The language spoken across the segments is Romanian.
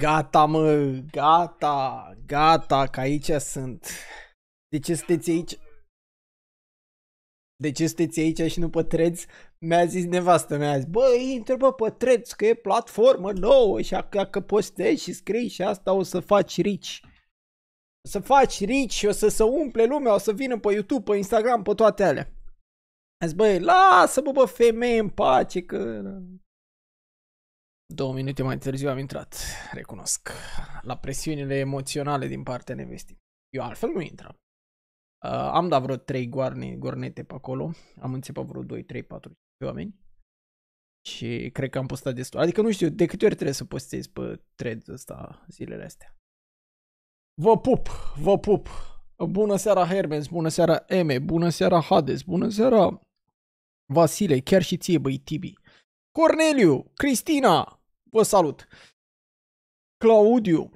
Gata, mă, gata, gata, că aici sunt. De ce sunteți aici? De ce sunteți aici și nu pătreți? Mi-a zis nevastă mea azi, bă, intră bă pătreți, că e platformă nouă și dacă postezi și scrii și asta o să faci rici. O să faci rici, o să se umple lumea, o să vină pe YouTube, pe Instagram, pe toate alea. Azi, băi, lasă-mă, bă, femeie în pace, că Două minute mai târziu am intrat, recunosc, la presiunile emoționale din partea nevestii. Eu altfel nu intram. Uh, am dat vreo 3 goarne, gornete pe acolo, am înțepat vreo 2, 3, 4 oameni și cred că am postat destul. Adică nu știu, de câte ori trebuie să postez pe thread ăsta zilele astea. Vă pup, vă pup. Bună seara Hermes, bună seara Eme, bună seara Hades, bună seara Vasile, chiar și ție băi Tibi. Corneliu, Cristina, salut! Claudiu,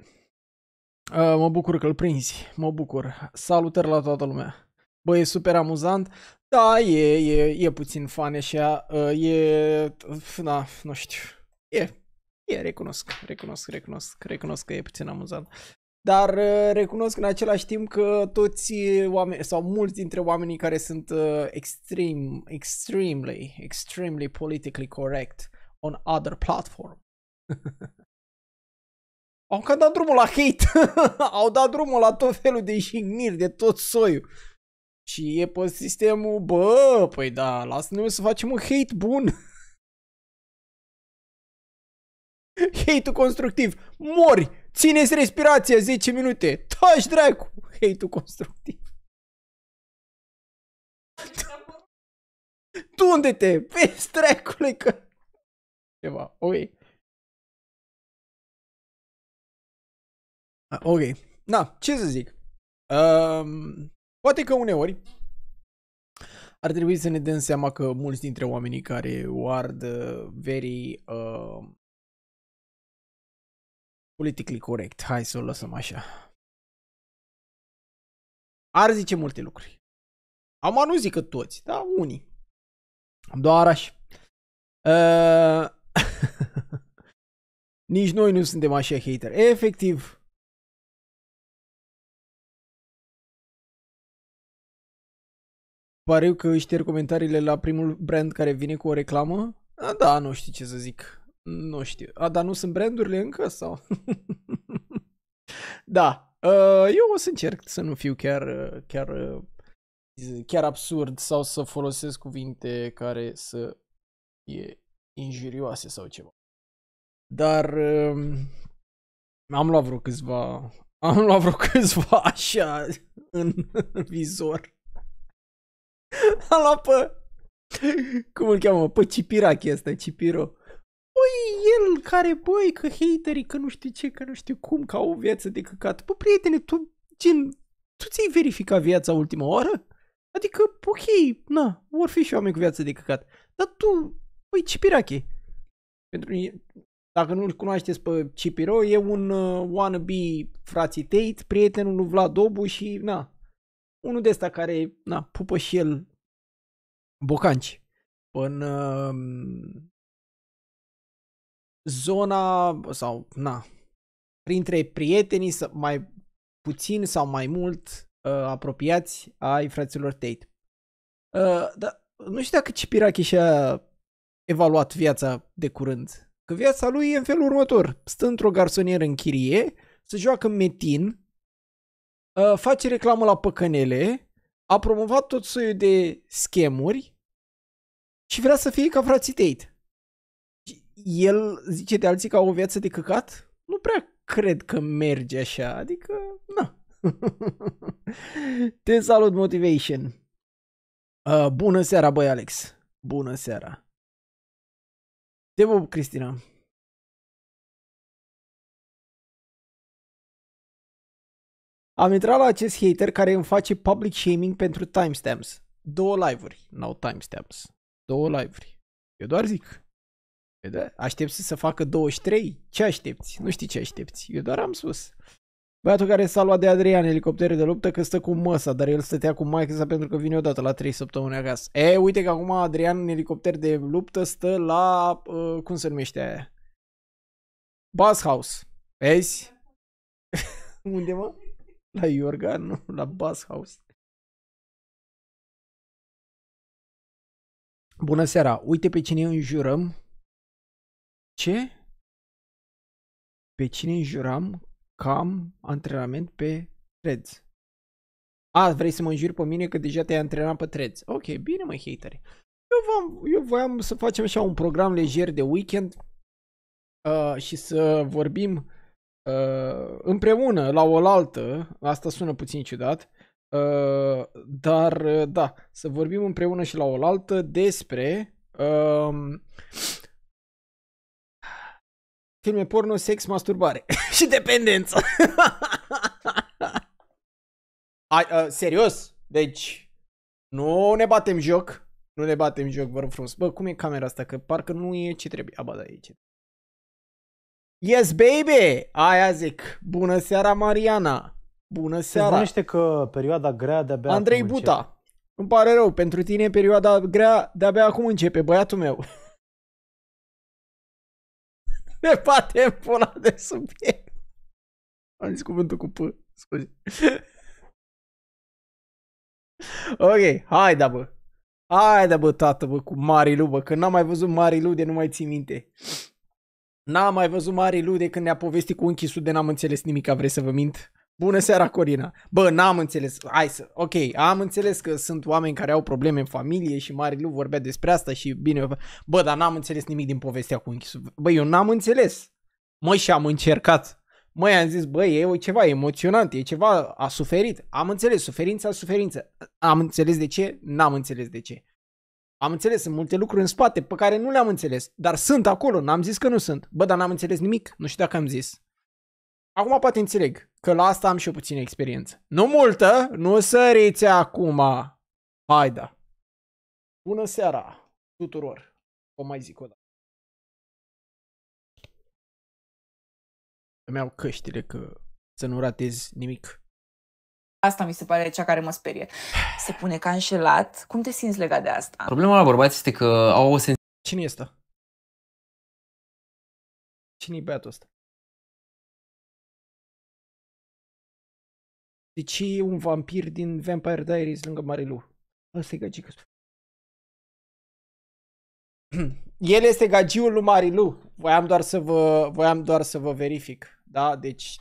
ă, mă bucur că îl prinzi, mă bucur. Salutări la toată lumea. Bă, e super amuzant. Da, e, e, e puțin fan așa, ă, e, da, nu știu, e, e, recunosc, recunosc, recunosc, recunosc că e puțin amuzant. Dar ă, recunosc în același timp că toți oameni, sau mulți dintre oamenii care sunt extreme, extremely, extremely politically correct on other platforms. Au că dat drumul la hate. Au dat drumul la tot felul de jigniri, de tot soiul. Și e pe sistemul, bă, păi da, lasă-ne să facem un hate bun. hate constructiv. Mori! Țineți respirația 10 minute. Taci dracu! Hate-ul constructiv. tunde unde te? Vezi, dracule, că... Ceva, ok. Ah, ok. Na, ce să zic? Um, poate că uneori ar trebui să ne dăm seama că mulți dintre oamenii care o ard very uh, politically correct, hai să o lăsăm așa, ar zice multe lucruri. Am nu zic că toți, da, unii. Doar așa. Uh, nici noi nu suntem așa hater. Efectiv, pariu că șterg comentariile la primul brand care vine cu o reclamă? A, da, nu știu ce să zic. Nu știu. A, dar nu sunt brandurile încă sau? da. Ă, eu o să încerc să nu fiu chiar, ă, chiar, ă, chiar absurd sau să folosesc cuvinte care să fie injurioase sau ceva. Dar am luat vreo câțiva am luat vreo câțiva așa în vizor. Ala luat pe... Cum îl cheamă? Pe Cipirache ăsta, Cipiro. Păi el care, băi, că haterii, că nu știu ce, că nu știu cum, că au o viață de căcat. Bă, prietene, tu, gen, tu ți-ai verificat viața ultima oară? Adică, ok, na, vor fi și oameni cu viață de căcat. Dar tu, păi, Cipirache. Pentru, dacă nu-l cunoașteți pe Cipiro, e un uh, wannabe frații Tate, prietenul lui Vlad Dobu și, na, unul de ăsta care, na, pupă și el Bocanci, în uh, zona sau, na, printre prietenii mai puțin sau mai mult uh, apropiați ai fraților Tate. Uh, dar nu știu dacă Cipirache și-a evaluat viața de curând. Că viața lui e în felul următor. Stă într-o garsonieră în chirie, se joacă metin, uh, face reclamă la păcănele, a promovat tot soiul de schemuri și vrea să fie ca frații Tate. El zice de alții că au o viață de căcat? Nu prea cred că merge așa, adică, na. Te salut, Motivation. Uh, bună seara, băi, Alex. Bună seara. Te pup, Cristina. Am intrat la acest hater care îmi face public shaming pentru timestamps. Două live-uri, n-au timestamps. Două live-uri. Eu doar zic. Eu da, aștepți să facă 23? Ce aștepți? Nu știi ce aștepți. Eu doar am spus. Băiatul care s-a luat de Adrian elicopterul de luptă că stă cu măsa, dar el stătea cu mai sa pentru că vine odată la 3 săptămâni acasă. E, uite că acum Adrian în elicopter de luptă stă la, uh, cum se numește aia? Buzz House. Vezi? Unde mă? La Iorga, nu, la House. Bună seara, uite pe cine înjurăm. Ce? Pe cine înjuram cam antrenament pe Threads? A, vrei să mă înjuri pe mine că deja te-ai antrenat pe Threads. Ok, bine mă, hater. Eu, v eu voiam să facem așa un program lejer de weekend uh, și să vorbim Uh, împreună, la oaltă, asta sună puțin ciudat, uh, dar uh, da, să vorbim împreună și la oaltă despre uh, filme porno, sex, masturbare și dependență. Ai, uh, serios? Deci, nu ne batem joc. Nu ne batem joc, vă rog frumos. Bă, cum e camera asta? Că parcă nu e ce trebuie. Aba, da, e ce Yes, baby! Aia zic. Bună seara, Mariana! Bună seara! Se că perioada grea de-abia Andrei acum Buta. Începe. Îmi pare rău, pentru tine perioada grea de-abia acum începe, băiatul meu. Ne bate pula de subiect. Am zis cuvântul cu P, scuze. ok, hai da bă. Hai da bă, tată bă, cu Marilu bă, că n-am mai văzut Marilu de nu mai ții minte. N-am mai văzut mari lui de când ne-a povestit cu închisul de n-am înțeles nimic, vrei să vă mint? Bună seara, Corina! Bă, n-am înțeles. Hai să... Ok, am înțeles că sunt oameni care au probleme în familie și Mari lui vorbea despre asta și bine... Bă, dar n-am înțeles nimic din povestea cu închisul. Bă, eu n-am înțeles. Mă, și am încercat. Mă, am zis, bă, e ceva emoționant, e ceva... A suferit. Am înțeles, suferința, suferință. Am înțeles de ce, n-am înțeles de ce. Am înțeles, sunt multe lucruri în spate pe care nu le-am înțeles, dar sunt acolo, n-am zis că nu sunt. Bă, dar n-am înțeles nimic, nu știu dacă am zis. Acum poate înțeleg că la asta am și o puțină experiență. Nu multă, nu săriți acum. Haida. Bună seara tuturor. O mai zic o dată. Îmi iau căștile că să nu ratez nimic. Asta mi se pare cea care mă sperie. Se pune ca înșelat. Cum te simți legat de asta? Problema la bărbați este că au o sens... Cine este? Cine-i băiatul ăsta? Deci e un vampir din Vampire Diaries lângă Marilu. Asta e gagică. El este gagiul lui Marilu. Voiam doar să vă, voiam doar să vă verific. Da? Deci,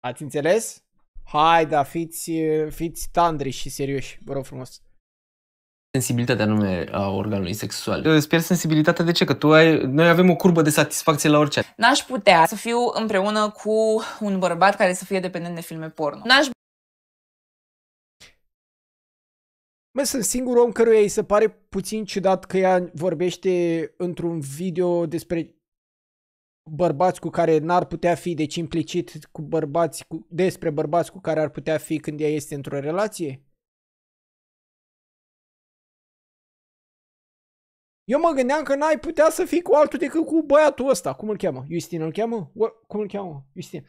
ați înțeles? Hai, da, fiți, fiți tandri și serioși, vă rog frumos. Sensibilitatea anume a organului sexual. Eu sper sensibilitatea de ce? Că tu ai, noi avem o curbă de satisfacție la orice. N-aș putea să fiu împreună cu un bărbat care să fie dependent de filme porno. N-aș Mă, sunt singurul om căruia îi se pare puțin ciudat că ea vorbește într-un video despre bărbați cu care n-ar putea fi, deci implicit cu bărbați, cu, despre bărbați cu care ar putea fi când ea este într-o relație? Eu mă gândeam că n-ai putea să fii cu altul decât cu băiatul ăsta. Cum îl cheamă? Justin îl cheamă? O, cum îl cheamă? Justin.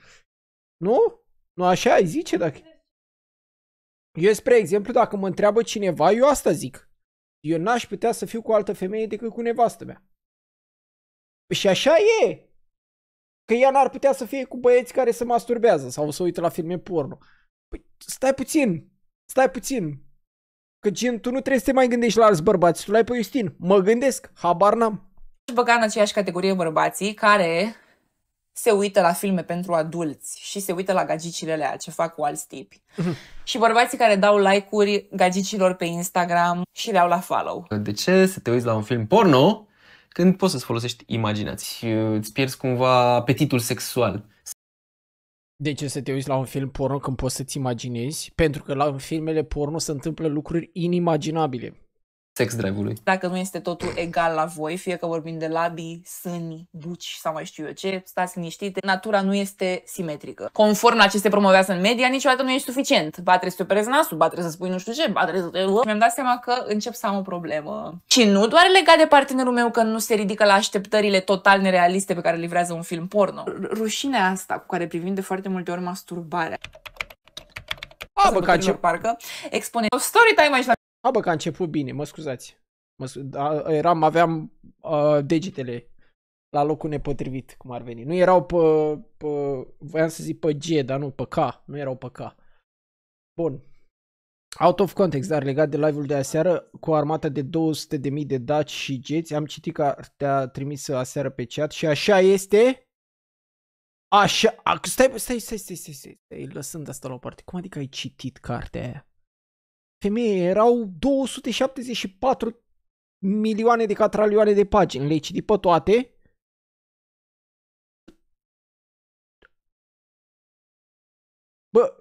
Nu? Nu așa ai zice dacă... Eu, spre exemplu, dacă mă întreabă cineva, eu asta zic. Eu n-aș putea să fiu cu altă femeie decât cu nevastă mea. Și așa e că ea n-ar putea să fie cu băieți care se masturbează sau să uită la filme porno. Păi, stai puțin, stai puțin. Că gen, tu nu trebuie să te mai gândești la alți bărbați, tu l-ai pe Justin. Mă gândesc, habar n-am. Și băga în aceeași categorie bărbații care se uită la filme pentru adulți și se uită la gagicile alea ce fac cu alți tipi. Mhm. și bărbații care dau like-uri gagicilor pe Instagram și le au la follow. De ce să te uiți la un film porno când poți să-ți folosești imaginația, uh, îți pierzi cumva apetitul sexual. De ce să te uiți la un film porno când poți să-ți imaginezi? Pentru că la filmele porno se întâmplă lucruri inimaginabile sex drive-ului. Dacă nu este totul egal la voi, fie că vorbim de labii, sâni, buci sau mai știu eu ce, stați liniștite, natura nu este simetrică. Conform la ce se promovează în media, niciodată nu e suficient. Ba trebuie să te operezi nasul, ba trebuie să spui nu știu ce, ba trebuie să te... Mi-am dat seama că încep să am o problemă. Și nu doar legat de partenerul meu că nu se ridică la așteptările total nerealiste pe care livrează un film porno. Rușinea asta cu care privim de foarte multe ori masturbarea. A, bă, ca ce... Parcă expune story time aici la Ha bă, că a început bine, mă scuzați. Mă, da, eram, aveam uh, degetele la locul nepotrivit, cum ar veni. Nu erau pe, pe, voiam să zic pe G, dar nu, pe K. Nu erau pe K. Bun. Out of context, dar legat de live-ul de aseară, cu armata de 200.000 de daci și geți, am citit că te-a trimis aseară pe chat și așa este... Așa, stai, stai, stai, stai, stai, stai, stai, lăsând asta la o parte. Cum adică ai citit cartea aia? femeie, erau 274 milioane de catralioane de pagini, le-ai citit pe toate. Bă,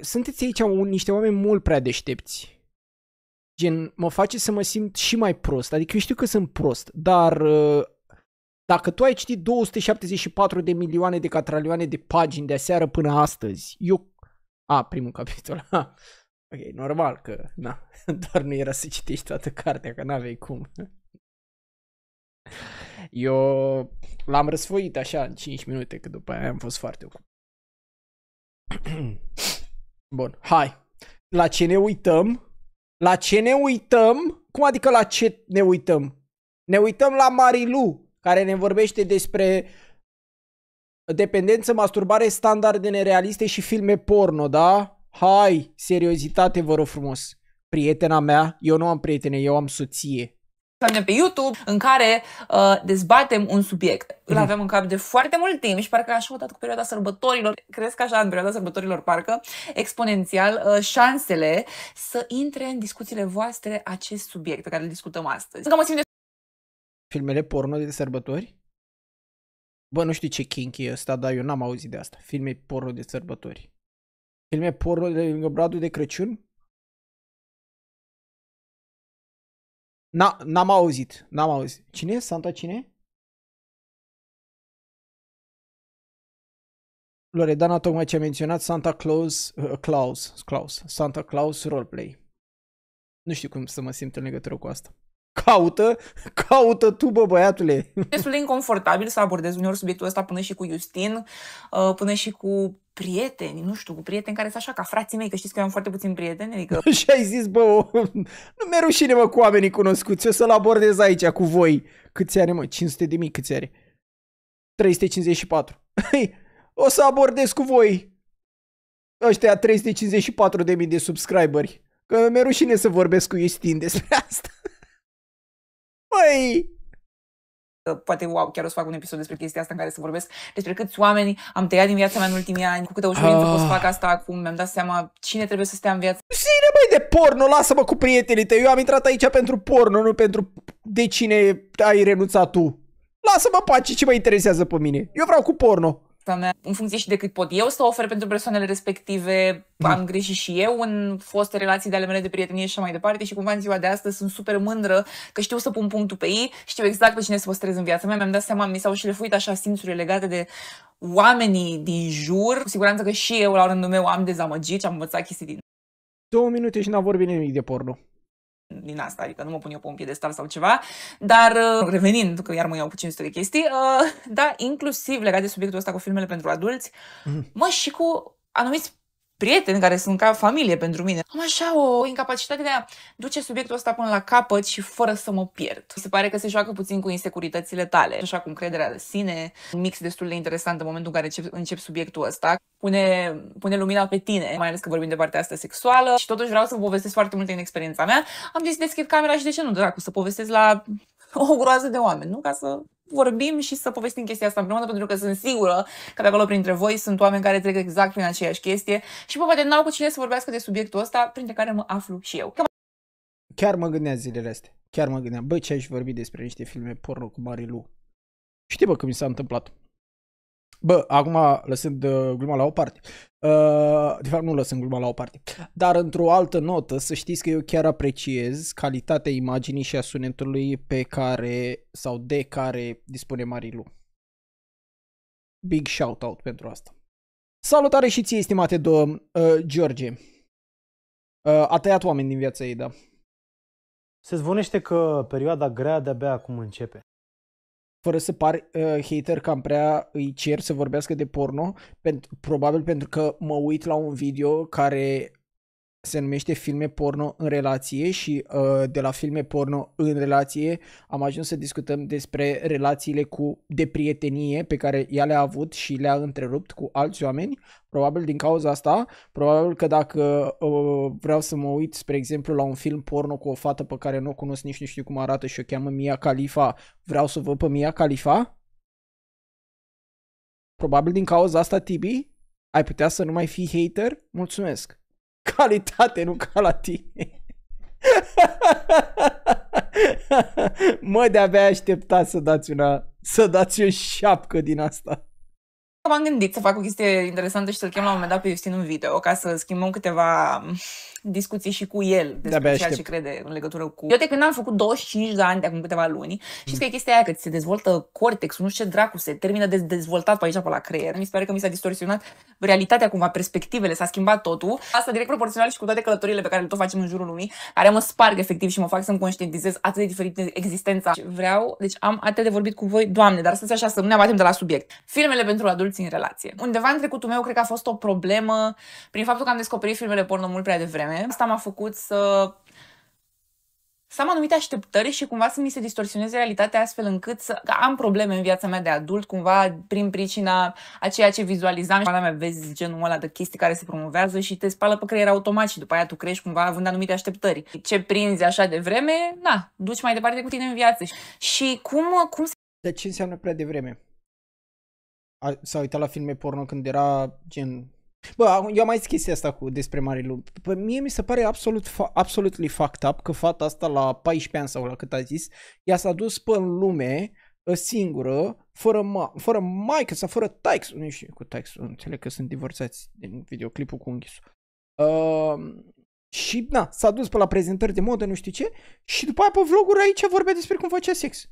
sunteți aici niște oameni mult prea deștepți. Gen, mă face să mă simt și mai prost. Adică eu știu că sunt prost, dar ă, dacă tu ai citit 274 de milioane de catralioane de pagini de aseară până astăzi, eu... A, primul capitol. Ok, normal că, na, doar nu era să citești toată cartea, că n-aveai cum. Eu l-am răsfoit așa în 5 minute, că după aia am fost foarte ocupat. Bun, hai. La ce ne uităm? La ce ne uităm? Cum adică la ce ne uităm? Ne uităm la Marilu, care ne vorbește despre dependență, masturbare, standarde nerealiste și filme porno, da? Hai, seriozitate, vă rog frumos. Prietena mea, eu nu am prietene, eu am soție. Suntem pe YouTube, în care uh, dezbatem un subiect. Îl mm. avem în cap de foarte mult timp și parcă așa odată cu perioada sărbătorilor, cresc așa în perioada sărbătorilor, parcă, exponențial, uh, șansele să intre în discuțiile voastre acest subiect pe care îl discutăm astăzi. Încă mă simt de... Filmele porno de sărbători? Bă, nu știu ce kinky e ăsta, dar eu n-am auzit de asta. Filme porno de sărbători. Filme porno de lângă bradul de Crăciun? Na, n-am auzit, n-am auzit. Cine? Santa cine? Loredana tocmai ce a menționat Santa Claus, uh, Claus, Claus, Santa Claus roleplay. Nu știu cum să mă simt în legătură cu asta. Caută, caută tu, bă, băiatule! Destul de inconfortabil să abordez uneori subiectul ăsta până și cu Justin, uh, până și cu prieteni, nu știu, cu prieteni care sunt așa ca frații mei, că știți că eu am foarte puțin prieteni, adică... și ai zis, bă, nu mi-e rușine, mă, cu oamenii cunoscuți, o să-l abordez aici cu voi. Câți are, mă? 500 de mii, câți are? 354. o să abordez cu voi ăștia 354 de mii de subscriberi. Că mi-e rușine să vorbesc cu Justin despre asta. Păi, poate wow, chiar o să fac un episod despre chestia asta în care să vorbesc despre câți oameni am tăiat din viața mea în ultimii ani, cu câte ușurință uh. pot să ah. fac asta acum, mi-am dat seama cine trebuie să stea în viață. Cine mai de porno, lasă-mă cu prietenii tăi, eu am intrat aici pentru porno, nu pentru de cine ai renunțat tu. Lasă-mă pace, ce mă interesează pe mine? Eu vreau cu porno mea, în funcție și de cât pot eu să ofer pentru persoanele respective, da. am greșit și eu în foste relații de ale mele de prietenie și așa mai departe și cumva în ziua de astăzi sunt super mândră că știu să pun punctul pe ei, știu exact pe cine să păstrez în viața mea, mi-am dat seama, mi s-au șlefuit așa simțurile legate de oamenii din jur. Cu siguranță că și eu, la rândul meu, am dezamăgit și am învățat chestii din... Două minute și n-am vorbit nimic de porno din asta, adică nu mă pun eu pe un piedestal sau ceva, dar uh, revenind, că iar mă iau cu 500 de chestii, uh, da, inclusiv legat de subiectul ăsta cu filmele pentru adulți, mm. mă, și cu anumiți prieteni care sunt ca familie pentru mine. Am așa o incapacitate de a duce subiectul ăsta până la capăt și fără să mă pierd. Mi se pare că se joacă puțin cu insecuritățile tale, așa cum crederea de sine, un mix destul de interesant în momentul în care încep, încep subiectul ăsta, pune, pune lumina pe tine, mai ales că vorbim de partea asta sexuală și totuși vreau să vă povestesc foarte multe în experiența mea. Am zis deschid camera și de ce nu, dracu, să povestesc la o groază de oameni, nu? Ca să vorbim și să povestim chestia asta împreună, pentru că sunt sigură că pe acolo printre voi sunt oameni care trec exact prin aceeași chestie și poate n-au cu cine să vorbească de subiectul ăsta, printre care mă aflu și eu. Că... Chiar mă gândeam zilele astea. Chiar mă gândeam, Bă, ce aș vorbi despre niște filme porno cu Marilu. Știi, bă, că mi s-a întâmplat. Bă, acum lăsând uh, gluma la o parte. Uh, de fapt nu lăsând gluma la o parte. Dar într-o altă notă, să știți că eu chiar apreciez calitatea imaginii și a sunetului pe care sau de care dispune Marilu. Big shout-out pentru asta. Salutare și ție, estimate domn uh, George. Uh, a tăiat oameni din viața ei, da. Se zvonește că perioada grea de-abia acum începe fără să par uh, hater cam prea îi cer să vorbească de porno, pentru, probabil pentru că mă uit la un video care se numește filme porno în relație și uh, de la filme porno în relație am ajuns să discutăm despre relațiile cu de prietenie pe care ea le-a avut și le-a întrerupt cu alți oameni, probabil din cauza asta, probabil că dacă uh, vreau să mă uit, spre exemplu, la un film porno cu o fată pe care nu o cunosc nici nu știu cum arată și o cheamă Mia Khalifa, vreau să văd pe Mia Khalifa? Probabil din cauza asta, Tibi, ai putea să nu mai fii hater? Mulțumesc! Calitate, nu ca la tine. mă, de-abia aștepta să dați una, să dați o șapcă din asta m-am gândit să fac o chestie interesantă și să-l chem la un moment dat pe Justin în video, ca să schimbăm câteva discuții și cu el despre ceea ce crede în legătură cu... Eu de când am făcut 25 de ani de acum câteva luni, mm. că e mm. chestia aia că ți se dezvoltă cortexul, nu știu ce dracu se termină de dezvoltat pe aici pe la creier. Mi se pare că mi s-a distorsionat realitatea cumva, perspectivele, s-a schimbat totul. Asta direct proporțional și cu toate călătorile pe care le tot facem în jurul lumii, care mă sparg efectiv și mă fac să-mi conștientizez atât de diferit de existența. Vreau, deci am atât de vorbit cu voi, Doamne, dar stați așa să nu ne abatem de la subiect. Filmele pentru adulți adulți în relație. Undeva în trecutul meu cred că a fost o problemă prin faptul că am descoperit filmele porno mult prea devreme. Asta m-a făcut să să am anumite așteptări și cumva să mi se distorsioneze realitatea astfel încât să că am probleme în viața mea de adult, cumva prin pricina a ceea ce vizualizam. Pana mea vezi genul ăla de chestii care se promovează și te spală pe creier automat și după aia tu crești cumva având anumite așteptări. Ce prinzi așa de vreme, na, duci mai departe cu tine în viață. Și cum, cum se... Dar ce înseamnă prea devreme? a, s-a uitat la filme porno când era gen... Bă, eu am mai zis chestia asta cu despre Marilu. Bă, mie mi se pare absolut, fa- absolutely fucked up că fata asta la 14 ani sau la cât a zis, ea s-a dus pe în lume ă, singură, fără, ma- fără maică sau fără taix. nu știu cu taix, înțeleg că sunt divorțați din videoclipul cu unghiul. Uh, și, na, s-a dus pe la prezentări de modă, nu știu ce, și după aia pe vloguri aici vorbea despre cum face sex.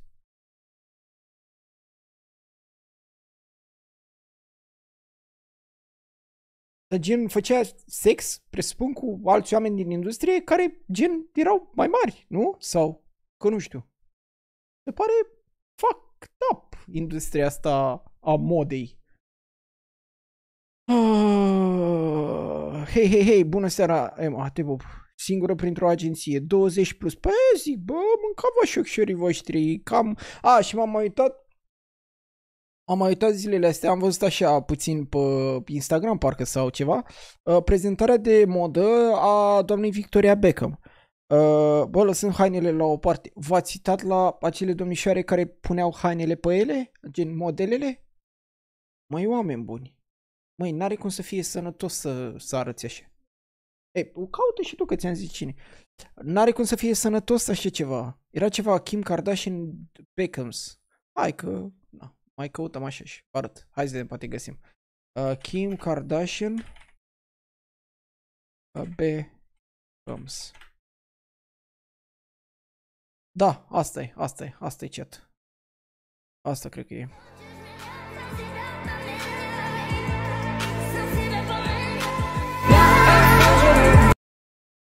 Dar gen făcea sex, presupun, cu alți oameni din industrie care gen erau mai mari, nu? Sau că nu știu. Se pare fucked up industria asta a modei. Ah, hei, hei, hei, bună seara, Emma, ah, te pup. Singură printr-o agenție, 20 plus. Păi zic, bă, mâncava șocșorii voștri, cam... A, și m-am mai uitat am mai uitat zilele astea, am văzut așa puțin pe Instagram parcă sau ceva, uh, prezentarea de modă a doamnei Victoria Beckham. Uh, bă, lăsând hainele la o parte, v-ați citat la acele domnișoare care puneau hainele pe ele? Gen modelele? Mai oameni buni. Măi, n-are cum să fie sănătos să, să arăți așa. E, caută și tu că ți-am zis cine. N-are cum să fie sănătos așa ceva. Era ceva Kim Kardashian Beckhams. Hai că... Na. Mai căutăm așa și arăt. Hai să vedem, poate găsim. Uh, Kim Kardashian uh, B. Rums. Da, asta e, asta e, asta e chat. Asta cred că e.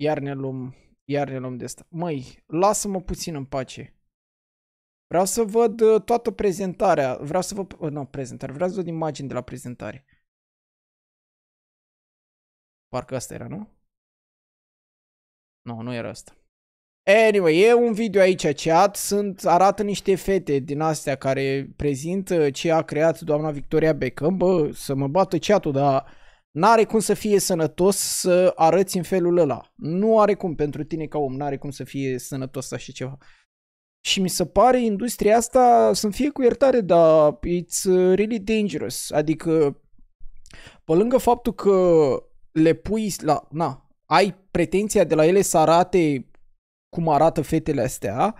Iar ne luăm, iar ne luăm de asta. Măi, lasă-mă puțin în pace. Vreau să văd uh, toată prezentarea. Vreau să văd... Nu, prezentare. Vreau să văd imagini de la prezentare. Parcă asta era, nu? Nu, nu era asta. Anyway, e un video aici chat, sunt, arată niște fete din astea care prezintă ce a creat doamna Victoria Beckham, bă, să mă bată chat dar n-are cum să fie sănătos să arăți în felul ăla. Nu are cum pentru tine ca om, n-are cum să fie sănătos așa ceva. Și mi se pare industria asta, să-mi fie cu iertare, dar it's uh, really dangerous. Adică, pe lângă faptul că le pui la, na, ai pretenția de la ele să arate cum arată fetele astea,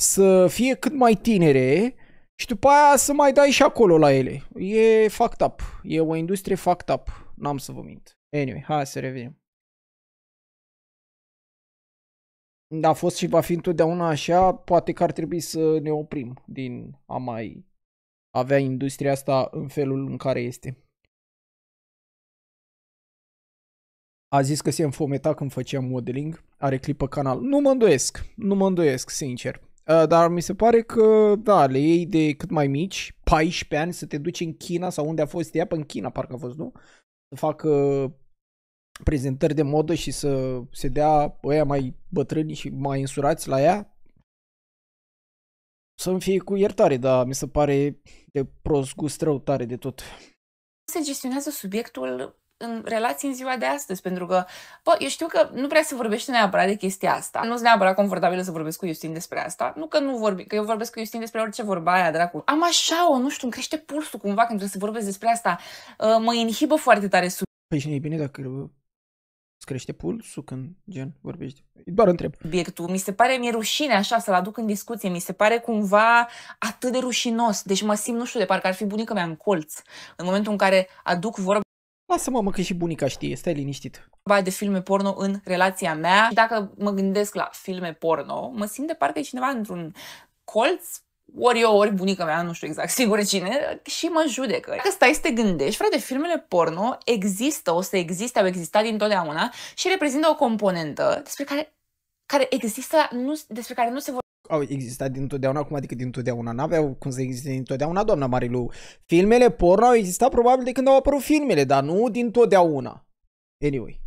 să fie cât mai tinere și după aia să mai dai și acolo la ele. E fucked up. E o industrie fucked up. N-am să vă mint. Anyway, hai să revenim. a fost și va fi întotdeauna așa, poate că ar trebui să ne oprim din a mai avea industria asta în felul în care este. A zis că se înfometa când făceam modeling, are clipă canal. Nu mă îndoiesc, nu mă îndoiesc, sincer. Uh, dar mi se pare că, da, le iei de cât mai mici, 14 ani, să te duci în China sau unde a fost ea, în China parcă a fost, nu? Să facă prezentări de modă și să se dea ăia mai bătrâni și mai însurați la ea, să-mi fie cu iertare, dar mi se pare de prost gust rău tare de tot. Se gestionează subiectul în relații în ziua de astăzi, pentru că, bă, eu știu că nu prea se vorbește neapărat de chestia asta. Nu sunt neapărat confortabilă să vorbesc cu Justin despre asta. Nu că nu vorbi, că eu vorbesc cu Justin despre orice vorba aia, dracu. Am așa o, nu știu, îmi crește pulsul cumva când trebuie să vorbesc despre asta. Ă, mă inhibă foarte tare sub... Păi și e bine dacă crește pulsul când gen vorbești? Doar întreb. Birtu, mi se pare, mi-e rușine așa să-l aduc în discuție, mi se pare cumva atât de rușinos, deci mă simt, nu știu, de parcă ar fi bunica mea în colț. În momentul în care aduc vorba Lasă mă, mă, că și bunica știe, stai liniștit. De filme porno în relația mea. Dacă mă gândesc la filme porno, mă simt de parcă e cineva într-un colț ori eu, ori bunica mea, nu știu exact sigur cine, și mă judecă. Dacă stai să te gândești, frate, filmele porno există, o să existe, au existat dintotdeauna și reprezintă o componentă despre care, care există, nu, despre care nu se vor au existat dintotdeauna, cum adică dintotdeauna, n-aveau cum să existe dintotdeauna, doamna Marilu. Filmele porno au existat probabil de când au apărut filmele, dar nu dintotdeauna. Anyway.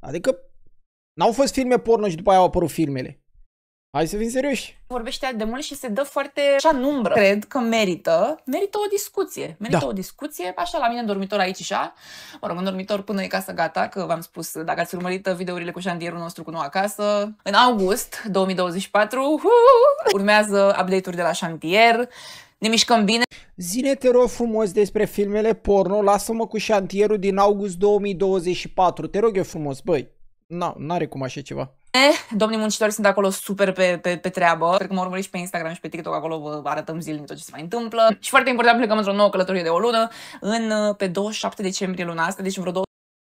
Adică n-au fost filme porno și după aia au apărut filmele. Hai să fim serioși. Vorbește de mult și se dă foarte așa în umbră. Cred că merită, merită o discuție. Merită da. o discuție, așa la mine în dormitor aici și așa. Mă rog, în dormitor până e casă gata, că v-am spus, dacă ați urmărit videourile cu șantierul nostru cu noua casă, în august 2024 uh, urmează update-uri de la șantier, ne mișcăm bine. Zine te rog frumos despre filmele porno, lasă-mă cu șantierul din august 2024, te rog eu frumos, băi no, n-are cum așa ceva. Eh, domnii muncitori sunt acolo super pe, pe, pe treabă. Cred că mă urmăriți pe Instagram și pe TikTok, acolo vă arătăm zilnic tot ce se mai întâmplă. Și foarte important, plecăm într-o nouă călătorie de o lună, în, uh, pe 27 decembrie luna asta, deci vreo două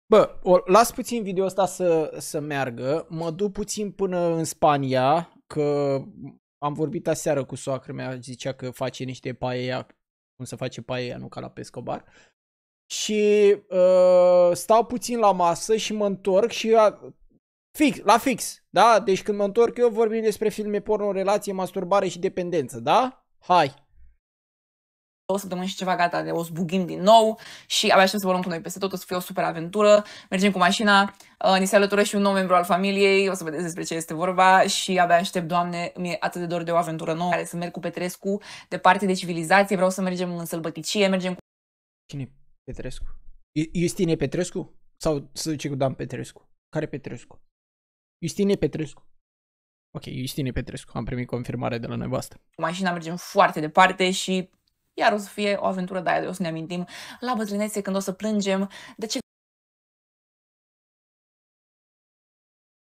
Bă, o, las puțin video ăsta să, să meargă, mă duc puțin până în Spania, că am vorbit aseară cu soacră mea, zicea că face niște paie cum să face paie nu ca la Pescobar și uh, stau puțin la masă și mă întorc și uh, fix, la fix, da? Deci când mă întorc eu vorbim despre filme porno, relație, masturbare și dependență, da? Hai! O săptămâni și ceva gata, de o zbugim din nou și abia aștept să vorbim cu noi peste tot, o să fie o super aventură, mergem cu mașina, uh, ni se alătură și un nou membru al familiei, o să vedeți despre ce este vorba și abia aștept, Doamne, mi-e atât de dor de o aventură nouă, care să merg cu Petrescu departe de civilizație, vreau să mergem în sălbăticie, mergem cu... Cine Petrescu. Iustine Petrescu? Sau să zice cu Dan Petrescu? Care Petrescu? Iustine Petrescu. Ok, Iustine Petrescu. Am primit confirmare de la nevastă. Cu mașina mergem foarte departe și iar o să fie o aventură de aia de o să ne amintim la bătrânețe când o să plângem de ce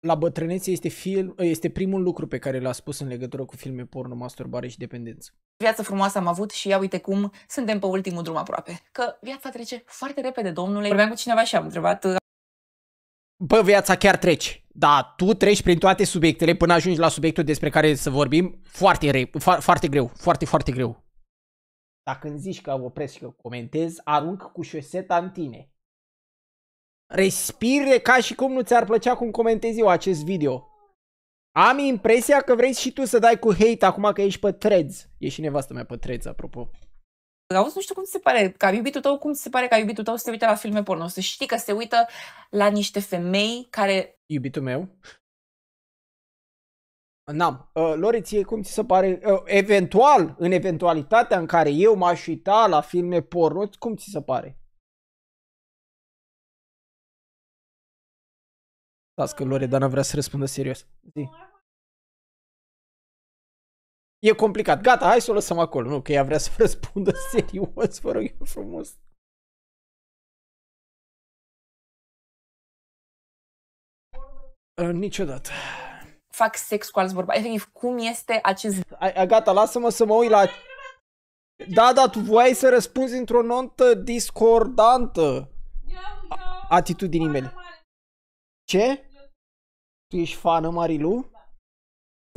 la bătrânețe este, film, este primul lucru pe care l-a spus în legătură cu filme porno, masturbare și dependență. Viața frumoasă am avut și ia uite cum suntem pe ultimul drum aproape. Că viața trece foarte repede, domnule. Vorbeam cu cineva și am întrebat... Uh, Bă, viața chiar trece. Da, tu treci prin toate subiectele până ajungi la subiectul despre care să vorbim foarte, re- fo- foarte greu, foarte, foarte greu. Dacă îmi zici că opresc și că comentez, arunc cu șoseta în tine. Respire ca și cum nu ți-ar plăcea cum comentezi eu acest video. Am impresia că vrei și tu să dai cu hate acum că ești pe threads. E și nevastă mea pe threads, apropo. Auzi, nu știu cum se pare, ca iubitul tău, cum se pare ca iubitul tău să se uite la filme porno. Să știi că se uită la niște femei care... Iubitul meu? N-am. Uh, ție, cum ți se pare, uh, eventual, în eventualitatea în care eu m-aș uita la filme porno, cum ți se pare? Las că Loredana vrea să răspundă serios. Zi. E complicat. Gata, hai să o lăsăm acolo. Nu, că ea vrea să răspundă serios, vă rog e frumos. Uh, niciodată. Fac sex cu alți bărbați. Efectiv, cum este acest... A, gata, lasă-mă să mă uit la... Da, da, tu voiai să răspunzi într-o notă discordantă atitudinii mele. Ce? Tu ești fană, Marilu?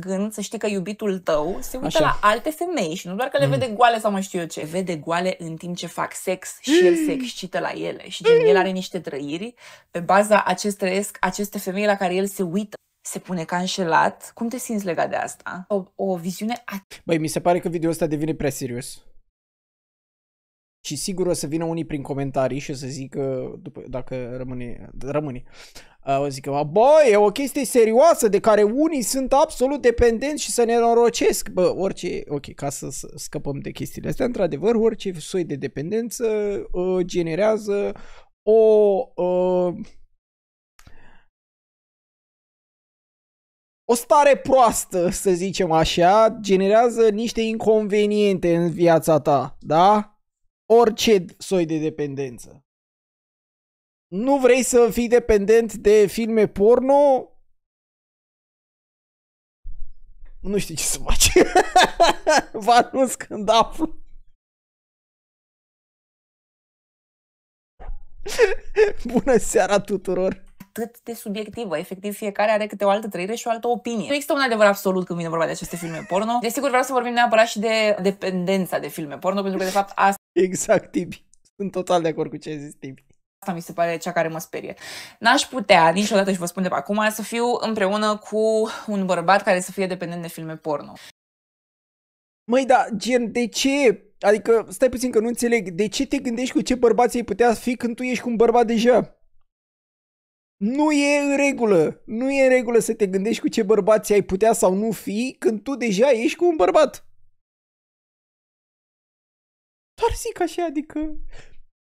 gând să știi că iubitul tău se uită Așa. la alte femei și nu doar că le mm. vede goale sau mai știu eu ce, vede goale în timp ce fac sex și el se mm. excită la ele și gen el are niște trăiri pe baza acest trăiesc aceste femei la care el se uită. Se pune ca înșelat. Cum te simți legat de asta? O, o viziune... At- Băi, mi se pare că video ăsta devine prea serios. Și sigur o să vină unii prin comentarii și o să zică, după, dacă rămâne, rămâne, o zic eu, bă, e o chestie serioasă de care unii sunt absolut dependenți și să ne norocesc. Bă, orice, ok, ca să scăpăm de chestiile astea, într-adevăr, orice soi de dependență uh, generează o... Uh, o stare proastă, să zicem așa, generează niște inconveniente în viața ta, da? Orice soi de dependență nu vrei să fii dependent de filme porno, nu știu ce să faci. Vă anunț când aflu. Bună seara tuturor! atât de subiectivă. Efectiv, fiecare are câte o altă trăire și o altă opinie. Nu există un adevăr absolut când vine vorba de aceste filme porno. Desigur, vreau să vorbim neapărat și de dependența de filme porno, pentru că, de fapt, asta... Exact, Tibi. Sunt total de acord cu ce ai zis, Tibi asta mi se pare cea care mă sperie. N-aș putea niciodată, și vă spun de pe acum, să fiu împreună cu un bărbat care să fie dependent de filme porno. Măi, da, gen, de ce? Adică, stai puțin că nu înțeleg. De ce te gândești cu ce bărbat ai putea fi când tu ești cu un bărbat deja? Nu e în regulă. Nu e în regulă să te gândești cu ce bărbat ai putea sau nu fi când tu deja ești cu un bărbat. Doar zic așa, adică...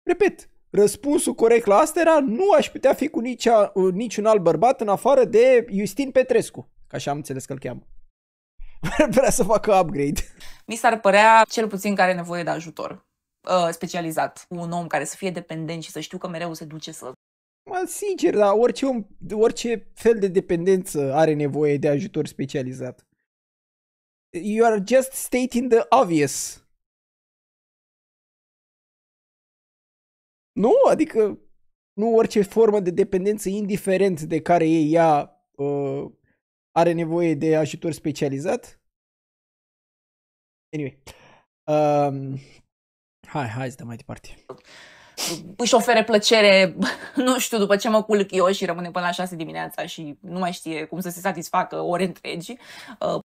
Repet, Răspunsul corect la asta era nu aș putea fi cu nicia, niciun alt bărbat în afară de Justin Petrescu, ca așa am înțeles că îl cheamă. Vrea să facă upgrade. Mi s-ar părea cel puțin care are nevoie de ajutor uh, specializat. Un om care să fie dependent și să știu că mereu se duce să... Mă, sincer, dar orice, om, orice fel de dependență are nevoie de ajutor specializat. You are just stating the obvious. Nu, adică nu orice formă de dependență, indiferent de care e ea, uh, are nevoie de ajutor specializat. Anyway. Um, hai, hai să dăm mai departe. Își ofere plăcere, nu știu, după ce mă culc eu și rămâne până la 6 dimineața și nu mai știe cum să se satisfacă ore întregi. Uh.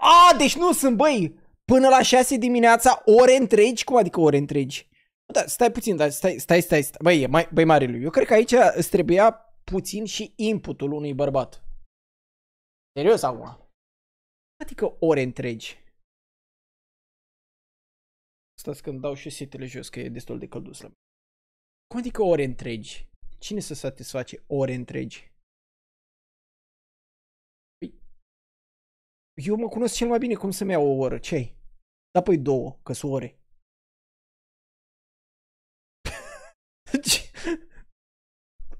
A, deci nu sunt, băi, până la 6 dimineața, ore întregi? Cum adică ore întregi? Da, stai puțin, dar stai, stai, stai, stai. Băi, mai, băi Marilu, eu cred că aici îți trebuia puțin și inputul unui bărbat. Serios acum. Adică ore întregi. Stați când dau și setele jos, că e destul de căldus la Cum adică ore întregi? Cine să satisface ore întregi? Păi, eu mă cunosc cel mai bine cum să-mi iau o oră. ce -ai? Da, păi două, că sunt ore.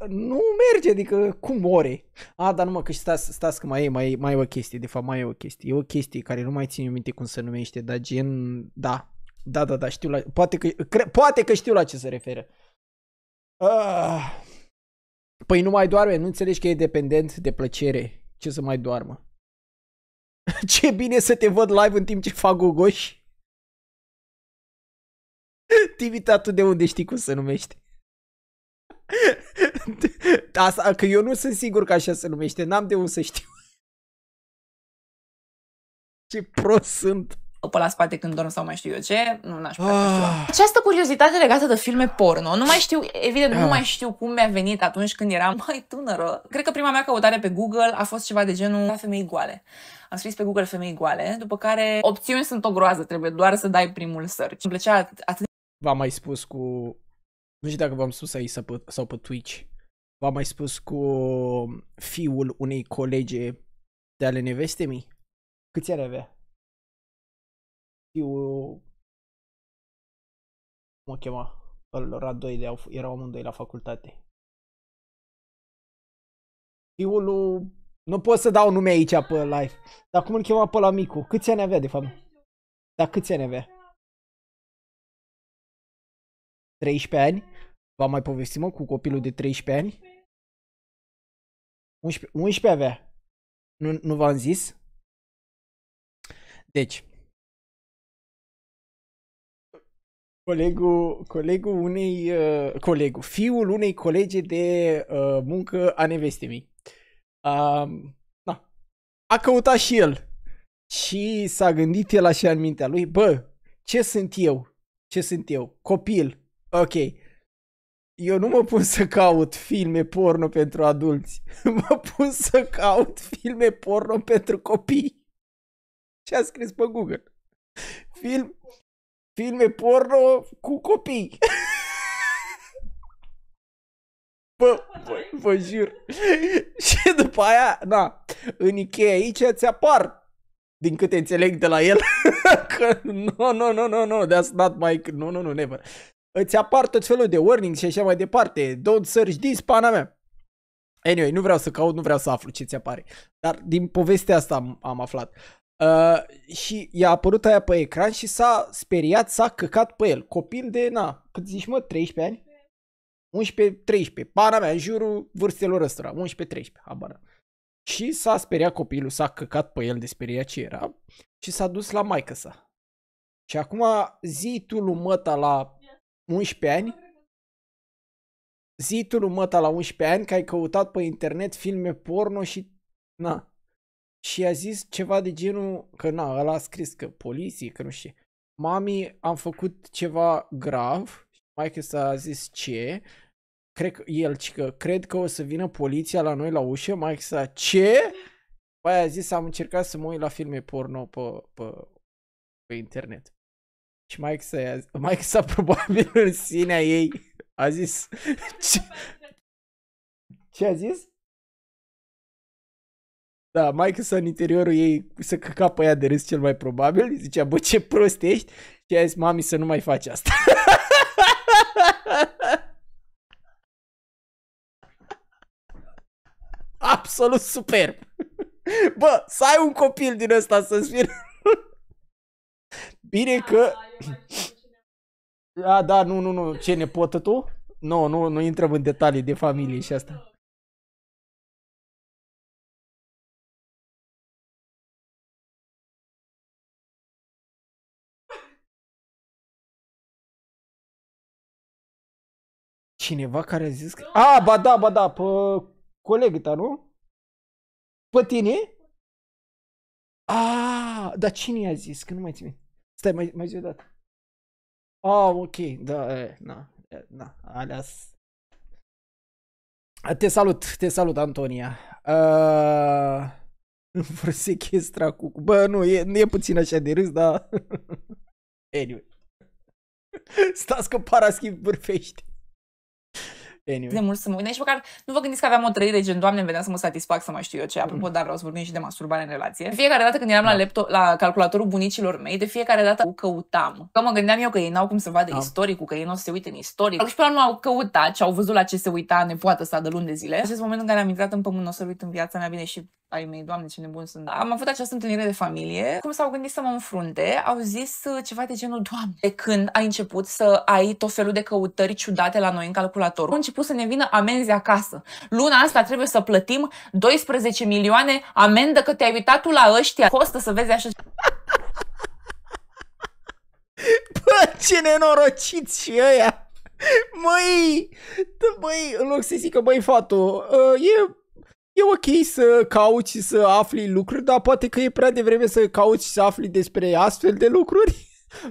nu merge, adică cum ore? A, dar numai că și stați, stați că mai e, mai, e, mai e o chestie, de fapt mai e o chestie. E o chestie care nu mai țin minte cum se numește, dar gen, da, da, da, da, știu la, poate că, cre, poate că știu la ce se referă. Ah. Păi nu mai doarme, nu înțelegi că e dependent de plăcere. Ce să mai doarmă? Ce bine să te văd live în timp ce fac gogoși. Tivita, tu de unde știi cum se numește? Asta, că eu nu sunt sigur că așa se numește, n-am de unde să știu. Ce prost sunt pe la spate când dorm sau mai știu eu ce, nu n-aș putea ah. Această curiozitate legată de filme porno, nu mai știu, evident, ah. nu mai știu cum mi-a venit atunci când eram mai tânără. Cred că prima mea căutare pe Google a fost ceva de genul femei goale. Am scris pe Google femei goale, după care opțiuni sunt o groază, trebuie doar să dai primul search. Îmi plăcea atât V-am mai spus cu nu știu dacă v-am spus aici sau pe, sau pe Twitch, v-am mai spus cu fiul unei colege de ale nevestemii. Câți ani avea? Fiul... Cum o chema? doi de erau amândoi la facultate. Fiul Nu pot să dau nume aici pe live. Dar cum îl chema pe la micu? Câți ani avea, de fapt? Dar câți ani avea? 13 ani? V-am mai povestit, mă, cu copilul de 13 ani? 11, 11 avea. Nu, nu v-am zis? Deci, colegul, colegul unei, uh, colegul, fiul unei colege de uh, muncă a nevestei mei. Uh, um, na. A căutat și el și s-a gândit el așa în mintea lui, bă, ce sunt eu? Ce sunt eu? Copil. Ok eu nu mă pun să caut filme porno pentru adulți. Mă pun să caut filme porno pentru copii. Ce a scris pe Google? Film, filme porno cu copii. Bă, bă, bă jur. Și după aia, na, în Ikea aici ți apar, din câte înțeleg de la el, că no, no, no, no, no, that's not my, no, no, no, never îți apar tot felul de warnings și așa mai departe. Don't search this, pana mea. Anyway, nu vreau să caut, nu vreau să aflu ce ți apare. Dar din povestea asta am, am aflat. Uh, și i-a apărut aia pe ecran și s-a speriat, s-a căcat pe el. Copil de, na, cât zici mă, 13 ani? 11-13, pana mea, în jurul vârstelor ăstora, 11-13, habar. Și s-a speriat copilul, s-a căcat pe el de speria ce era și s-a dus la maică sa. Și acum zi tu lui la 11 ani, zi tu lui la 11 ani că ai căutat pe internet filme porno și na. Și a zis ceva de genul că na, ăla a scris că poliție, că nu știu. Mami, am făcut ceva grav mai că s-a zis ce. Cred că el, că cred că o să vină poliția la noi la ușă, mai să ce? Păi a zis, am încercat să mă uit la filme porno pe, pe, pe internet. Și deci mai să mai să probabil în sinea ei a zis ce, ce a zis? Da, mai să în interiorul ei să căca pe ea de râs cel mai probabil, zicea, bă, ce prost ești, și a zis, mami, să nu mai faci asta. Absolut superb! Bă, să ai un copil din ăsta să-ți fie Bine că... Da, a, da, nu, nu, nu, ce nepotă tu? Nu, nu, nu intrăm în detalii de familie și asta. Cineva care a zis că... A, ba da, ba da, pe colegii ta, nu? Pe tine? A, dar cine i-a zis? Că nu mai țin Stai, mai, mai zi o dată. Ah, oh, ok, da, e, na, e, na, alias. Te salut, te salut, Antonia. Uh, ah, vor sechestra cu... Bă, nu, e, nu e puțin așa de râs, dar... anyway. Stați că Paraschimb vârfește anyway. de mult să mă gândesc Nici măcar nu vă gândiți că aveam o trăire gen, Doamne, îmi venea să mă satisfac să mai știu eu ce. Apropo, mm. dar vreau să vorbim și de masturbare în relație. De fiecare dată când eram da. la, laptop, la calculatorul bunicilor mei, de fiecare dată o căutam. Că mă gândeam eu că ei n-au cum să vadă da. istoricul, că ei nu o să se uite în istoric. Și până nu au căutat și au văzut la ce se uita nepoată sa de luni de zile. Acest moment în care am intrat în pământ, nu o să uit în viața mea bine și ai mei, doamne ce nebun sunt. Am avut această întâlnire de familie, cum s-au gândit să mă înfrunte, au zis uh, ceva de genul, doamne, de când ai început să ai tot felul de căutări ciudate la noi în calculator, au început să ne vină amenzi acasă. Luna asta trebuie să plătim 12 milioane amendă că te-ai uitat tu la ăștia. Costă să vezi așa Bă, ce nenorociți și ăia! Măi, băi, în loc să zică, băi, fatu, uh, e e ok să cauți să afli lucruri, dar poate că e prea devreme să cauți să afli despre astfel de lucruri.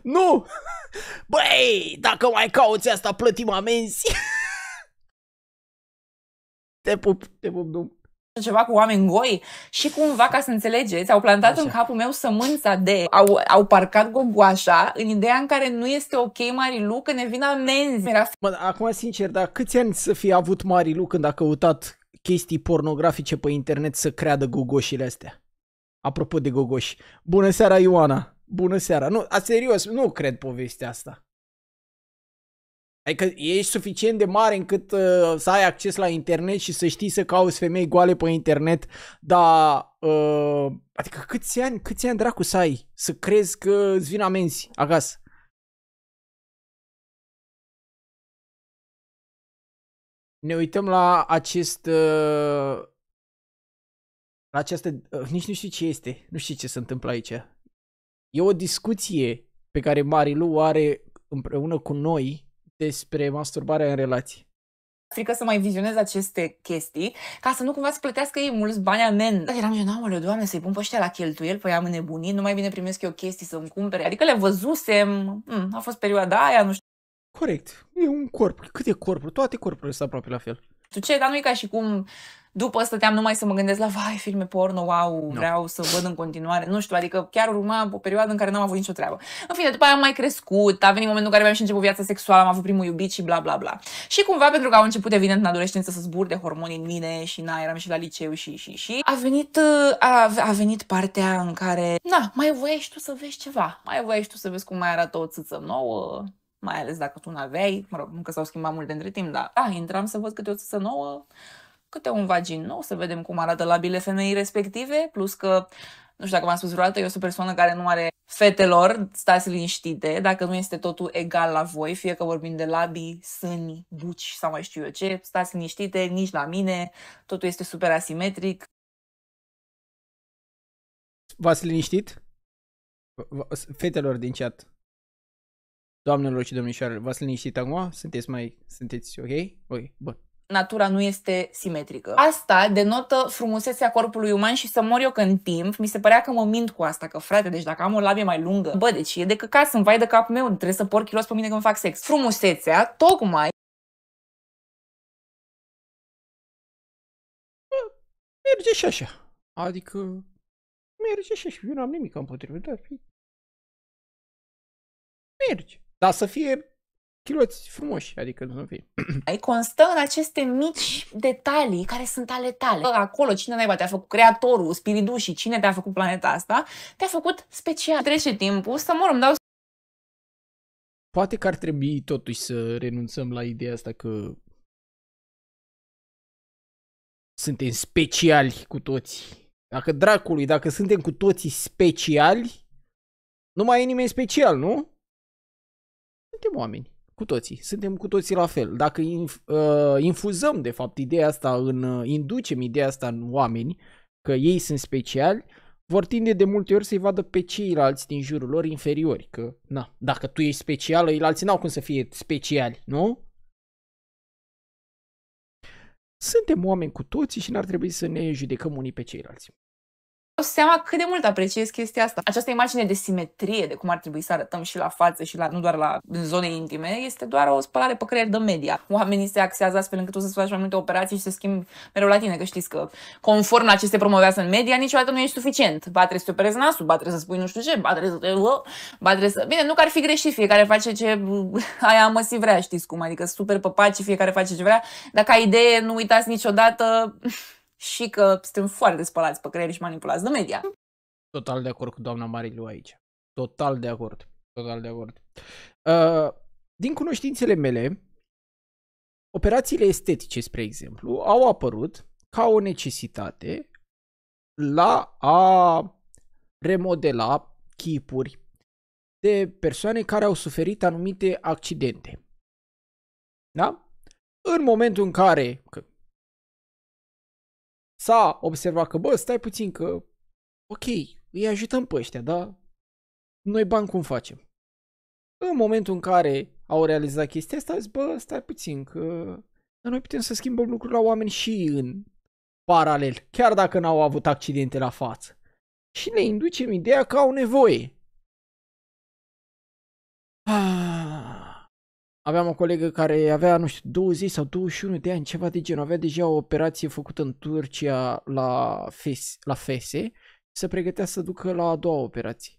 Nu! Băi, dacă mai cauți asta, plătim amenzi. Te pup, te pup, dum. Ceva cu oameni goi și cumva, ca să înțelegeți, au plantat Așa. în capul meu sămânța de, au, au parcat gogoașa în ideea în care nu este ok Marilu că ne vin amenzi. Era... Mă, acum, sincer, dar câți ani să fi avut Marilu când a căutat chestii pornografice pe internet să creadă gogoșile astea. Apropo de gogoși. Bună seara, Ioana! Bună seara! Nu, a serios, nu cred povestea asta. Adică ești suficient de mare încât uh, să ai acces la internet și să știi să cauți femei goale pe internet, dar uh, adică câți ani, câți ani dracu să ai să crezi că îți vin amenzi acasă? ne uităm la acest... Uh, la această... Uh, nici nu știu ce este. Nu știu ce se întâmplă aici. E o discuție pe care Marilu o are împreună cu noi despre masturbarea în relații frică să mai vizionez aceste chestii, ca să nu cumva să plătească ei mulți bani amen. Eram eu, n-am doamne, să-i pun pe ăștia la cheltuiel, păi am nebunit, nu mai bine primesc eu chestii să-mi cumpere. Adică le văzusem, mm, a fost perioada aia, nu știu. Corect. E un corp. Cât e corpul? Toate corpurile sunt aproape la fel. Tu ce? Dar nu e ca și cum după stăteam numai să mă gândesc la vai, filme porno, wow, no. vreau să văd în continuare. Nu știu, adică chiar urma o perioadă în care n-am avut nicio treabă. În fine, după aia am mai crescut, a venit momentul în care mi-am și început viața sexuală, am avut primul iubit și bla bla bla. Și cumva, pentru că au început evident în adolescență să zburde hormonii în mine și na, eram și la liceu și și și, a venit, a, a venit partea în care, na, mai voiești tu să vezi ceva, mai voiești tu să vezi cum mai arată o țâță nouă, mai ales dacă tu n-aveai, mă rog, nu că s-au schimbat multe între timp, dar da, intram să văd câte o țesă nouă, câte un vagin nou, să vedem cum arată labile femeii respective, plus că, nu știu dacă v-am spus vreodată, eu sunt o persoană care nu are fetelor, stați liniștite, dacă nu este totul egal la voi, fie că vorbim de labii, sâni, buci sau mai știu eu ce, stați liniștite, nici la mine, totul este super asimetric. V-ați liniștit? Fetelor din chat, Doamnelor și domnișoarelor, v-ați liniștit acum? Sunteți mai... sunteți ok? Ok, bun natura nu este simetrică. Asta denotă frumusețea corpului uman și să mor eu că în timp mi se părea că mă mint cu asta, că frate, deci dacă am o labie mai lungă, bă, deci e de căcat, să-mi vai de capul meu, trebuie să por kilos pe mine când fac sex. Frumusețea, tocmai, merge și așa. Adică, merge și așa, eu n-am nimic împotriva, dar merge. Dar să fie chiloți frumoși, adică nu fie. Ai constă în aceste mici detalii care sunt ale tale. Acolo cine naiba te-a făcut creatorul, spiritul și cine te-a făcut planeta asta, te-a făcut special. Trece timpul, să mor, îmi dau Poate că ar trebui totuși să renunțăm la ideea asta că suntem speciali cu toți. Dacă dracului, dacă suntem cu toții speciali, nu mai e nimeni special, nu? suntem oameni, cu toții, suntem cu toții la fel. Dacă inf- uh, infuzăm, de fapt, ideea asta în, uh, inducem ideea asta în oameni, că ei sunt speciali, vor tinde de multe ori să-i vadă pe ceilalți din jurul lor inferiori. Că, na, dacă tu ești specială, alții n-au cum să fie speciali, nu? Suntem oameni cu toții și n-ar trebui să ne judecăm unii pe ceilalți seama cât de mult apreciez chestia asta. Această imagine de simetrie, de cum ar trebui să arătăm și la față și la, nu doar la zone intime, este doar o spălare pe creier de media. Oamenii se axează astfel încât tu să-ți faci mai multe operații și să schimbi mereu la tine, că știți că conform la ce se promovează în media, niciodată nu ești suficient. Ba trebuie să te operezi nasul, ba trebuie să spui nu știu ce, ba trebuie să te... Ba trebuie să... Bine, nu că ar fi greșit, fiecare face ce aia măsi vrea, știți cum, adică super pe pace, fiecare face ce vrea, dar ca idee nu uitați niciodată și că suntem foarte spălați pe creier și manipulați de media. Total de acord cu doamna Marilu aici. Total de acord. Total de acord. Uh, din cunoștințele mele, operațiile estetice, spre exemplu, au apărut ca o necesitate la a remodela chipuri de persoane care au suferit anumite accidente. Da? În momentul în care, că S-a observat că, bă, stai puțin că, ok, îi ajutăm pe ăștia, da? Noi bani cum facem? În momentul în care au realizat chestia asta, zis, bă, stai puțin că noi putem să schimbăm lucruri la oameni și în paralel, chiar dacă n-au avut accidente la față. Și le inducem ideea că au nevoie. Ah aveam o colegă care avea, nu știu, 20 sau 21 de ani, ceva de genul, avea deja o operație făcută în Turcia la, fes, la fese și se pregătea să ducă la a doua operație.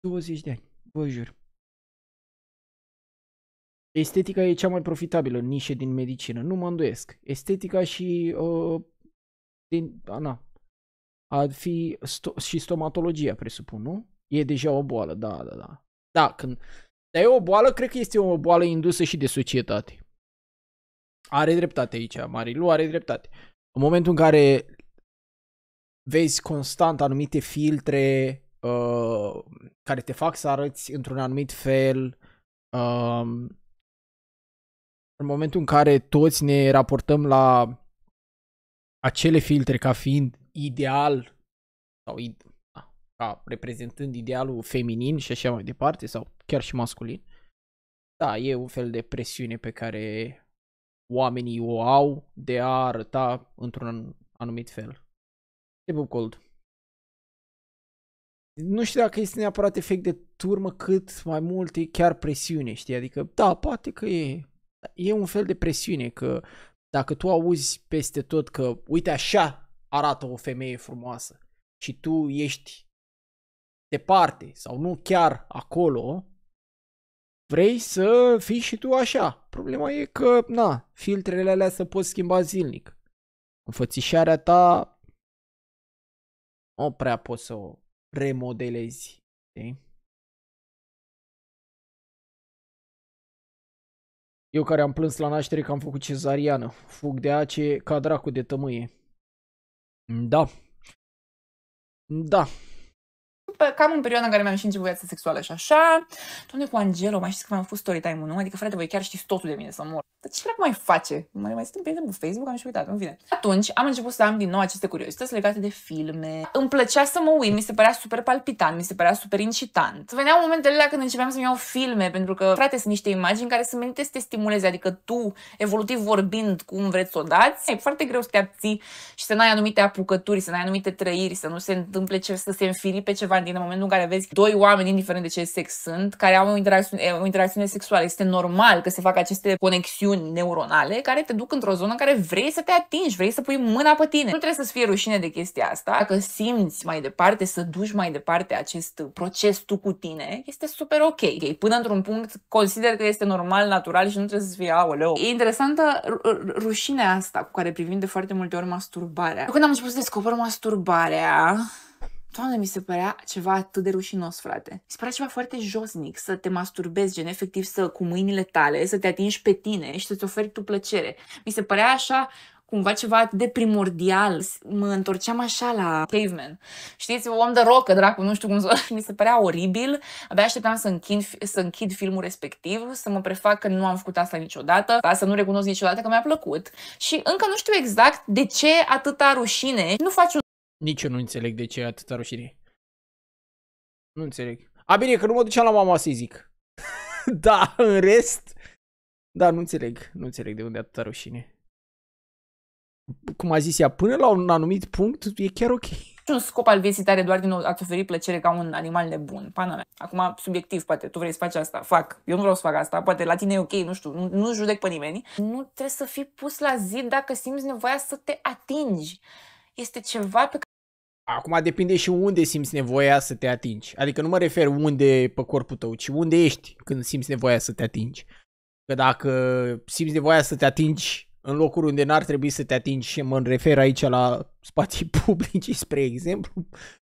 20 de ani, vă jur. Estetica e cea mai profitabilă nișe din medicină, nu mă îndoiesc. Estetica și uh, din, a, na, ar fi sto- și stomatologia, presupun, nu? E deja o boală, da, da, da. Da, când dar e o boală, cred că este o boală indusă și de societate. Are dreptate aici, Marilu are dreptate. În momentul în care vezi constant anumite filtre uh, care te fac să arăți într-un anumit fel, uh, în momentul în care toți ne raportăm la acele filtre ca fiind ideal sau id- da, ca reprezentând idealul feminin și așa mai departe sau chiar și masculin. Da, e un fel de presiune pe care oamenii o au de a arăta într-un anumit fel. E cold. Nu știu dacă este neapărat efect de turmă, cât mai mult e chiar presiune, știi? Adică, da, poate că e, e un fel de presiune, că dacă tu auzi peste tot că, uite așa arată o femeie frumoasă și tu ești departe sau nu chiar acolo, vrei să fii și tu așa. Problema e că, na, filtrele alea se pot schimba zilnic. Înfățișarea ta nu prea poți să o remodelezi. Știi? Eu care am plâns la naștere că am făcut cezariană. Fug de ace ca dracu de tămâie. Da. Da pe, cam în perioada în care mi-am și început viața sexuală și așa. Doamne, cu Angelo, mai știți că v-am fost storytime-ul, nu? Adică, frate, voi chiar știți totul de mine, să mor. Dar ce dracu mai face? Mai mai sunt pe pe Facebook, am și uitat, în fine. Atunci am început să am din nou aceste curiozități legate de filme. Îmi plăcea să mă uit, mi se părea super palpitant, mi se părea super incitant. Veneau momentele la când începeam să-mi iau filme, pentru că, frate, sunt niște imagini care sunt menite să te stimuleze, adică tu, evolutiv vorbind, cum vreți să o dați, e foarte greu să te abții și să n-ai anumite apucături, să n-ai anumite trăiri, să nu se întâmple ce, să se înfiri pe ceva din momentul în care vezi doi oameni, indiferent de ce sex sunt, care au o interacțiune, o interacțiune sexuală. Este normal că se fac aceste conexiuni conexiuni neuronale care te duc într-o zonă în care vrei să te atingi, vrei să pui mâna pe tine. Nu trebuie să-ți fie rușine de chestia asta. Dacă simți mai departe, să duci mai departe acest proces tu cu tine, este super ok. okay. Până într-un punct consider că este normal, natural și nu trebuie să fie aoleu. E interesantă rușinea asta cu care privim de foarte multe ori masturbarea. Eu când am început să descoper masturbarea, Doamne, mi se părea ceva atât de rușinos, frate. Mi se părea ceva foarte josnic să te masturbezi, gen efectiv să cu mâinile tale, să te atingi pe tine și să-ți oferi tu plăcere. Mi se părea așa cumva ceva atât de primordial. Mă întorceam așa la caveman. Știți, om de rocă, dracu, nu știu cum să... Mi se părea oribil. Abia așteptam să închid, să închid filmul respectiv, să mă prefac că nu am făcut asta niciodată, ca da, să nu recunosc niciodată că mi-a plăcut. Și încă nu știu exact de ce atâta rușine. Nu faci un nici eu nu înțeleg de ce e atâta roșinie. Nu înțeleg. A, bine, că nu mă duceam la mama să-i zic. da, în rest... Da, nu înțeleg. Nu înțeleg de unde e atâta roșine. Cum a zis ea, până la un anumit punct e chiar ok. Un scop al vieții tare doar din a-ți oferi plăcere ca un animal nebun. Pana mea. Acum, subiectiv, poate tu vrei să faci asta. Fac. Eu nu vreau să fac asta. Poate la tine e ok, nu știu. Nu, nu judec pe nimeni. Nu trebuie să fii pus la zid dacă simți nevoia să te atingi. Este ceva pe care Acum depinde și unde simți nevoia să te atingi. Adică nu mă refer unde pe corpul tău, ci unde ești când simți nevoia să te atingi. Că dacă simți nevoia să te atingi în locuri unde n-ar trebui să te atingi și mă refer aici la spații publice, spre exemplu,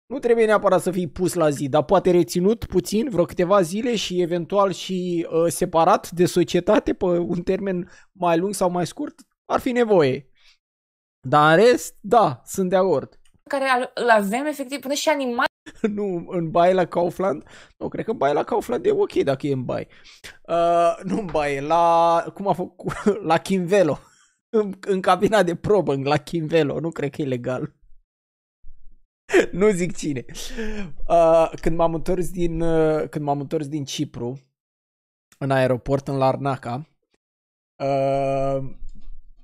nu trebuie neapărat să fii pus la zi, dar poate reținut puțin, vreo câteva zile și eventual și uh, separat de societate pe un termen mai lung sau mai scurt, ar fi nevoie. Dar în rest, da, sunt de acord care îl avem efectiv până și animat. Nu, în baie la Kaufland? Nu, cred că în baie la Kaufland e ok dacă e în baie. Uh, nu în baie, la, cum a făcut, la Kimvelo. În, în cabina de probă, în la Kimvelo. nu cred că e legal. nu zic cine. Uh, când m-am întors din, uh, când m-am întors din Cipru, în aeroport în Larnaca, uh,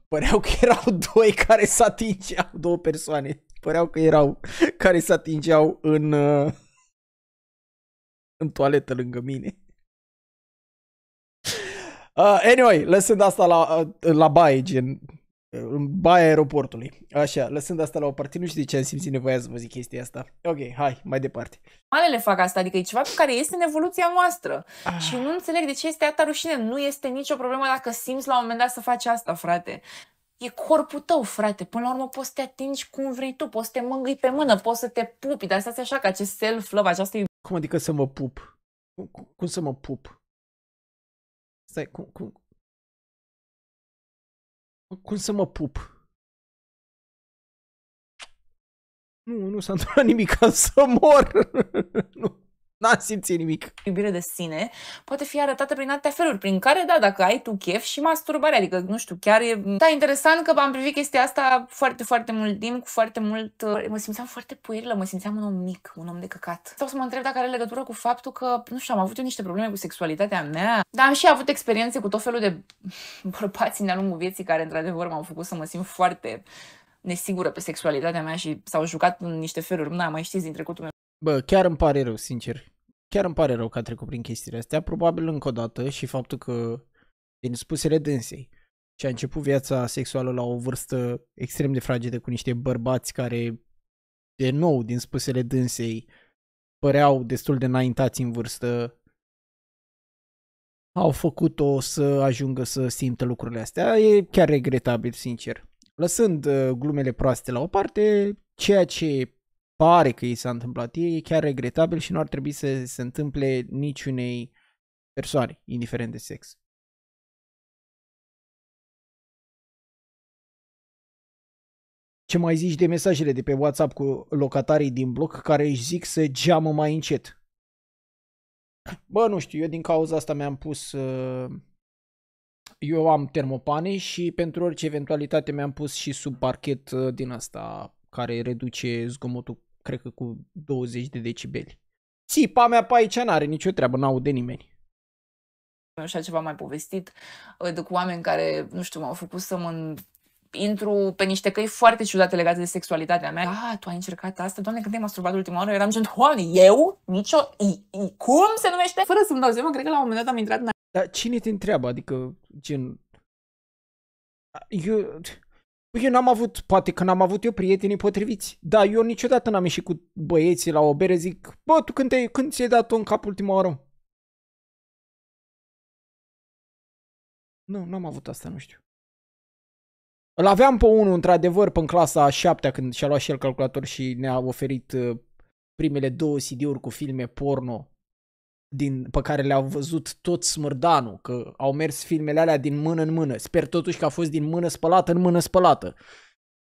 păreau că erau doi care s atingeau, două persoane păreau că erau, care se atingeau în, uh, în toaletă lângă mine. Uh, anyway, lăsând asta la, uh, la baie, gen, uh, în baia aeroportului. Așa, lăsând asta la o parte, nu știu de ce am simțit nevoia să vă zic chestia asta. Ok, hai, mai departe. Malele fac asta, adică e ceva pe care este în evoluția noastră. Ah. Și nu înțeleg de ce este atât rușine. Nu este nicio problemă dacă simți la un moment dat să faci asta, frate. E corpul tău, frate. Până la urmă poți să te atingi cum vrei tu, poți să te mângâi pe mână, poți să te pupi, dar asta așa, ca acest self-love, această... Cum adică să mă pup? Cum, cum să mă pup? Stai, cum, cum... Cum să mă pup? Nu, nu s-a întâmplat nimic, să mor! nu. N-am simțit nimic. Iubire de sine poate fi arătată prin alte feluri, prin care, da, dacă ai tu chef și masturbare, adică, nu știu, chiar e... Da, interesant că am privit chestia asta foarte, foarte mult timp, cu foarte mult... Uh, mă simțeam foarte puerilă, mă simțeam un om mic, un om de căcat. Sau să mă întreb dacă are legătură cu faptul că, nu știu, am avut eu niște probleme cu sexualitatea mea, dar am și avut experiențe cu tot felul de bărbați de-a lungul vieții care, într-adevăr, m-au făcut să mă simt foarte nesigură pe sexualitatea mea și s-au jucat în niște feluri. Nu mai știți din trecutul meu Bă, chiar îmi pare rău, sincer. Chiar îmi pare rău că a trecut prin chestiile astea. Probabil încă o dată și faptul că din spusele dânsei și a început viața sexuală la o vârstă extrem de fragedă cu niște bărbați care, de nou, din spusele dânsei, păreau destul de înaintați în vârstă, au făcut-o să ajungă să simtă lucrurile astea. E chiar regretabil, sincer. Lăsând uh, glumele proaste la o parte, ceea ce pare că i s-a întâmplat ei, e chiar regretabil și nu ar trebui să se întâmple niciunei persoane, indiferent de sex. Ce mai zici de mesajele de pe WhatsApp cu locatarii din bloc care își zic să geamă mai încet? Bă, nu știu, eu din cauza asta mi-am pus... Uh, eu am termopane și pentru orice eventualitate mi-am pus și sub parchet uh, din asta care reduce zgomotul cred că cu 20 de decibeli. Țipa mea pe aici n-are nicio treabă, n de nimeni. Așa ceva mai povestit de cu oameni care, nu știu, m-au făcut să mă intru pe niște căi foarte ciudate legate de sexualitatea mea. Ah, tu ai încercat asta? Doamne, când te-ai masturbat ultima oară, eram gen, oameni, eu? Nicio... I, I, cum se numește? Fără să-mi dau seama, cred că la un moment dat am intrat în... Dar cine te întreabă? Adică, gen... Eu Păi eu n-am avut, poate că n-am avut eu prietenii potriviți, dar eu niciodată n-am ieșit cu băieții la o bere, zic, bă, tu când, te, când ți-ai dat-o în cap ultima oară? Nu, n-am avut asta, nu știu. Îl aveam pe unul, într-adevăr, pe în clasa a șaptea, când și-a luat și el calculator și ne-a oferit uh, primele două CD-uri cu filme porno din, pe care le-au văzut tot smârdanul, că au mers filmele alea din mână în mână. Sper totuși că a fost din mână spălată în mână spălată.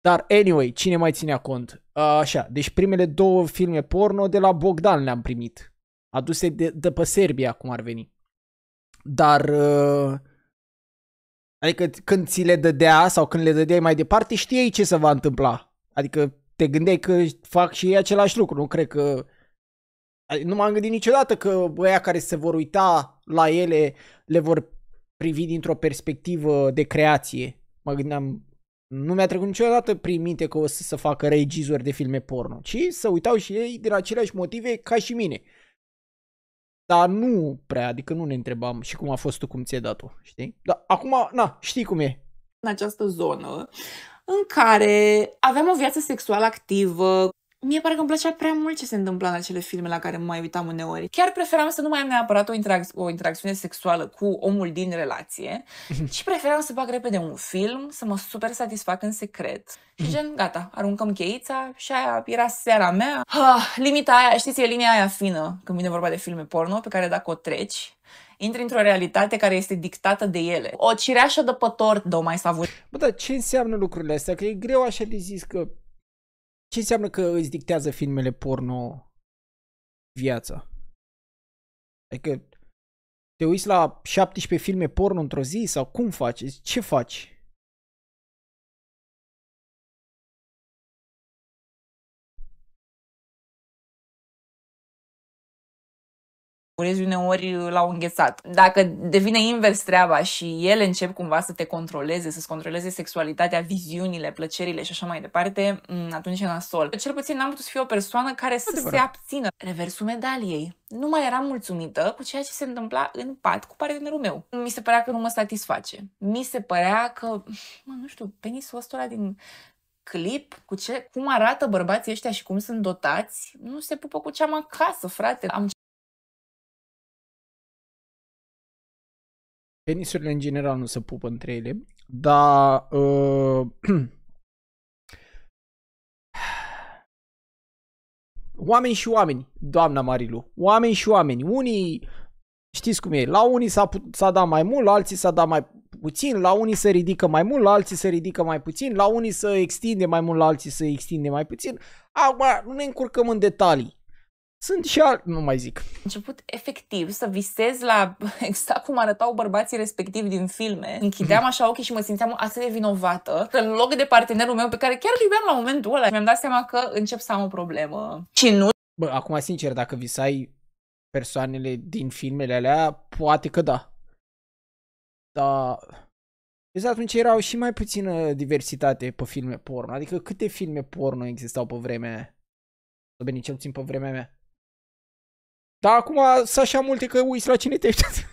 Dar anyway, cine mai ținea cont? Așa, deci primele două filme porno de la Bogdan le-am primit. Aduse de, de pe Serbia, cum ar veni. Dar... Adică când ți le dădea sau când le dădeai mai departe, știi ce se va întâmpla. Adică te gândeai că fac și ei același lucru. Nu cred că nu m-am gândit niciodată că băia care se vor uita la ele le vor privi dintr-o perspectivă de creație. Mă gândeam, nu mi-a trecut niciodată prin minte că o să se facă regizori de filme porno, ci să uitau și ei din aceleași motive ca și mine. Dar nu prea, adică nu ne întrebam și cum a fost tu, cum ți-ai dat-o, știi? Dar acum, na, știi cum e. În această zonă în care aveam o viață sexuală activă, Mie pare că îmi plăcea prea mult ce se întâmpla în acele filme la care mă mai uitam uneori. Chiar preferam să nu mai am neapărat o, interac- o interacțiune sexuală cu omul din relație, ci preferam să fac repede un film, să mă super satisfac în secret. Și mhm. gen, gata, aruncăm cheița și aia era seara mea. Ha, ah, limita aia, știți, e linia aia fină când vine vorba de filme porno, pe care dacă o treci, intri într-o realitate care este dictată de ele. O cireașă de pe tort, dă mai savuri. Bă, dar ce înseamnă lucrurile astea? Că e greu așa de zis că ce înseamnă că îți dictează filmele porno viața? Adică te uiți la 17 filme porno într-o zi sau cum faci? Ce faci? curezi uneori uh, la au înghețat. Dacă devine invers treaba și ele încep cumva să te controleze, să-ți controleze sexualitatea, viziunile, plăcerile și așa mai departe, mm, atunci e nasol. Cel puțin n-am putut să fiu o persoană care să Adevărat. se abțină. Reversul medaliei. Nu mai eram mulțumită cu ceea ce se întâmpla în pat cu partenerul meu. Mi se părea că nu mă satisface. Mi se părea că, mă, nu știu, penisul ăsta din clip cu ce, cum arată bărbații ăștia și cum sunt dotați, nu se pupă cu ce am acasă, frate. Am penisurile în general nu se pupă între ele, dar uh, oameni și oameni, doamna Marilu, oameni și oameni, unii știți cum e, la unii s-a, s-a dat mai mult, la alții s-a dat mai puțin, la unii se ridică mai mult, la alții se ridică mai puțin, la unii se extinde mai mult, la alții se extinde mai puțin. Acum nu ne încurcăm în detalii. Sunt și al... nu mai zic. Am început efectiv să visez la exact cum arătau bărbații respectivi din filme. Mhm. Închideam așa ochii și mă simțeam atât de vinovată. Că în loc de partenerul meu pe care chiar îl iubeam la momentul ăla, mi-am dat seama că încep să am o problemă. Și nu... Bă, acum sincer, dacă visai persoanele din filmele alea, poate că da. Dar... Deci atunci erau și mai puțină diversitate pe filme porno. Adică câte filme porno existau pe vremea aia? bine, cel puțin pe vremea mea. Dar acum să așa multe că uiți la cine te uiți.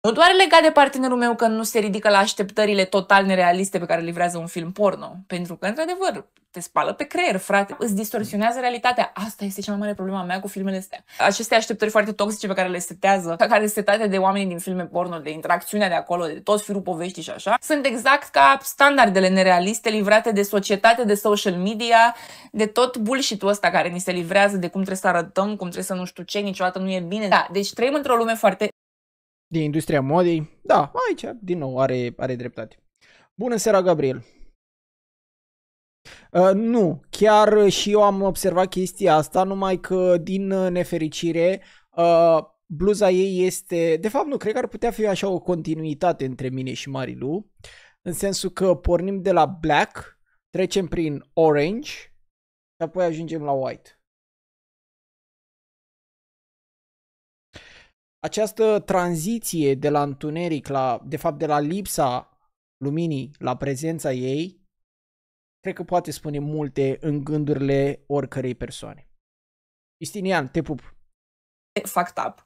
Nu doar legat de partenerul meu că nu se ridică la așteptările total nerealiste pe care livrează un film porno, pentru că, într-adevăr, te spală pe creier, frate, îți distorsionează realitatea. Asta este cea mai mare problema mea cu filmele astea. Aceste așteptări foarte toxice pe care le setează, care setate de oameni din filme porno, de interacțiunea de acolo, de tot firul poveștii și așa, sunt exact ca standardele nerealiste livrate de societate, de social media, de tot bullshit-ul ăsta care ni se livrează, de cum trebuie să arătăm, cum trebuie să nu știu ce, niciodată nu e bine. Da, deci trăim într-o lume foarte din industria modei. Da, aici, din nou, are, are dreptate. Bună seara, Gabriel! Uh, nu, chiar și eu am observat chestia asta, numai că din nefericire uh, bluza ei este, de fapt nu, cred că ar putea fi așa o continuitate între mine și Marilu, în sensul că pornim de la black, trecem prin orange și apoi ajungem la white. această tranziție de la întuneric, la, de fapt de la lipsa luminii la prezența ei, cred că poate spune multe în gândurile oricărei persoane. Istinian, te pup! fucked up.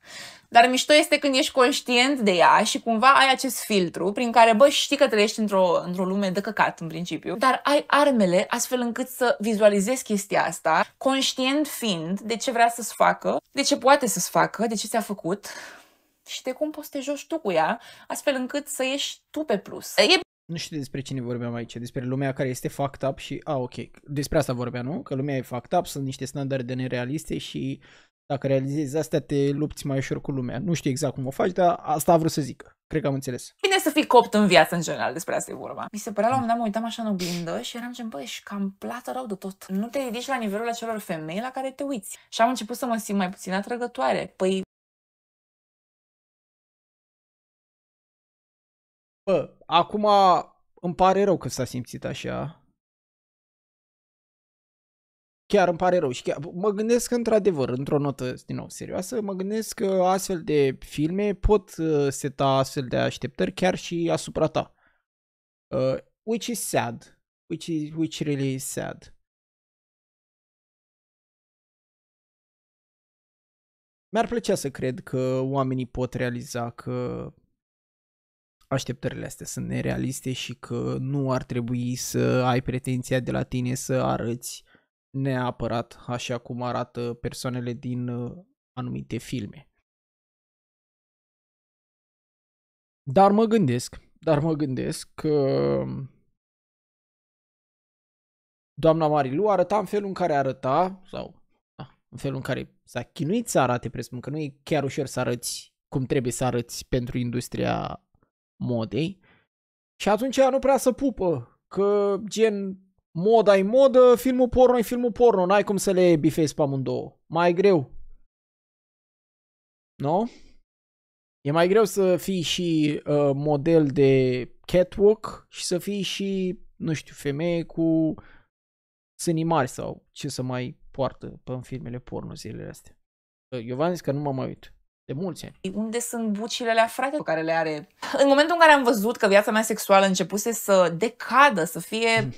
Dar mișto este când ești conștient de ea și cumva ai acest filtru prin care, bă, știi că trăiești într-o, într-o lume de căcat în principiu, dar ai armele astfel încât să vizualizezi chestia asta, conștient fiind de ce vrea să-ți facă, de ce poate să-ți facă, de ce ți-a făcut și de cum poți să te joci tu cu ea, astfel încât să ieși tu pe plus. E nu știu despre cine vorbeam aici, despre lumea care este fucked up și, a, ok, despre asta vorbeam, nu? Că lumea e fucked up, sunt niște standarde nerealiste și dacă realizezi astea, te lupți mai ușor cu lumea. Nu știu exact cum o faci, dar asta a vrut să zic. Cred că am înțeles. Bine să fii copt în viață, în general, despre asta e vorba. Mi se părea la un moment dat, mă uitam așa în oglindă și eram gen, băi, ești cam plată rău de tot. Nu te ridici la nivelul acelor femei la care te uiți. Și am început să mă simt mai puțin atrăgătoare. Păi, Bă, acum îmi pare rău că s-a simțit așa chiar îmi pare rău și chiar, mă gândesc într-adevăr, într-o notă din nou serioasă, mă gândesc că astfel de filme pot uh, seta astfel de așteptări chiar și asupra ta. Uh, which is sad. Which, is, which really is sad. Mi-ar plăcea să cred că oamenii pot realiza că așteptările astea sunt nerealiste și că nu ar trebui să ai pretenția de la tine să arăți neapărat așa cum arată persoanele din uh, anumite filme. Dar mă gândesc, dar mă gândesc că um, doamna Marilu arăta în felul în care arăta, sau da, în felul în care s-a chinuit să arate, presupun că nu e chiar ușor să arăți cum trebuie să arăți pentru industria modei. Și atunci ea nu prea să pupă, că gen Moda ai mod uh, filmul porno e filmul porno. N-ai cum să le bifezi pe amândouă. Mai greu. Nu? E mai greu să fii și uh, model de catwalk și să fii și, nu știu, femeie cu sânii mari sau ce să mai poartă pe în filmele porno zilele astea. Uh, eu v-am zis că nu mă mai uit. De mulți ani. Păi unde sunt bucile alea, frate, pe care le are? În momentul în care am văzut că viața mea sexuală începuse să decadă, să fie... Mm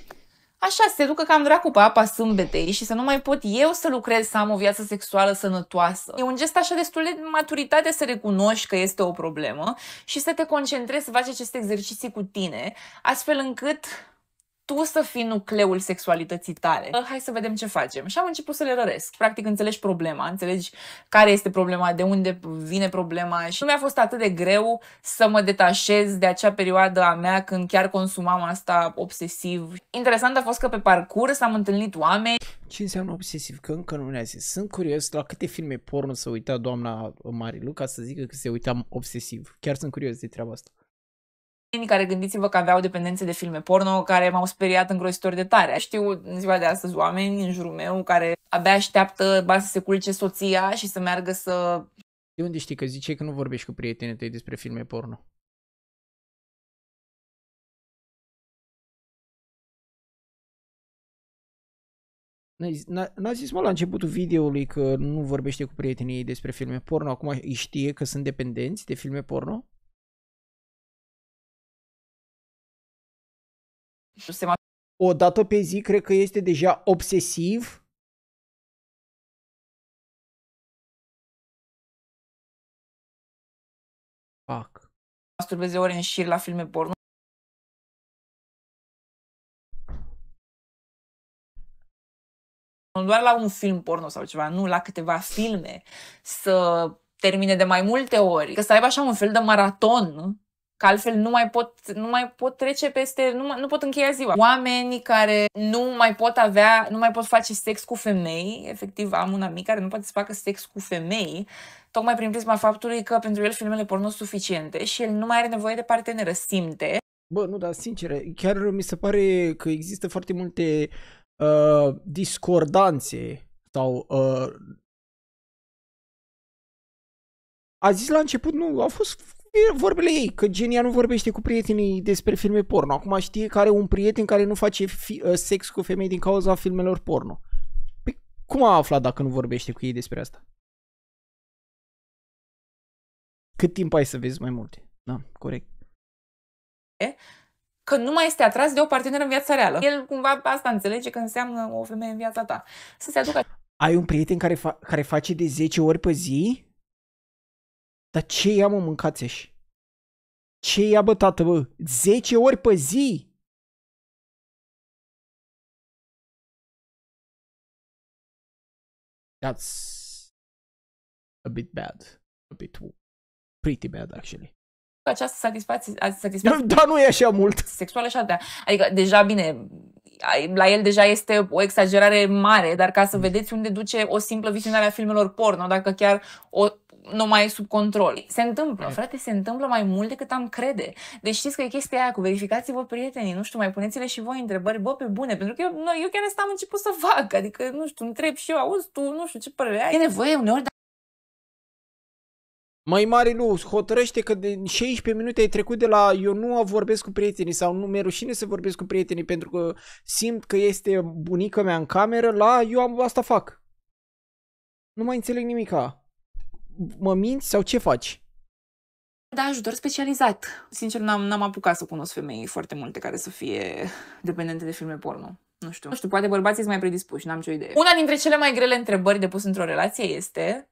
așa, se ducă cam dracu pe apa sâmbetei și să nu mai pot eu să lucrez să am o viață sexuală sănătoasă. E un gest așa destul de maturitate să recunoști că este o problemă și să te concentrezi să faci aceste exerciții cu tine, astfel încât tu să fii nucleul sexualității tale. Ă, hai să vedem ce facem. Și am început să le răresc. Practic înțelegi problema, înțelegi care este problema, de unde vine problema și nu mi-a fost atât de greu să mă detașez de acea perioadă a mea când chiar consumam asta obsesiv. Interesant a fost că pe parcurs am întâlnit oameni ce înseamnă obsesiv? Că încă nu ne-a zis. Sunt curios la câte filme porno să uita doamna Mariluca să zică că se uita obsesiv. Chiar sunt curios de treaba asta care gândiți-vă că aveau dependențe de filme porno care m-au speriat îngrozitor de tare. Știu în ziua de astăzi oameni în jurul meu care abia așteaptă ba să se culce soția și să meargă să... De unde știi că ziceai că nu vorbești cu prietenii tăi despre filme porno? N-a zis mă la începutul videoului că nu vorbește cu prietenii despre filme porno, acum îi știe că sunt dependenți de filme porno? se mai... O dată pe zi cred că este deja obsesiv. Fuck. Masturbeze ore în șir la filme porno. Nu doar la un film porno sau ceva, nu, la câteva filme. Să termine de mai multe ori. Că să aibă așa un fel de maraton Că altfel nu mai pot, nu mai pot trece peste, nu, nu pot încheia ziua. Oamenii care nu mai pot avea, nu mai pot face sex cu femei, efectiv am un amic care nu poate să facă sex cu femei, tocmai prin prisma faptului că pentru el filmele porno sunt suficiente și el nu mai are nevoie de parteneră, simte. Bă, nu, dar sincer, chiar mi se pare că există foarte multe uh, discordanțe sau uh, a zis la început, nu, au fost e vorbele ei, că genia nu vorbește cu prietenii despre filme porno. Acum știe că are un prieten care nu face fi, uh, sex cu femei din cauza filmelor porno. Păi cum a aflat dacă nu vorbește cu ei despre asta? Cât timp ai să vezi mai multe? Da, corect. E? Că nu mai este atras de o parteneră în viața reală. El cumva asta înțelege că înseamnă o femeie în viața ta. Să se aducă... Ai un prieten care, fa- care face de 10 ori pe zi dar ce ia mă mâncați așa? Ce ia bă tată bă? 10 ori pe zi? That's a bit bad. A bit pretty bad actually această satisfacție, satisfacție da, nu e așa mult. Sexual așa altea. Da. Adică, deja, bine, la el deja este o exagerare mare, dar ca să mm. vedeți unde duce o simplă visionare a filmelor porno, dacă chiar o nu mai e sub control. Se întâmplă, mm. frate, se întâmplă mai mult decât am crede. Deci știți că e chestia aia cu verificați-vă prietenii, nu știu, mai puneți-le și voi întrebări, bă, pe bune, pentru că eu, nu, eu chiar asta am început să fac, adică, nu știu, întreb și eu, auzi tu, nu știu ce părere ai. E nevoie uneori, dar mai mare nu, hotărăște că de 16 minute ai trecut de la eu nu vorbesc cu prietenii sau nu mi-e rușine să vorbesc cu prietenii pentru că simt că este bunica mea în cameră la eu am asta fac. Nu mai înțeleg nimica mă minți sau ce faci? Da, ajutor specializat. Sincer, n-am, n-am apucat să cunosc femei foarte multe care să fie dependente de filme porno. Nu știu. Nu știu, poate bărbații sunt mai predispuși, n-am nicio idee. Una dintre cele mai grele întrebări de pus într-o relație este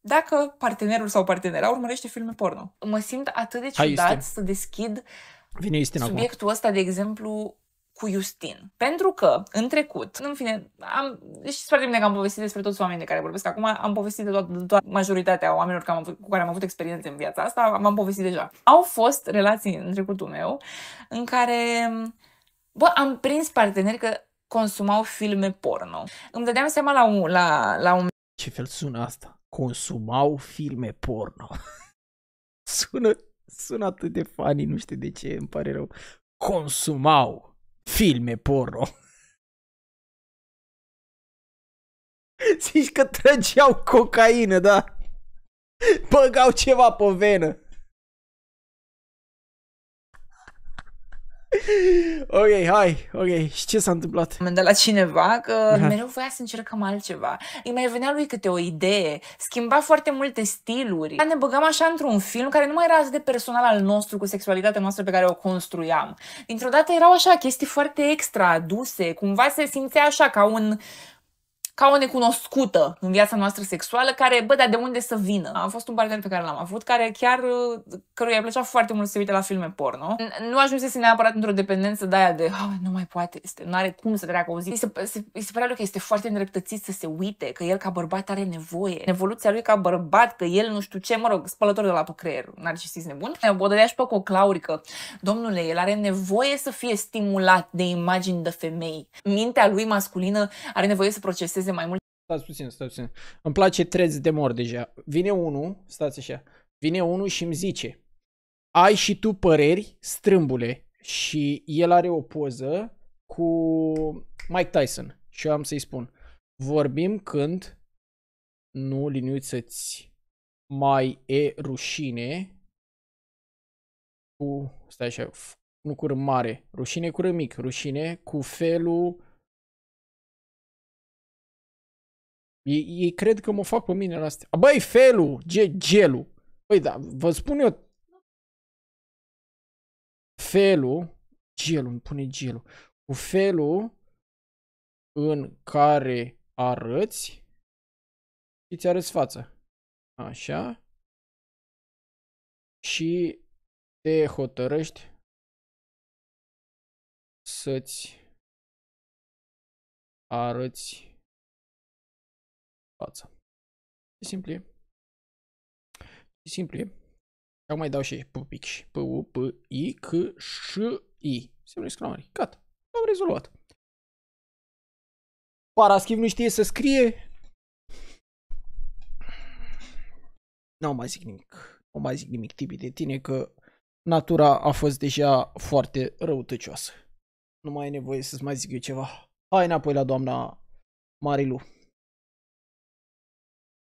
dacă partenerul sau partenera urmărește filme porno. Mă simt atât de ciudat Hai, să deschid Vine subiectul acum. ăsta, de exemplu, cu Justin. Pentru că, în trecut, în fine, am, și foarte bine că am povestit despre toți oamenii de care vorbesc acum, am povestit de toată, to- majoritatea oamenilor care am avut, cu care am avut experiențe în viața asta, am am povestit deja. Au fost relații în trecutul meu în care, bă, am prins parteneri că consumau filme porno. Îmi dădeam seama la un, la, la un... Ce fel sună asta? Consumau filme porno. sună, sună atât de funny, nu știu de ce, îmi pare rău. Consumau filme porno. Zici că trăgeau cocaină, da? Băgau ceva pe venă. Ok, hai, ok, și ce s-a întâmplat? Am de la cineva că Aha. mereu voia să încercăm altceva. Îi mai venea lui câte o idee, schimba foarte multe stiluri. Ne băgam așa într-un film care nu mai era atât de personal al nostru cu sexualitatea noastră pe care o construiam. Dintr-o dată erau așa chestii foarte extra aduse, cumva se simțea așa ca un ca o necunoscută în viața noastră sexuală, care, bă, dar de unde să vină? A fost un partener pe care l-am avut, care chiar, uh, căruia îi plăcea foarte mult să uite la filme porno. Nu ajunsese neapărat într-o dependență de aia de, oh, nu mai poate, este, nu are cum să treacă o zi. Îi se, părea lui că este foarte îndreptățit să se uite, că el ca bărbat are nevoie. Evoluția lui ca bărbat, că el nu știu ce, mă rog, spălător de la pe creier, narcisist nebun. O dădea și pe o claurică domnule, el are nevoie să fie stimulat de imagini de femei. Mintea lui masculină are nevoie să proceseze de mai mult. Stați puțin, stați puțin. Îmi place trez de mor deja. Vine unul, stați așa, vine unul și îmi zice ai și tu păreri, strâmbule. Și el are o poză cu Mike Tyson. Și eu am să-i spun. Vorbim când nu liniuță-ți mai e rușine cu, stai așa, nu cu mare, rușine cu mic, rușine cu felul Ei, ei cred că mă fac pe mine la astea. Băi, felul, ge, gelul. Băi, da, vă spun eu. Felul, gelul, îmi pune gelul. Cu felul în care arăți îți arăți fața. Așa. Și te hotărăști să-ți arăți față. E simplu e. simplu e. Acum mai dau și pupic și p u p i c ș i. Semnul exclamării. Gata. Am rezolvat. Paraschiv nu știe să scrie. Nu mai zic nimic. Nu mai zic nimic tipi de tine că natura a fost deja foarte răutăcioasă. Nu mai e nevoie să-ți mai zic eu ceva. Hai înapoi la doamna Marilu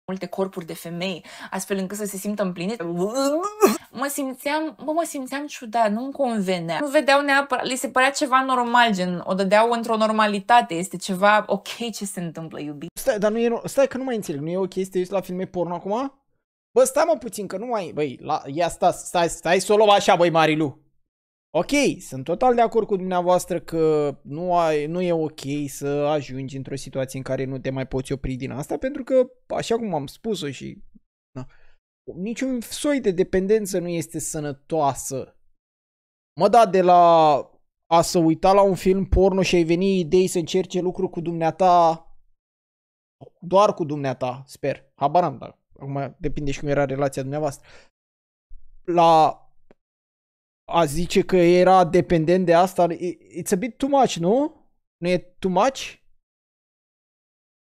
multe corpuri de femei, astfel încât să se simtă împlinit. Mă simțeam, mă, mă simțeam ciudat, nu-mi convenea. Nu vedeau neapărat, li se părea ceva normal, gen, o dădeau într-o normalitate, este ceva ok ce se întâmplă, iubit. Stai, dar nu e, stai că nu mai înțeleg, nu e o chestie, ești la filme porno acum? Bă, stai mă puțin, că nu mai, băi, la, ia stai, stai, stai, stai să o luăm așa, băi, Marilu. Ok, sunt total de acord cu dumneavoastră că nu, ai, nu e ok să ajungi într-o situație în care nu te mai poți opri din asta, pentru că, așa cum am spus-o și... Na, niciun soi de dependență nu este sănătoasă. Mă da de la a să uita la un film porno și ai veni idei să încerce lucruri cu dumneata, doar cu dumneata, sper, habar am, dar acum depinde și cum era relația dumneavoastră, la a zice că era dependent de asta, it's a bit too much, nu? Nu e too much?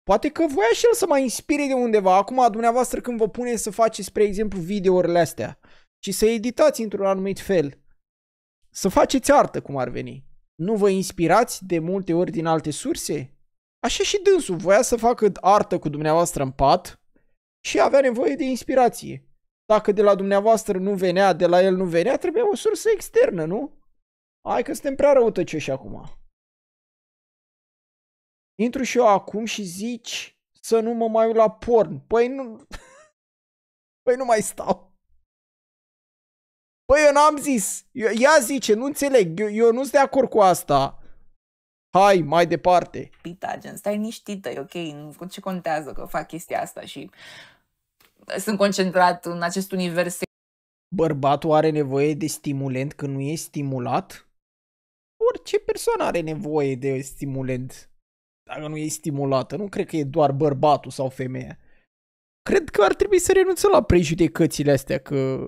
Poate că voia și el să mai inspire de undeva. Acum, dumneavoastră, când vă pune să faceți, spre exemplu, videourile astea și să editați într-un anumit fel, să faceți artă cum ar veni. Nu vă inspirați de multe ori din alte surse? Așa și dânsul voia să facă artă cu dumneavoastră în pat și avea nevoie de inspirație. Dacă de la dumneavoastră nu venea, de la el nu venea, trebuia o sursă externă, nu? Hai că suntem prea răutăcioși acum. Intru și eu acum și zici să nu mă mai uit la porn. Păi nu... Păi nu mai stau. Păi eu n-am zis. Eu, ea zice, nu înțeleg. Eu, eu nu sunt de acord cu asta. Hai, mai departe. Pita, da, gen, stai niștită, e ok, nu ce contează că fac chestia asta și sunt concentrat în acest univers. Bărbatul are nevoie de stimulent când nu e stimulat? Orice persoană are nevoie de stimulent dacă nu e stimulată. Nu cred că e doar bărbatul sau femeia. Cred că ar trebui să renunțăm la prejudecățile astea că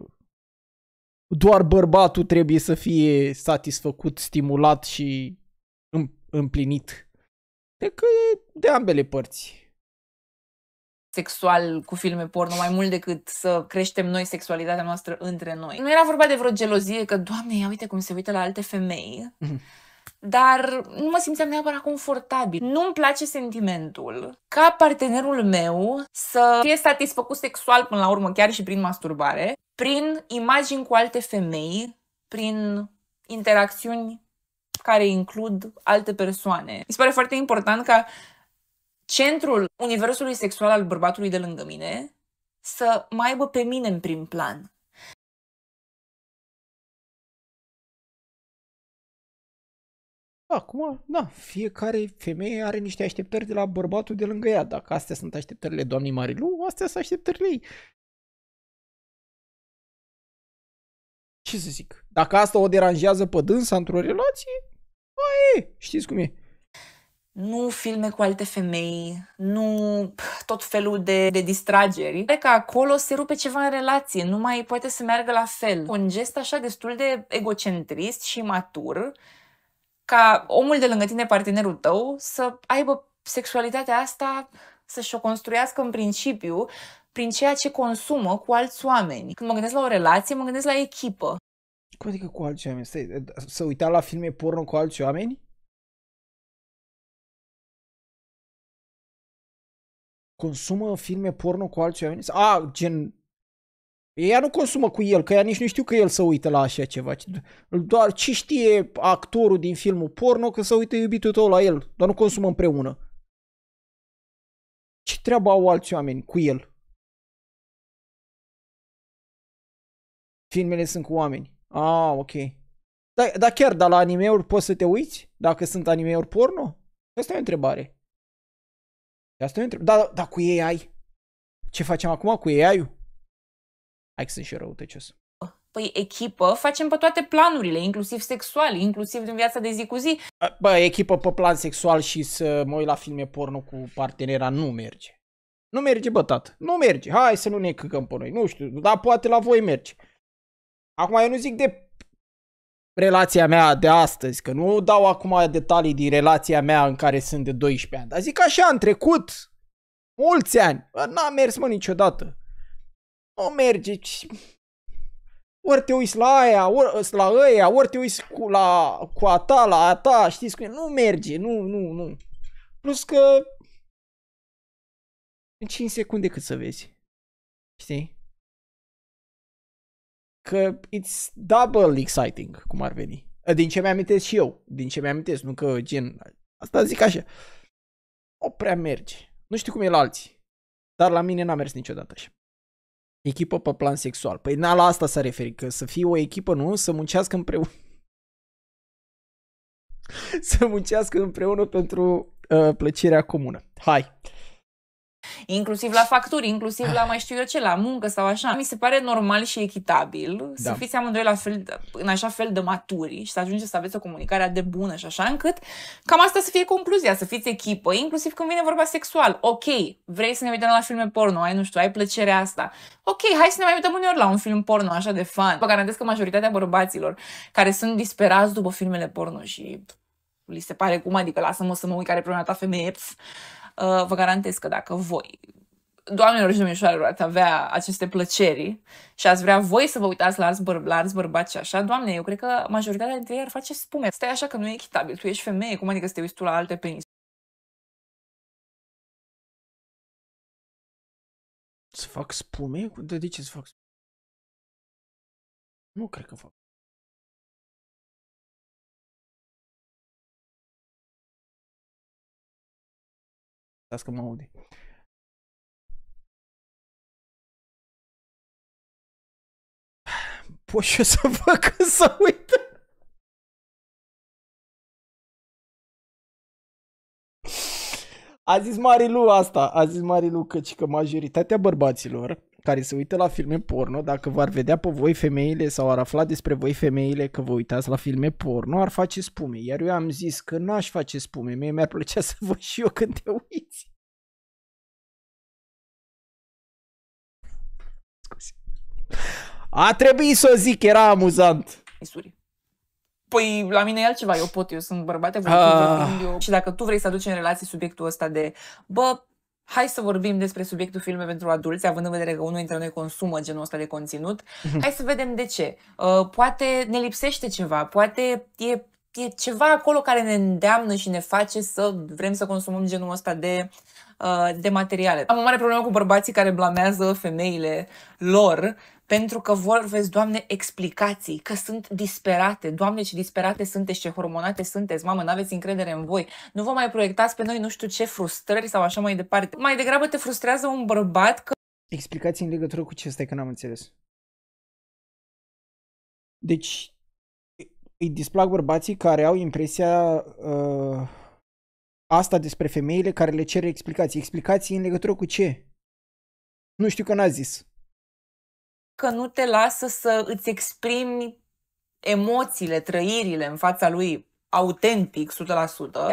doar bărbatul trebuie să fie satisfăcut, stimulat și împlinit. Cred că e de ambele părți sexual cu filme porno mai mult decât să creștem noi sexualitatea noastră între noi. Nu era vorba de vreo gelozie că, doamne, ia uite cum se uită la alte femei, mhm. dar nu mă simțeam neapărat confortabil. Nu-mi place sentimentul ca partenerul meu să fie satisfăcut sexual până la urmă, chiar și prin masturbare, prin imagini cu alte femei, prin interacțiuni care includ alte persoane. Mi se pare foarte important ca centrul universului sexual al bărbatului de lângă mine să mai aibă pe mine în prim plan. Acum, da, fiecare femeie are niște așteptări de la bărbatul de lângă ea. Dacă astea sunt așteptările doamnei Marilu, astea sunt așteptările ei. Ce să zic? Dacă asta o deranjează pe dânsa într-o relație, aia e, știți cum e nu filme cu alte femei, nu tot felul de, de distrageri. Cred că acolo se rupe ceva în relație, nu mai poate să meargă la fel. Un gest așa destul de egocentrist și matur, ca omul de lângă tine, partenerul tău, să aibă sexualitatea asta, să-și o construiască în principiu prin ceea ce consumă cu alți oameni. Când mă gândesc la o relație, mă gândesc la echipă. Cum adică cu alți oameni? să uita la filme porno cu alți oameni? consumă filme porno cu alți oameni? A, gen... Ea nu consumă cu el, că ea nici nu știu că el să uită la așa ceva. Doar ce știe actorul din filmul porno că să uită iubitul tău la el, dar nu consumă împreună. Ce treabă au alți oameni cu el? Filmele sunt cu oameni. Ah, ok. Dar da chiar, dar la anime-uri poți să te uiți? Dacă sunt anime-uri porno? Asta e o întrebare. Și asta e întreb. Da, da, cu AI? Ce facem acum cu AI-ul? Hai că sunt și răutăcios. Păi echipă facem pe toate planurile, inclusiv sexual, inclusiv din viața de zi cu zi. Bă, echipă pe plan sexual și să mă uit la filme porno cu partenera nu merge. Nu merge, bă, tată. Nu merge. Hai să nu ne căcăm pe noi. Nu știu, dar poate la voi merge. Acum eu nu zic de relația mea de astăzi, că nu dau acum detalii din relația mea în care sunt de 12 ani, dar zic așa, în trecut, mulți ani, n-a mers mă niciodată. Nu merge, ori te uiți la aia, ori la aia, ori te uiți cu, la, cu a ta, la a ta, știți cum e? Nu merge, nu, nu, nu. Plus că în 5 secunde cât să vezi. Știi? că it's double exciting, cum ar veni. Ă, din ce mi-amintesc și eu, din ce mi-amintesc, nu că gen, asta zic așa, o prea merge. Nu știu cum e la alții, dar la mine n-a mers niciodată așa. Echipă pe plan sexual. Păi na, la asta s-a referit, că să fie o echipă, nu, să muncească împreună. să muncească împreună pentru uh, plăcerea comună. Hai! inclusiv la facturi, inclusiv la mai știu eu ce, la muncă sau așa. Mi se pare normal și echitabil da. să fiți amândoi la fel, în așa fel de maturi și să ajungeți să aveți o comunicare de bună și așa, încât cam asta să fie concluzia, să fiți echipă, inclusiv când vine vorba sexual. Ok, vrei să ne uităm la filme porno, ai, nu știu, ai plăcerea asta. Ok, hai să ne mai uităm uneori la un film porno, așa de fan. Vă garantez că majoritatea bărbaților care sunt disperați după filmele porno și li se pare cum, adică lasă-mă să mă uit care problema ta femeie, pf, Uh, vă garantez că dacă voi doamnelor și domnișoarelor, ați avea aceste plăceri și ați vrea voi să vă uitați la alți, băr- la alți bărbați și așa, doamne, eu cred că majoritatea dintre ei ar face spume. Stai așa că nu e echitabil, tu ești femeie, cum adică să te uiți tu la alte penis? Să fac spume? De, ce să fac spume? Nu cred că fac. Las că mă aude. Pot eu să fac să uit. A zis Marilu asta, a zis Marilu căci că majoritatea bărbaților care se uită la filme porno, dacă v-ar vedea pe voi femeile sau ar afla despre voi femeile că vă uitați la filme porno, ar face spume. Iar eu am zis că nu aș face spume, mie mi-ar plăcea să vă și eu când te uiți. Scuze. A trebuit să o zic, era amuzant. Isuri. Păi la mine e altceva, eu pot, eu sunt bărbat. ah. eu. și dacă tu vrei să aduci în relație subiectul ăsta de, bă, hai să vorbim despre subiectul filme pentru adulți, având în vedere că unul dintre noi consumă genul ăsta de conținut, mhm. hai să vedem de ce. Uh, poate ne lipsește ceva, poate e, e ceva acolo care ne îndeamnă și ne face să vrem să consumăm genul ăsta de uh, de materiale. Am o mare problemă cu bărbații care blamează femeile lor pentru că vor, vezi, Doamne, explicații, că sunt disperate. Doamne, ce disperate sunteți, ce hormonate sunteți, mamă, n-aveți încredere în voi. Nu vă mai proiectați pe noi nu știu ce frustrări sau așa mai departe. Mai degrabă te frustrează un bărbat că... Explicații în legătură cu ce? Stai că n-am înțeles. Deci, îi displac bărbații care au impresia uh, asta despre femeile care le cere explicații. Explicații în legătură cu ce? Nu știu că n-a zis că nu te lasă să îți exprimi emoțiile, trăirile în fața lui autentic, 100%.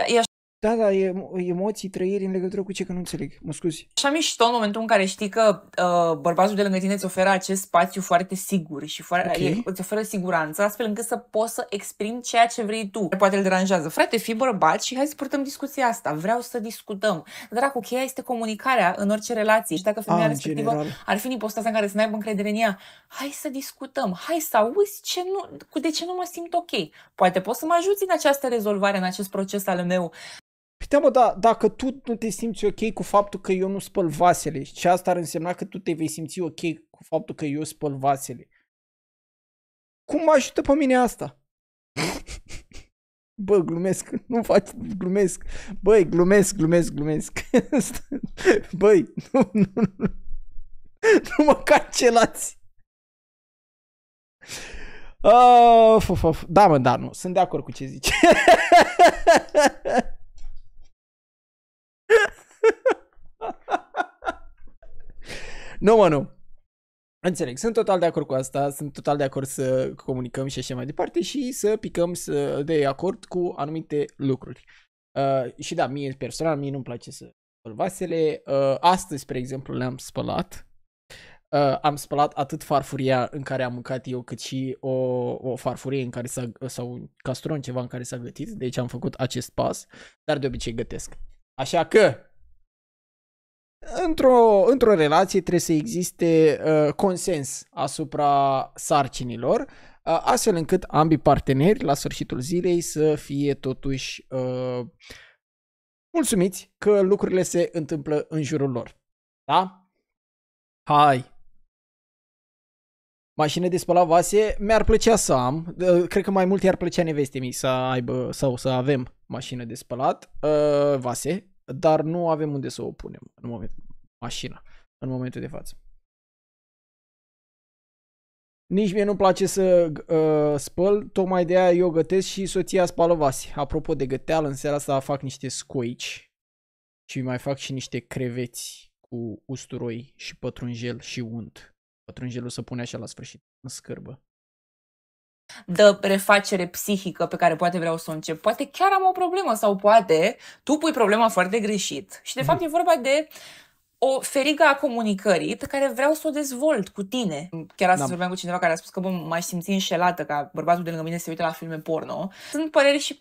E da, da, e, emoții, trăiri în legătură cu ce că nu înțeleg. Mă scuzi. Așa mișto în momentul în care știi că uh, bărbatul de lângă tine îți oferă acest spațiu foarte sigur și foarte, okay. îți oferă siguranță, astfel încât să poți să exprimi ceea ce vrei tu. Poate îl deranjează. Frate, fii bărbat și hai să purtăm discuția asta. Vreau să discutăm. Dar cu cheia este comunicarea în orice relație. Și dacă ah, femeia A, respectivă general. ar fi în ipostaza în care să n-aibă încredere în ea, hai să discutăm. Hai să auzi ce nu, cu de ce nu mă simt ok. Poate poți să mă ajuți în această rezolvare, în acest proces al meu Putea, mă, da, dacă tu nu te simți ok cu faptul că eu nu spăl vasele și asta ar însemna că tu te vei simți ok cu faptul că eu spăl vasele. Cum mă ajută pe mine asta? Bă, glumesc, nu faci, glumesc. Băi, glumesc, glumesc, glumesc. Băi, nu, nu, nu. Nu mă cancelați. Uh, ah, f -f -f. Da, mă, da, nu. Sunt de acord cu ce zici. Nu, mă, nu. Înțeleg, sunt total de acord cu asta, sunt total de acord să comunicăm și așa mai departe și să picăm să de acord cu anumite lucruri. Uh, și da, mie personal, mie nu-mi place să spăl vasele. Uh, astăzi, spre exemplu, le-am spălat. Uh, am spălat atât farfuria în care am mâncat eu, cât și o, o farfurie în care s-a, sau un castron ceva în care s-a gătit, deci am făcut acest pas, dar de obicei gătesc. Așa că, Într-o, într-o relație trebuie să existe uh, consens asupra sarcinilor, uh, astfel încât ambii parteneri la sfârșitul zilei să fie totuși uh, mulțumiți că lucrurile se întâmplă în jurul lor. Da? Hai! Mașină de spălat vase, mi-ar plăcea să am, uh, cred că mai mult i-ar plăcea neveste mii să aibă sau să avem mașină de spălat uh, vase, dar nu avem unde să o punem în moment, mașina, în momentul de față. Nici mie nu-mi place să uh, spăl, tocmai de aia eu gătesc și soția spală vase. Apropo de găteal, în seara asta fac niște scoici și mai fac și niște creveți cu usturoi și pătrunjel și unt. Pătrunjelul să pune așa la sfârșit, în scârbă de refacere psihică pe care poate vreau să o încep. Poate chiar am o problemă sau poate tu pui problema foarte greșit. Și de mhm. fapt e vorba de o ferigă a comunicării pe care vreau să o dezvolt cu tine. Chiar astăzi da. vorbeam cu cineva care a spus că m-aș simți înșelată ca bărbatul de lângă mine se uită la filme porno. Sunt păreri și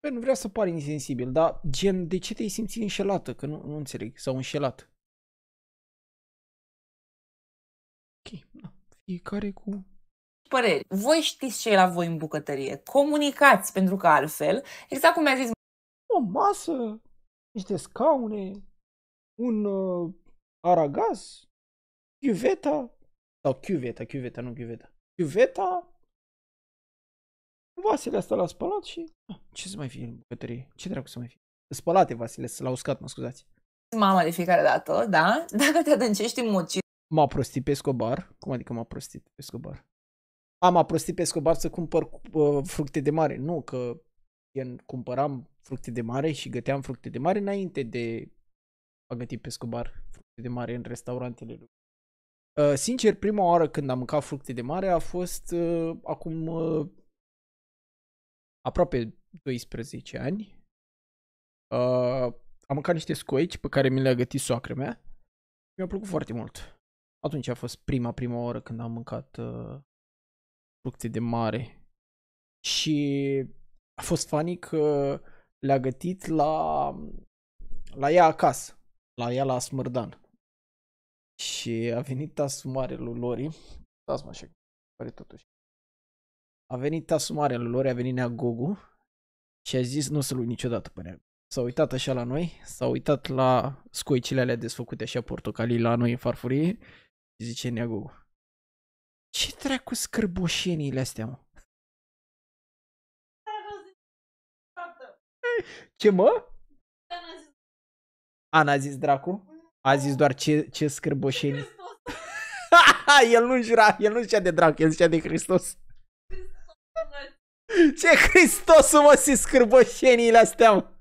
păi, nu vreau să par insensibil, dar gen, de ce te-ai simți înșelată? Că nu, nu înțeleg. Sau înșelat. fiecare cu păreri. Voi știți ce e la voi în bucătărie. Comunicați, pentru că altfel, exact cum mi-a zis... O masă, niște scaune, un uh, aragaz, chiuveta, sau chiuveta, chiuveta, nu chiuveta. Chiuveta, vasele asta la spălat și... Ah, ce să mai fie în bucătărie? Ce dracu să mai fie? Spălate vasele, la uscat, mă scuzați. Mama de fiecare dată, da? Dacă te adâncești în mod m-a prostit pe Escobar. Cum adică m-a prostit pe Escobar? Am a prostit pe Escobar să cumpăr uh, fructe de mare. Nu, că gen, cumpăram fructe de mare și găteam fructe de mare înainte de a găti pe Escobar fructe de mare în restaurantele lui. Uh, sincer, prima oară când am mâncat fructe de mare a fost uh, acum uh, aproape 12 ani. Uh, am mâncat niște scoici pe care mi le-a gătit soacră mea. Mi-a plăcut foarte mult. Atunci a fost prima, prima oră când am mâncat uh, fructe de mare. Și a fost funny că le-a gătit la, la ea acasă, la ea la Smârdan. Și a venit asumare lui Lori. Stați-mă așa, pare totuși. A venit asumare lui Lori, a venit Nea Gogu și a zis nu să-l niciodată pe Nea s-a uitat așa la noi, s-a uitat la scoicile alea desfăcute așa portocalii la noi în farfurie zice Neagu. Ce treacu cu scârboșeniile astea, mă? Ce mă? Ana a zis dracu? A zis doar ce, ce scârboșenii. el nu jura, el nu zicea de dracu, el zicea de Hristos. Ce Hristos, mă, si scârboșeniile astea, mă?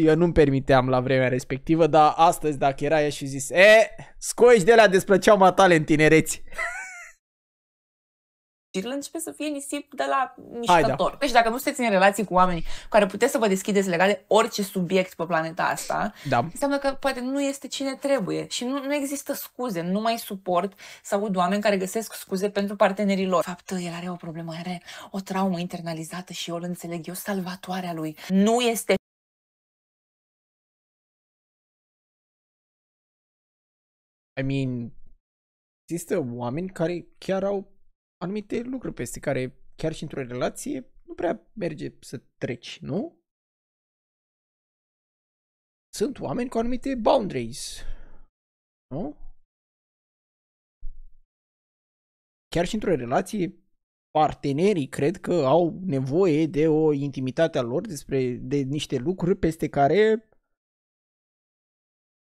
și eu nu-mi permiteam la vremea respectivă, dar astăzi dacă era ea și zis, e, scoici de la despre ma tale în tinereți. Cirlă începe să fie nisip de la da. mișcător. da. Deci dacă nu sunteți în relații cu oameni care puteți să vă deschideți legat de orice subiect pe planeta asta, da. înseamnă că poate nu este cine trebuie și nu, nu există scuze. Nu mai suport să aud oameni care găsesc scuze pentru partenerii lor. Fapt, el are o problemă, are o traumă internalizată și eu îl înțeleg, salvatoare a lui. Nu este I mean, există oameni care chiar au anumite lucruri peste care chiar și într-o relație nu prea merge să treci, nu? Sunt oameni cu anumite boundaries, nu? Chiar și într-o relație, partenerii cred că au nevoie de o intimitate a lor despre de niște lucruri peste care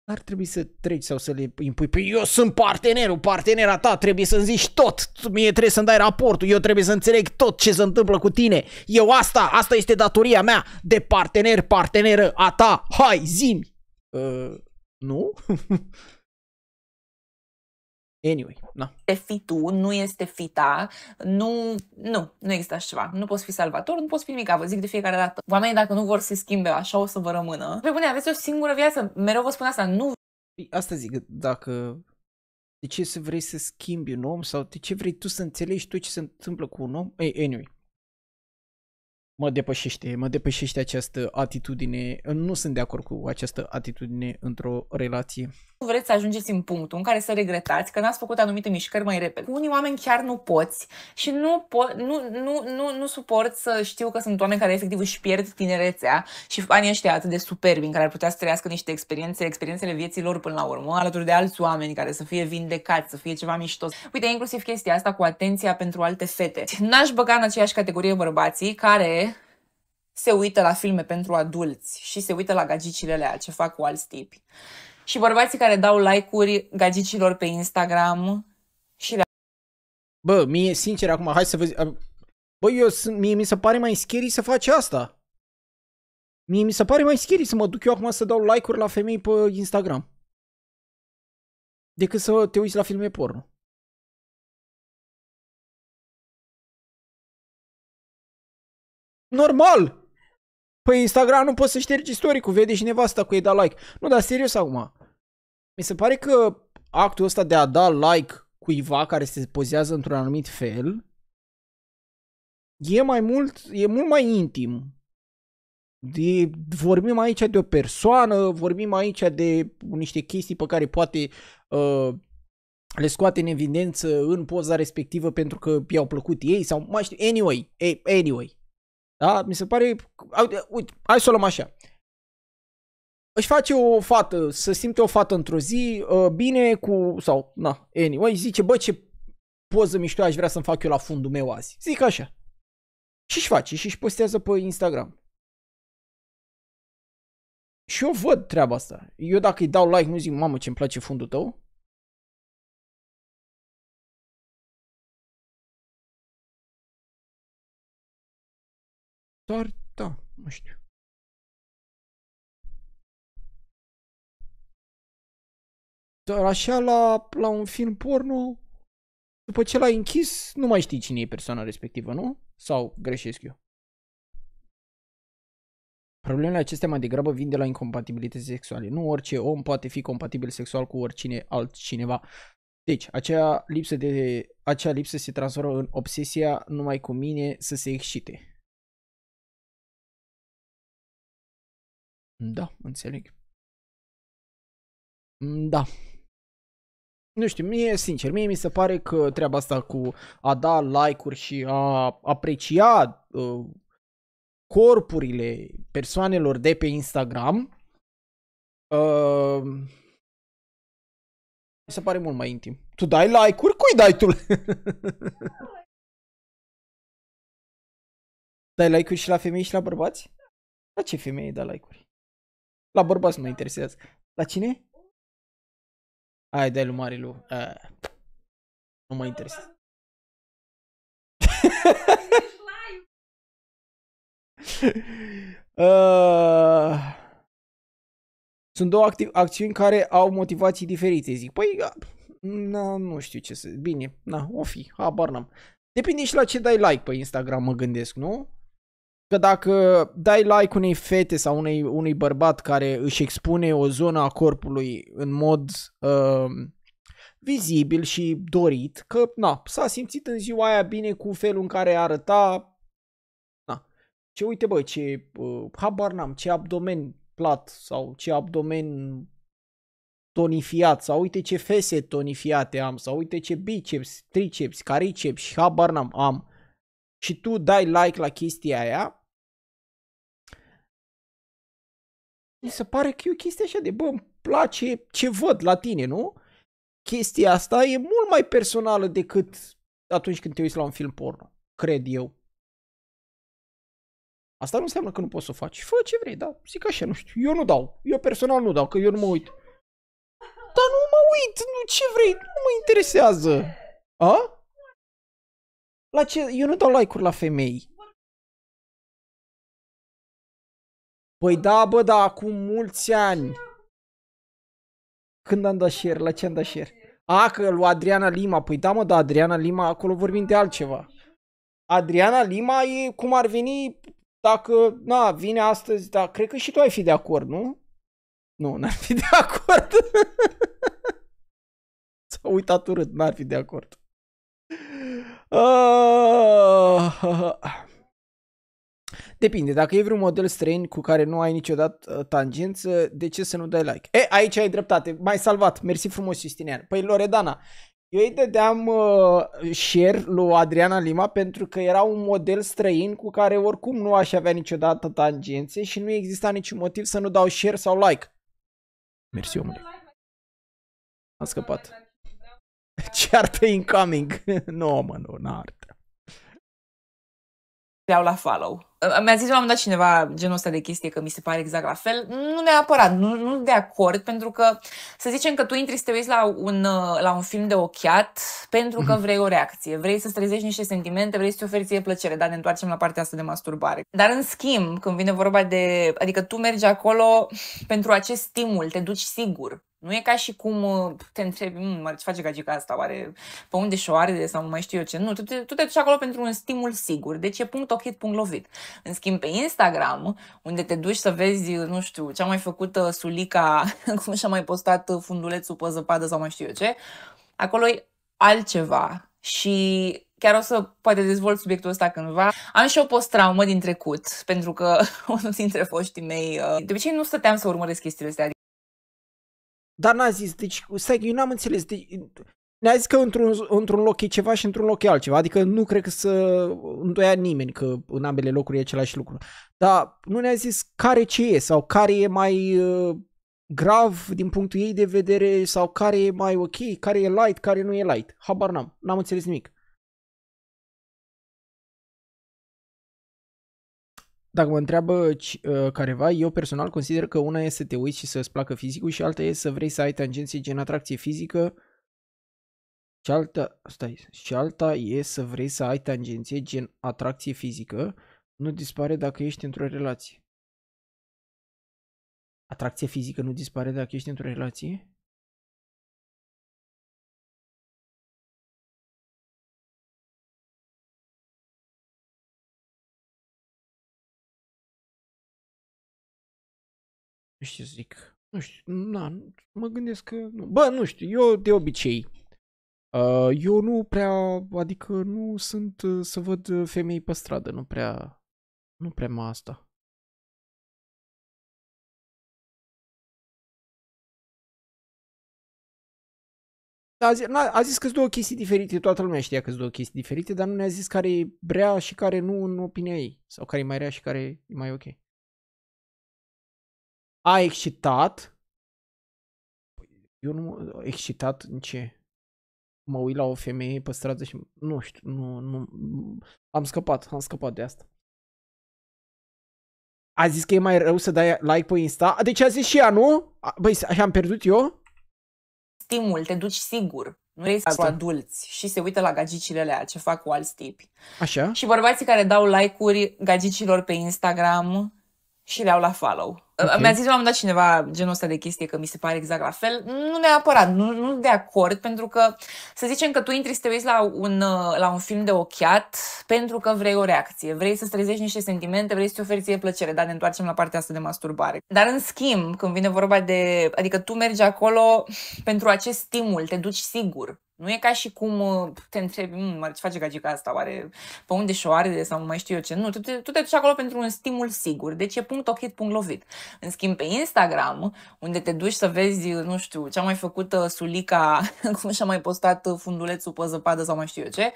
ar trebui să treci sau să le impui. Păi eu sunt partenerul, partenera ta, trebuie să-mi zici tot. Mie trebuie să-mi dai raportul, eu trebuie să înțeleg tot ce se întâmplă cu tine. Eu asta, asta este datoria mea de partener, parteneră a ta. Hai, zimi! Uh, nu? Anyway, no. Te fi tu, nu este fi nu, nu, nu există așa ceva. Nu poți fi salvator, nu poți fi nimic, vă zic de fiecare dată. Oamenii dacă nu vor să schimbe, așa o să vă rămână. Pe bune, aveți o singură viață, mereu vă spun asta, nu... Păi, asta zic, dacă... De ce să vrei să schimbi un om sau de ce vrei tu să înțelegi tu ce se întâmplă cu un om? Ei, anyway, mă depășește, mă depășește această atitudine. Nu sunt de acord cu această atitudine într-o relație vreți să ajungeți în punctul în care să regretați că n-ați făcut anumite mișcări mai repede. unii oameni chiar nu poți și nu, po- nu, nu, nu, nu suport să știu că sunt oameni care efectiv își pierd tinerețea și anii ăștia atât de superbi în care ar putea să trăiască niște experiențe, experiențele vieții lor până la urmă, alături de alți oameni care să fie vindecați, să fie ceva mișto. Uite, inclusiv chestia asta cu atenția pentru alte fete. N-aș băga în aceeași categorie bărbații care se uită la filme pentru adulți și se uită la gagicile alea ce fac cu alți tipi. Și bărbații care dau like-uri gagicilor pe Instagram și le Bă, mie, sincer, acum, hai să vă zic... Bă, eu, mie mi se pare mai scary să faci asta. Mie mi se pare mai scary să mă duc eu acum să dau like-uri la femei pe Instagram. Decât să te uiți la filme porno. Normal! Pe păi, Instagram nu poți să ștergi istoricul, vede și nevasta cu ei da like. Nu, dar serios acum. Mi se pare că actul ăsta de a da like cuiva care se pozează într-un anumit fel e mai mult, e mult mai intim. De, vorbim aici de o persoană, vorbim aici de niște chestii pe care poate uh, le scoate în evidență în poza respectivă pentru că i-au plăcut ei sau mai știu. Anyway, anyway, da? Mi se pare... Uite, hai să o luăm așa. Își face o fată, să simte o fată într-o zi, ă, bine cu... sau, na, anyway, zice, bă, ce poză mișto aș vrea să-mi fac eu la fundul meu azi. Zic așa. Și-și face și-și postează pe Instagram. Și eu văd treaba asta. Eu dacă îi dau like, nu zic, mamă, ce-mi place fundul tău. Dar, da, nu știu. Dar așa, la, la un film porno, după ce l-ai închis, nu mai știi cine e persoana respectivă, nu? Sau greșesc eu? Problemele acestea mai degrabă vin de la incompatibilități sexuale. Nu orice om poate fi compatibil sexual cu oricine altcineva. Deci, acea lipsă, de, acea lipsă se transformă în obsesia numai cu mine să se excite. Da, înțeleg. Mm, da. Nu știu, mie, sincer, mie mi se pare că treaba asta cu a da like-uri și a aprecia uh, corpurile persoanelor de pe Instagram uh, mi se pare mult mai intim. Tu dai like-uri? Cui dai tu? dai like-uri și la femei și la bărbați? La ce femei dai like-uri? La bărbați mă interesează. La cine? Hai, dai lui Marilu. Uh, nu mă interesează. uh, sunt două acti- acțiuni care au motivații diferite, zic. Păi, na, nu știu ce să... Bine, na, o fi, habar n-am. Depinde și la ce dai like pe Instagram, mă gândesc, nu? că dacă dai like unei fete sau unei, unui bărbat care își expune o zonă a corpului în mod uh, vizibil și dorit, că na, s-a simțit în ziua aia bine cu felul în care arăta, na, ce uite bă, ce uh, habar n-am, ce abdomen plat sau ce abdomen tonifiat sau uite ce fese tonifiate am sau uite ce biceps, triceps, cariceps, habar n-am, am. Și tu dai like la chestia aia, mi se pare că e o chestie așa de, bă, îmi place ce văd la tine, nu? Chestia asta e mult mai personală decât atunci când te uiți la un film porno, cred eu. Asta nu înseamnă că nu poți să o faci. Fă ce vrei, da? Zic așa, nu știu. Eu nu dau. Eu personal nu dau, că eu nu mă uit. Dar nu mă uit, nu ce vrei, nu mă interesează. A? La ce? Eu nu dau like-uri la femei. Păi da, bă, da, acum mulți ani. Când am dat share? La ce am dat share? A, că lui Adriana Lima. Păi da, mă, da, Adriana Lima, acolo vorbim de altceva. Adriana Lima e cum ar veni dacă, na, vine astăzi, da, cred că și tu ai fi de acord, nu? Nu, n-ar fi de acord. S-a uitat urât, n-ar fi de acord. Uh... Depinde, dacă e vreun model străin cu care nu ai niciodată uh, tangență, de ce să nu dai like? E, aici ai dreptate, mai salvat, mersi frumos, Justinian. Păi Loredana, eu îi dădeam uh, share lui Adriana Lima pentru că era un model străin cu care oricum nu aș avea niciodată tangențe și nu exista niciun motiv să nu dau share sau like. Mersi, omule. A scăpat. Ceartă incoming. nu, no, mă, nu, n-ar. Te-au la follow mi-a zis la un moment dat cineva genul ăsta de chestie că mi se pare exact la fel. Nu neapărat, nu, nu de acord, pentru că să zicem că tu intri să te uiți la un, la un film de ochiat pentru că vrei o reacție, vrei să-ți trezești niște sentimente, vrei să te oferi ție plăcere, dar ne întoarcem la partea asta de masturbare. Dar în schimb, când vine vorba de, adică tu mergi acolo pentru acest stimul, te duci sigur, nu e ca și cum uh, te întrebi, mm, mă, ce face gagica asta, oare pe unde și o are sau mai știu eu ce. Nu, tu te, tu te duci acolo pentru un stimul sigur, deci e punct ochit, punct lovit. În schimb, pe Instagram, unde te duci să vezi, uh, nu știu, ce-a mai făcut uh, Sulica, cum și-a mai postat fundulețul pe zăpadă sau mai știu eu ce, acolo e altceva și chiar o să poate dezvolt subiectul ăsta cândva. Am și o post-traumă din trecut, pentru că unul dintre foștii mei, de obicei nu stăteam să urmăresc chestiile astea, dar n-a zis, deci, stai că eu n-am înțeles, deci, ne-a zis că într-un, într-un loc e ceva și într-un loc e altceva, adică nu cred că să îndoia nimeni că în ambele locuri e același lucru. Dar nu ne-a zis care ce e sau care e mai uh, grav din punctul ei de vedere sau care e mai ok, care e light, care nu e light. Habar n-am, n-am înțeles nimic. dacă mă întreabă ă, careva, eu personal consider că una e să te uiți și să-ți placă fizicul și alta e să vrei să ai tangenții gen atracție fizică și alta, stai, și alta e să vrei să ai tangenție gen atracție fizică, nu dispare dacă ești într-o relație. Atracție fizică nu dispare dacă ești într-o relație? știu să zic, nu știu, na, mă gândesc că, nu. bă, nu știu, eu de obicei, uh, eu nu prea, adică nu sunt uh, să văd uh, femei pe stradă, nu prea, nu prea mă asta. A zis, a zis că sunt două chestii diferite, toată lumea știa că sunt două chestii diferite, dar nu ne-a zis care e rea și care nu în opinia ei, sau care e mai rea și care e mai ok. A excitat. Păi, eu nu... Excitat în ce? Mă uit la o femeie pe stradă și... Nu știu, nu, nu... Am scăpat, am scăpat de asta. A zis că e mai rău să dai like pe Insta? Deci a zis și ea, nu? Băi, așa am pierdut eu? Stimul, te duci sigur. Nu vrei să adulți și se uită la gagicile alea ce fac cu alți tipi. Așa. Și bărbații care dau like-uri gagicilor pe Instagram și le-au la follow. Okay. Mi-a zis la un moment dat cineva genul ăsta de chestie că mi se pare exact la fel. Nu neapărat, nu, nu de acord, pentru că să zicem că tu intri să te uiți la un, uh, la un film de ochiat pentru că vrei o reacție, vrei să-ți trezești niște sentimente, vrei să-ți oferi ție plăcere, dar ne întoarcem la partea asta de masturbare. Dar în schimb, când vine vorba de, adică tu mergi acolo pentru acest stimul, te duci sigur, nu e ca și cum uh, te întrebi, mm, mă, ce face gagica asta, oare pe unde și oare sau nu mai știu eu ce. Nu, tu te, tu te duci acolo pentru un stimul sigur, deci e punct ochit, punct lovit. În schimb, pe Instagram, unde te duci să vezi, uh, nu știu, ce-a mai făcut uh, Sulica, cum și-a mai postat fundulețul pe zăpadă sau mai știu eu ce,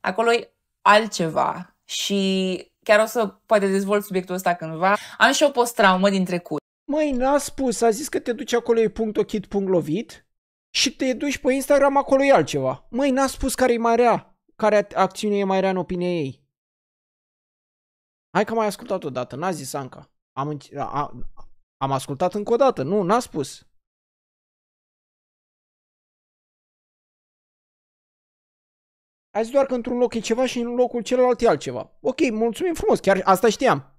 acolo e altceva și chiar o să poate dezvolt subiectul ăsta cândva. Am și o post-traumă din trecut. Măi, n-a spus, a zis că te duci acolo, e punct ochit, punct lovit și te duci pe Instagram, acolo e altceva. Măi, n-a spus care e mai rea, care acțiune e mai rea în opinia ei. Hai că am mai ascultat o dată, n-a zis Anca. Am, a, am ascultat încă o dată, nu, n-a spus. Azi doar că într-un loc e ceva și în locul celălalt e altceva. Ok, mulțumim frumos, chiar asta știam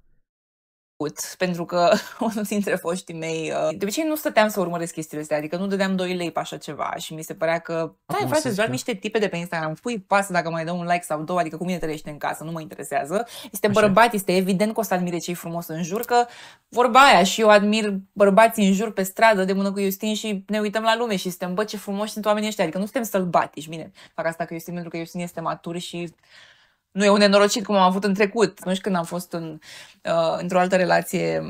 pentru că unul dintre foștii mei, uh, de obicei nu stăteam să urmăresc chestiile astea, adică nu dădeam 2 lei pe așa ceva și mi se părea că, stai da, frate, doar niște tipe de pe Instagram, pui pasă dacă mai dă un like sau două, adică cum mine trăiește în casă, nu mă interesează. Este așa. bărbat, este evident că o să admire cei frumos în jur, că vorba aia și eu admir bărbații în jur pe stradă de mână cu Justin și ne uităm la lume și suntem, bă, ce frumoși sunt oamenii ăștia, adică nu suntem sălbatici, bine, fac asta că Justin pentru că Justin este matur și nu e un nenorocit cum am avut în trecut. Atunci când am fost în, uh, într-o altă relație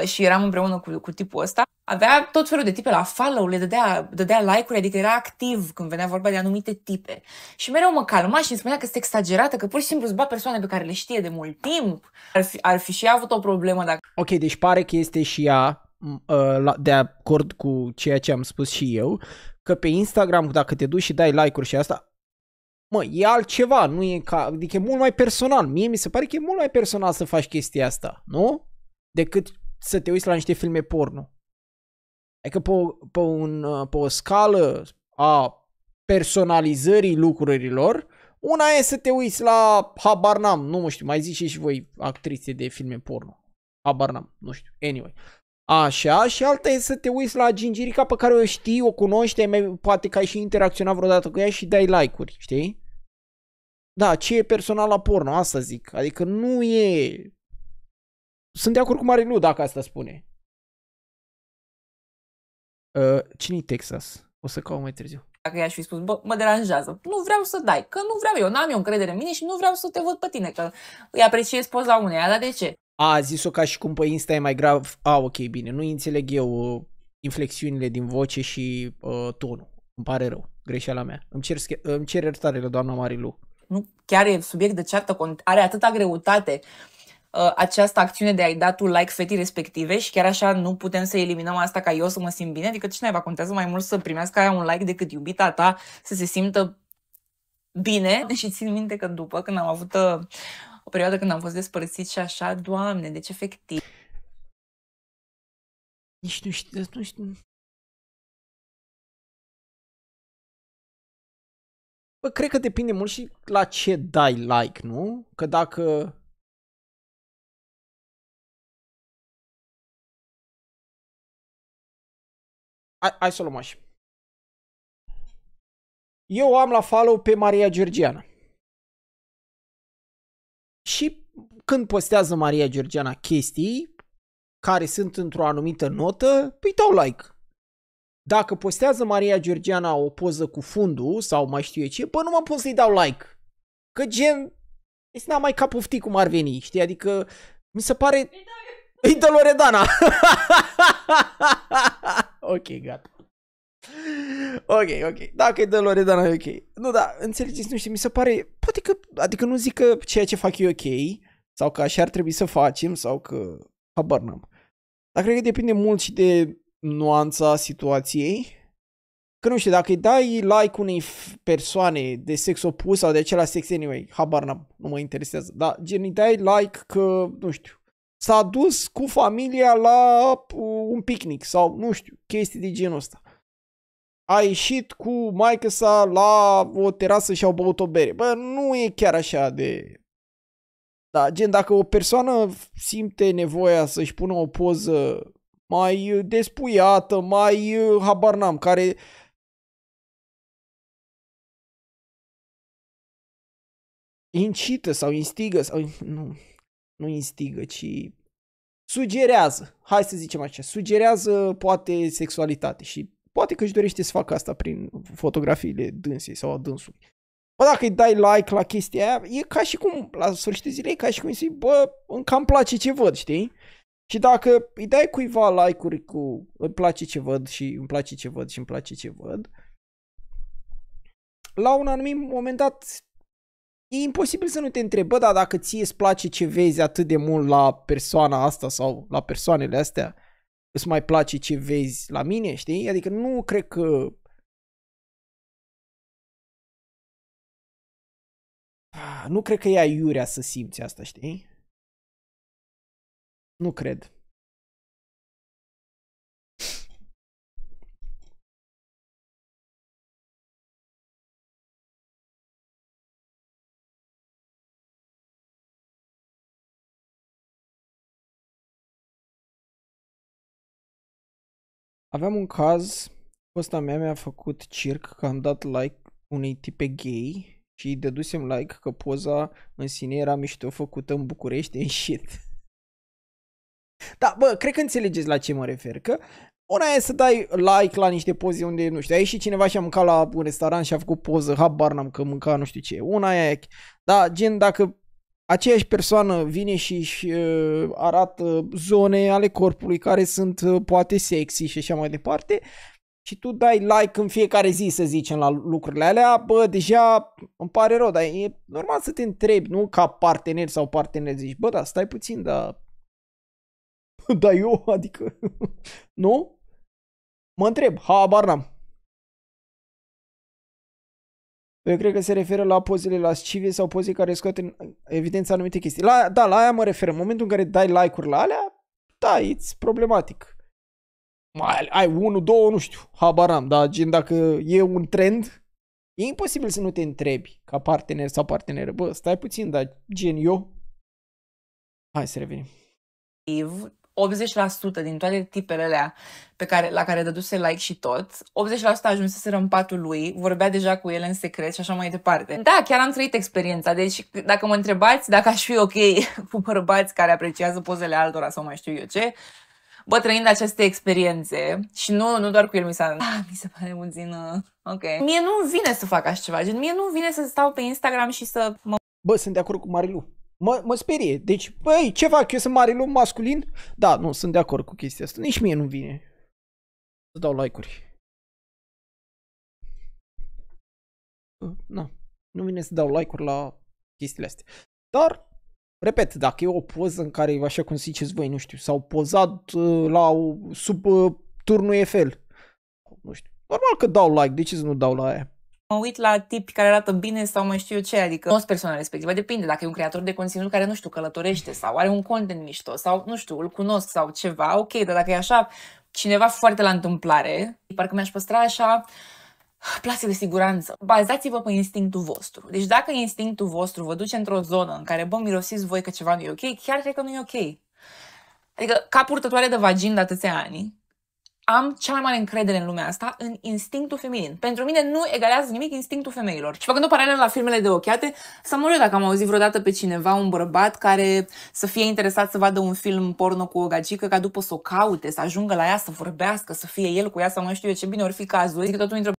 uh, și eram împreună cu, cu tipul ăsta, avea tot felul de tipe la follow, le dădea, dădea like-uri, adică era activ când venea vorba de anumite tipe. Și mereu mă calma și îmi spunea că este exagerată, că pur și simplu zba persoane pe care le știe de mult timp. Ar fi, ar fi și ea avut o problemă dacă... Ok, deci pare că este și ea uh, de acord cu ceea ce am spus și eu, că pe Instagram, dacă te duci și dai like-uri și asta, mă, e altceva, nu e ca, adică e mult mai personal. Mie mi se pare că e mult mai personal să faci chestia asta, nu? Decât să te uiți la niște filme porno. Adică pe, pe, un, pe o scală a personalizării lucrurilor, una e să te uiți la habar n-am, nu mă știu, mai ziceți și voi actrițe de filme porno. Habar n-am, nu știu, anyway. Așa, și alta e să te uiți la gingirica pe care o știi, o cunoști, mai, poate că ai și interacționat vreodată cu ea și dai like-uri, știi? Da, ce e personal la porno, asta zic. Adică nu e... Sunt de acord cu Marilu dacă asta spune. Uh, ă, cine Texas? O să caut mai târziu. Dacă i-aș fi spus, bă, mă deranjează, nu vreau să dai, că nu vreau eu, n-am eu încredere în mine și nu vreau să te văd pe tine, că îi apreciez poza uneia, dar de ce? A, zis-o ca și cum pe păi, Insta e mai grav. A, ok, bine, nu înțeleg eu uh, inflexiunile din voce și uh, tonul. Îmi pare rău, greșeala mea. Îmi cer, îmi cer iertare la doamna Marilu. Nu, chiar e subiect de ceartă, are atâta greutate uh, această acțiune de a-i da tu like fetii respective și chiar așa nu putem să eliminăm asta ca eu să mă simt bine, adică cineva contează mai mult să primească aia un like decât iubita ta să se simtă bine și țin minte că după când am avut uh, o perioadă când am fost despărțit și așa, doamne, deci efectiv. Nici nu știu, nu știu. Bă, cred că depinde mult și la ce dai like, nu? Că dacă Hai, hai să o luăm așa. Eu am la follow pe Maria Georgiana. Și când postează Maria Georgiana chestii care sunt într-o anumită notă, îi dau like. Dacă postează Maria Georgiana o poză cu fundul sau mai știu eu ce, bă, nu mă pot să-i dau like. Că gen, este n-am mai capoftit cum ar veni, știi? Adică, mi se pare... Îi dă Loredana! ok, gata ok, ok. Dacă e de Loredana, e ok. Nu, da, înțelegeți, nu știu, mi se pare... Poate că... Adică nu zic că ceea ce fac eu e ok, sau că așa ar trebui să facem, sau că... Habar n-am. Dar cred că depinde mult și de nuanța situației. Că nu știu, dacă îi dai like unei persoane de sex opus sau de același sex anyway, habar n-am, nu mă interesează. Dar gen îi dai like că, nu știu, s-a dus cu familia la uh, un picnic sau, nu știu, chestii de genul ăsta a ieșit cu maica sa la o terasă și au băut o bere. Bă, nu e chiar așa de... Da, gen, dacă o persoană simte nevoia să-și pună o poză mai despuiată, mai uh, habar n-am, care incită sau instigă sau nu, nu instigă, ci sugerează, hai să zicem așa, sugerează poate sexualitate și poate că își dorește să facă asta prin fotografiile dânsei sau a dânsului. Bă, dacă îi dai like la chestia aia, e ca și cum, la sfârșitul zilei, e ca și cum îi zici, bă, îmi cam place ce văd, știi? Și dacă îi dai cuiva like-uri cu îmi place ce văd și îmi place ce văd și îmi place ce văd, la un anumit moment dat e imposibil să nu te întrebi, bă, dar dacă ție îți place ce vezi atât de mult la persoana asta sau la persoanele astea, îți mai place ce vezi la mine, știi? Adică nu cred că ah, nu cred că e aiurea să simți asta, știi? Nu cred. Aveam un caz, ăsta mea mi-a făcut circ că am dat like unei tipe gay și dedusem like că poza în sine era mișto făcută în București în shit. Da, bă, cred că înțelegeți la ce mă refer, că una e să dai like la niște poze unde, nu știu, a ieșit cineva și a mâncat la un restaurant și a făcut poză, habar n-am că mânca nu știu ce. Una e, da, gen dacă aceeași persoană vine și își uh, arată zone ale corpului care sunt uh, poate sexy și așa mai departe și tu dai like în fiecare zi, să zicem, la lucrurile alea, bă, deja îmi pare rău, dar e normal să te întrebi, nu ca partener sau partener, zici, bă, da, stai puțin, dar... Da, eu, adică, nu? Mă întreb, habar n-am. Eu cred că se referă la pozele la scivie sau poze care scot în evidență anumite chestii. La, da, la aia mă refer. În momentul în care dai like-uri la alea, da, it's problematic. Mai ai unul, două, nu știu, habar am, dar gen dacă e un trend, e imposibil să nu te întrebi ca partener sau parteneră. Bă, stai puțin, dar gen eu. Hai să revenim. 80% din toate alea pe care, la care dăduse like și tot, 80% ajunseseră în patul lui, vorbea deja cu el în secret și așa mai departe. Da, chiar am trăit experiența, deci dacă mă întrebați dacă aș fi ok cu bărbați care apreciază pozele altora sau mai știu eu ce, bă, trăind aceste experiențe și nu, nu doar cu el mi s-a... Ah, mi se pare puțin... Uh, ok. Mie nu vine să fac așa ceva, gen, mie nu vine să stau pe Instagram și să mă... Bă, sunt de acord cu Marilu mă, mă sperie. Deci, băi, ce fac? Eu sunt mare om masculin? Da, nu, sunt de acord cu chestia asta. Nici mie nu vine. Să dau like-uri. Nu, nu vine să dau like-uri la chestiile astea. Dar, repet, dacă e o poză în care, așa cum ziceți voi, nu știu, s-au pozat uh, la sub uh, turnul Eiffel, nu știu, normal că dau like, de ce să nu dau la aia? mă uit la tipi care arată bine sau mai știu eu ce, adică nu persoana respectivă, depinde dacă e un creator de conținut care, nu știu, călătorește sau are un content mișto sau, nu știu, îl cunosc sau ceva, ok, dar dacă e așa cineva foarte la întâmplare, parcă mi-aș păstra așa plase de siguranță. Bazați-vă pe instinctul vostru. Deci dacă instinctul vostru vă duce într-o zonă în care, bă, mirosiți voi că ceva nu e ok, chiar cred că nu e ok. Adică, ca purtătoare de vagin de atâția ani, am cea mai mare încredere în lumea asta în instinctul feminin. Pentru mine nu egalează nimic instinctul femeilor. Și făcând o paralelă la filmele de ochiate, să mă dacă am auzit vreodată pe cineva, un bărbat care să fie interesat să vadă un film porno cu o gagică ca după să o caute, să ajungă la ea, să vorbească, să fie el cu ea sau nu știu eu ce bine ori fi cazul. Zic că totul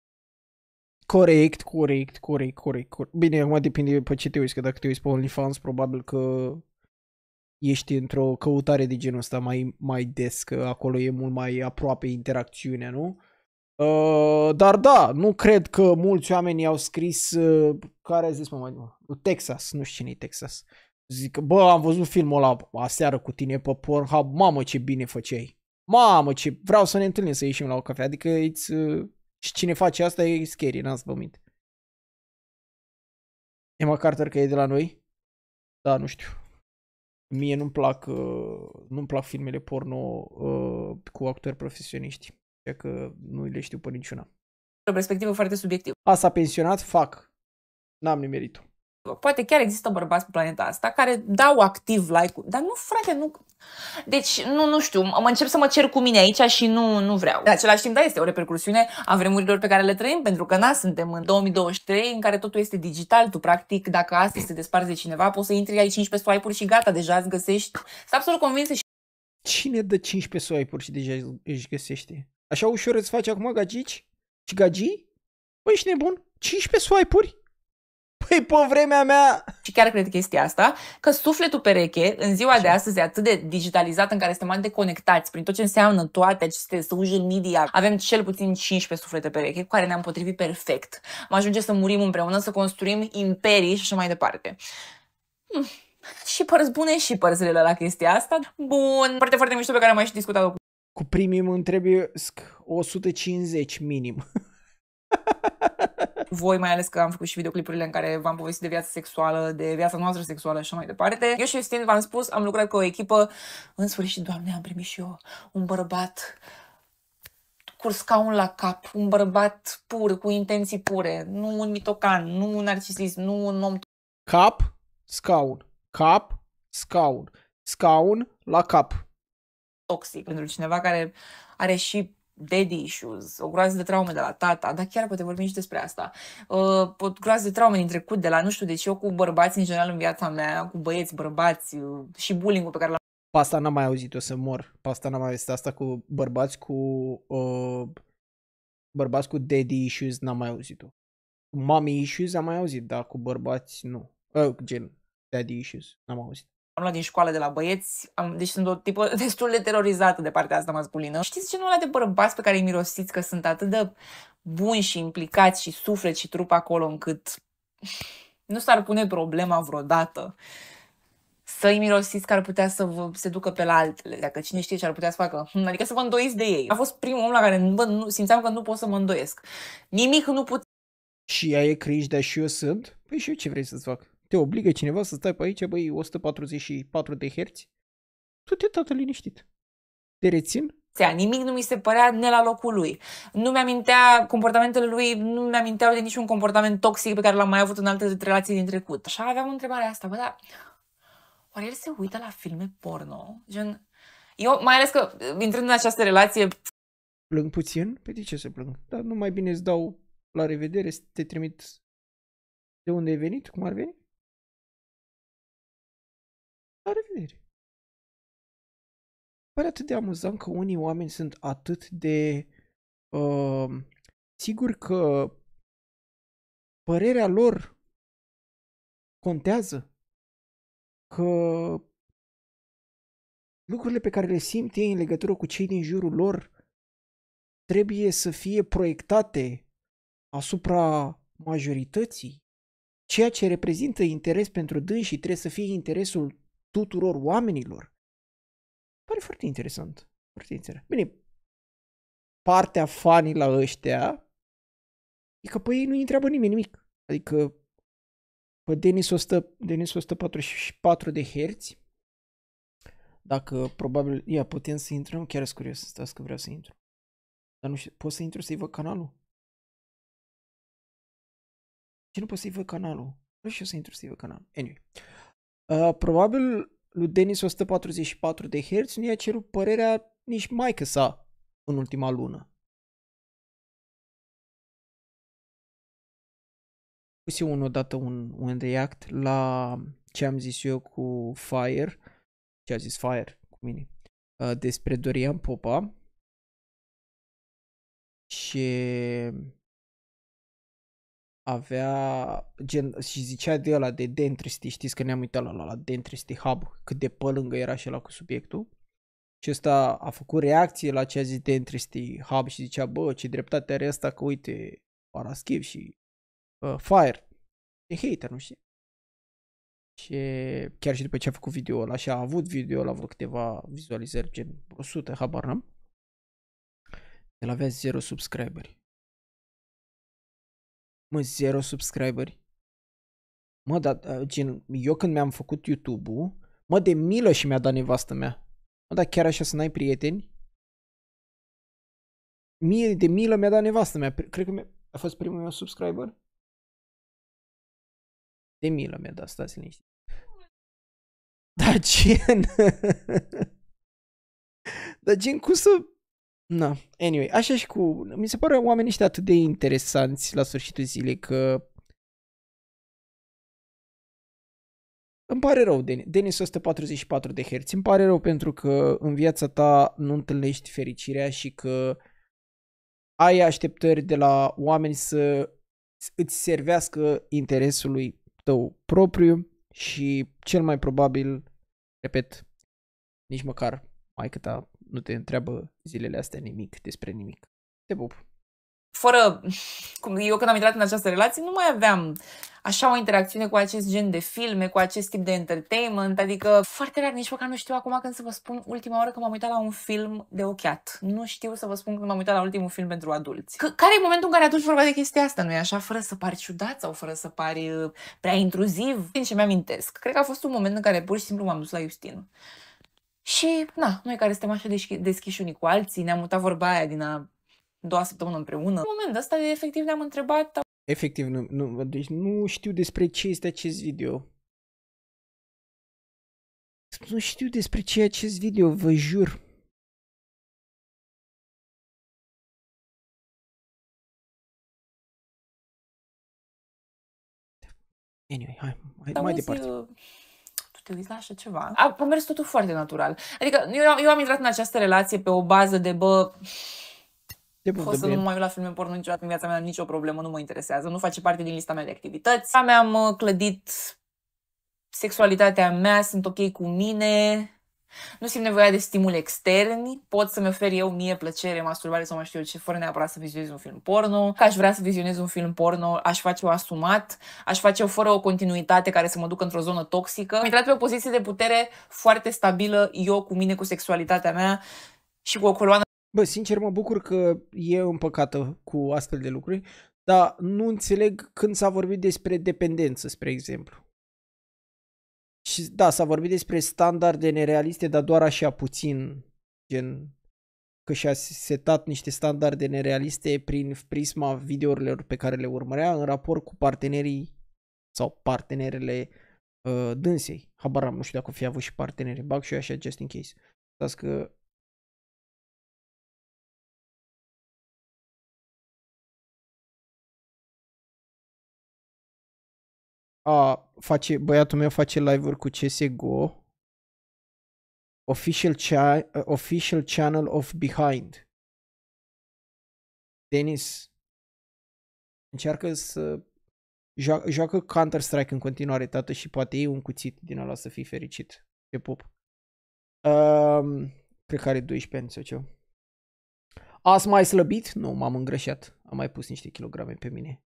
Corect, corect, corect, corect, corect. Bine, acum depinde pe ce te uiți, că dacă te uiți pe OnlyFans, probabil că ești într-o căutare de genul ăsta mai, mai des, că acolo e mult mai aproape interacțiunea, nu? Uh, dar da, nu cred că mulți oameni au scris, uh, care a zis, mă, Texas, nu știu cine e Texas. Zic, bă, am văzut filmul ăla aseară cu tine pe Pornhub, mamă ce bine făceai. Mamă ce, vreau să ne întâlnim, să ieșim la o cafea, adică îți, uh, cine face asta e scary, n-am să vă mint. Emma Carter că e de la noi? Da, nu știu. Mie nu-mi plac, uh, nu-mi plac filmele porno uh, cu actori profesioniști. Ceea că nu le știu pe niciuna. O perspectivă foarte subiectivă. A, s-a pensionat? Fac. N-am nimerit-o. Poate chiar există bărbați pe planeta asta care dau activ like dar nu, frate, nu... Deci, nu, nu știu, mă încep să mă cer cu mine aici și nu, nu vreau. De același timp, da, este o repercursiune a vremurilor pe care le trăim, pentru că, na, suntem în 2023 în care totul este digital, tu, practic, dacă astăzi se desparți de cineva, poți să intri, ai 15 swipe-uri și gata, deja îți găsești. Sunt absolut convins și... Cine dă 15 swipe-uri și deja își găsește? Așa ușor îți faci acum gagici? Și gagii? Păi ești nebun? 15 swipe-uri? Păi pe vremea mea... Și chiar cred este asta, că sufletul pereche în ziua Așa. de astăzi e atât de digitalizat în care suntem atât de conectați prin tot ce înseamnă toate aceste social media. Avem cel puțin 15 suflete pereche cu care ne-am potrivit perfect. Am ajunge să murim împreună, să construim imperii și așa mai departe. Hmm. Și părți bune și părți la chestia asta. Bun, foarte, foarte mișto pe care am mai și discutat-o cu... Cu primii îmi trebuie 150 minim. voi, mai ales că am făcut și videoclipurile în care v-am povestit de viața sexuală, de viața noastră sexuală și așa mai departe. Eu și Justin v-am spus, am lucrat cu o echipă, în sfârșit, Doamne, am primit și eu un bărbat cu scaun la cap, un bărbat pur, cu intenții pure, nu un mitocan, nu un narcisist, nu un om... Cap, scaun, cap, scaun, scaun la cap. Toxic pentru cineva care are și daddy issues, o groază de traume de la tata, dar chiar poate vorbim și despre asta, uh, o groază de traume din trecut, de la nu știu, deci eu cu bărbați în general în viața mea, cu băieți, bărbați uh, și bullying-ul pe care l-am Pasta n-am mai auzit, o să mor. Pasta n-am mai auzit asta cu bărbați cu uh, bărbați cu daddy issues n-am mai auzit-o. Mommy issues am mai auzit, dar cu bărbați nu. Uh, gen daddy issues n-am auzit am luat din școală de la băieți, am, deci sunt o tipă destul de terorizată de partea asta masculină. Știți ce nu de bărbați pe care îi mirosiți că sunt atât de buni și implicați și suflet și trup acolo încât nu s-ar pune problema vreodată să îi mirosiți că ar putea să vă, se ducă pe la altele, dacă cine știe ce ar putea să facă, hm, adică să vă îndoiți de ei. A fost primul om la care bă, nu, simțeam că nu pot să mă îndoiesc. Nimic nu pot. Și ea e cringe, dar și eu sunt? Păi și eu ce vrei să-ți fac? te obligă cineva să stai pe aici, băi, 144 de herți, tu te tată liniștit. Te rețin rețea, nimic nu mi se părea ne la locul lui. Nu mi-amintea comportamentele lui, nu mi-aminteau de niciun comportament toxic pe care l-am mai avut în alte relații din trecut. Așa aveam întrebarea asta, bă, dar oare el se uită la filme porno? Gen, eu, mai ales că intrând în această relație... Plâng puțin? Pe păi de ce să plâng? Dar nu mai bine îți dau la revedere, să te trimit de unde ai venit, cum ar veni? La revedere! Pare atât de amuzant că unii oameni sunt atât de... Uh, sigur că părerea lor contează, că lucrurile pe care le simt ei în legătură cu cei din jurul lor trebuie să fie proiectate asupra majorității. Ceea ce reprezintă interes pentru dânsii trebuie să fie interesul tuturor oamenilor. Pare foarte interesant. Foarte interesant. Bine, partea fanii la ăștia e că pe ei nu-i întreabă nimeni nimic. Adică pe Denis 100, Denis 144 de herți, dacă probabil, ia, putem să intrăm, chiar sunt curios, stați că vreau să intru. Dar nu știu, pot să intru să-i văd canalul? Ce nu pot să-i văd canalul? Nu știu să intru să-i văd canalul. Anyway probabil lui Denis 144 de Hz nu i-a cerut părerea nici mai sa în ultima lună. Pus eu odată un, un react la ce am zis eu cu Fire, ce a zis Fire cu mine, uh, despre Dorian Popa și avea gen, și zicea de ăla de dentristy, știți că ne-am uitat la, la, la dentristy hub, cât de pe lângă era și ăla cu subiectul. Și ăsta a făcut reacție la ce a zis dentristy hub și zicea, bă, ce dreptate are asta că uite, Paraschiv și uh, Fire, e hater, nu știu. Și chiar și după ce a făcut video ăla și a avut video la vreo câteva vizualizări, gen 100, habar n-am. El avea 0 subscriberi. Mă, zero subscriberi. Mă, dar, uh, gen, eu când mi-am făcut YouTube-ul, mă, de milă și mi-a dat nevastă mea. Mă, dar chiar așa să n-ai prieteni? Mie de milă mi-a dat nevastă mea. Cred că mi a fost primul meu subscriber. De milă mi-a dat, stați liniștit. Dar gen... Dar gen, cum să Na, anyway, așa și cu... Mi se pare oamenii ăștia atât de interesanți la sfârșitul zilei că... Îmi pare rău, Denis, Denis 144 de herți. Îmi pare rău pentru că în viața ta nu întâlnești fericirea și că ai așteptări de la oameni să îți servească interesului tău propriu și cel mai probabil, repet, nici măcar mai ta nu te întreabă zilele astea nimic despre nimic. Te pup! Fără, cum, eu când am intrat în această relație nu mai aveam așa o interacțiune cu acest gen de filme, cu acest tip de entertainment, adică foarte rar, nici măcar nu știu acum când să vă spun ultima oară că m-am uitat la un film de ochiat. Nu știu să vă spun când m-am uitat la ultimul film pentru adulți. care e momentul în care atunci vorba de chestia asta, nu e așa, fără să pari ciudat sau fără să pari uh, prea intruziv? Din ce mi-amintesc, cred că a fost un moment în care pur și simplu m-am dus la Justin și, na, noi care suntem așa deschi- deschiși unii cu alții, ne-am mutat vorba aia din a doua săptămână împreună. În momentul ăsta, efectiv, ne-am întrebat... Da. Efectiv, nu, nu, deci nu știu despre ce este acest video. Nu știu despre ce e acest video, vă jur. Anyway, hai, hai mai departe. Zi, uh, te uiți la așa ceva. A, a mers totul foarte natural. Adică eu, eu am intrat în această relație pe o bază de bă... E bun, să nu mai uit la filme porno niciodată în viața mea, nicio problemă, nu mă interesează, nu face parte din lista mea de activități. Mi-am uh, clădit sexualitatea mea, sunt ok cu mine, nu simt nevoia de stimuli externi, pot să-mi ofer eu mie plăcere, masturbare sau mai știu eu ce, fără neapărat să vizionez un film porno. Că aș vrea să vizionez un film porno, aș face-o asumat, aș face-o fără o continuitate care să mă ducă într-o zonă toxică. Am intrat pe o poziție de putere foarte stabilă eu cu mine, cu sexualitatea mea și cu o coloană Bă, sincer mă bucur că e împăcată cu astfel de lucruri, dar nu înțeleg când s-a vorbit despre dependență, spre exemplu. Și da, s-a vorbit despre standarde nerealiste, dar doar așa puțin, gen că și-a setat niște standarde nerealiste prin prisma videourilor pe care le urmărea în raport cu partenerii sau partenerele uh, dânsei. Habar am, nu știu dacă fi avut și parteneri. Bag și eu așa just in case. Stați că a, face, băiatul meu face live-uri cu CSGO, official, cha- official channel of behind. Denis încearcă să joacă, joacă Counter-Strike în continuare, tată, și poate iei un cuțit din ăla să fii fericit. Te pup. Um, cred că are 12 ani sau ceva. Ați mai slăbit? Nu, m-am îngrășat. Am mai pus niște kilograme pe mine.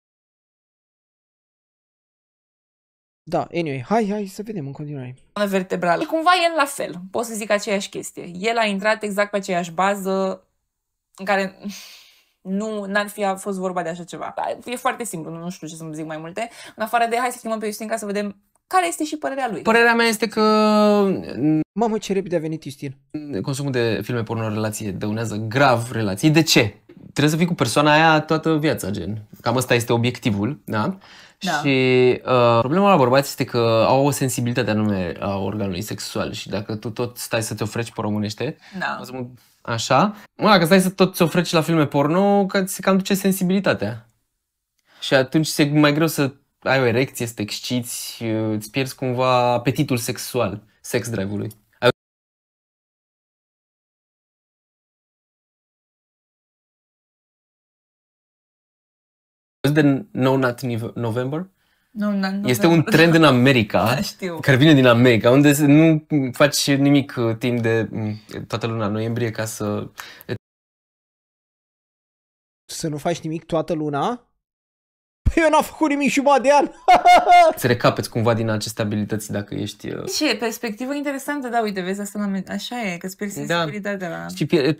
Da, anyway, hai, hai să vedem în continuare. Vertebrală. Cumva el la fel, pot să zic aceeași chestie. El a intrat exact pe aceeași bază în care nu n-ar fi a fost vorba de așa ceva. Da, e foarte simplu, nu știu ce să zic mai multe. În afară de hai să schimbăm pe Justin ca să vedem care este și părerea lui. Părerea mea este că... Mamă, ce repede a venit Justin. Consumul de filme porno relație dăunează grav relații. De ce? Trebuie să fii cu persoana aia toată viața, gen. Cam asta este obiectivul, da? Da. Și uh, problema la bărbați este că au o sensibilitate anume a organului sexual și dacă tu tot stai să te ofreci pe românește, da. așa, mă, dacă stai să tot te ofreci la filme porno, că ți se cam duce sensibilitatea. Și atunci e mai greu să ai o erecție, să te exciți, uh, îți pierzi cumva apetitul sexual, sex drive-ului. de No Not November? No, no, no, este un trend în America, da, știu. care vine din America, unde nu faci nimic uh, timp de mm, toată luna noiembrie ca să... Să nu faci nimic toată luna? eu n-am făcut nimic și de an. Să recapeți cumva din aceste abilități dacă ești... Uh... Și perspectivă interesantă, da, uite, vezi, asta la așa e, că îți pierzi da. sensibilitatea la... Și pierzi,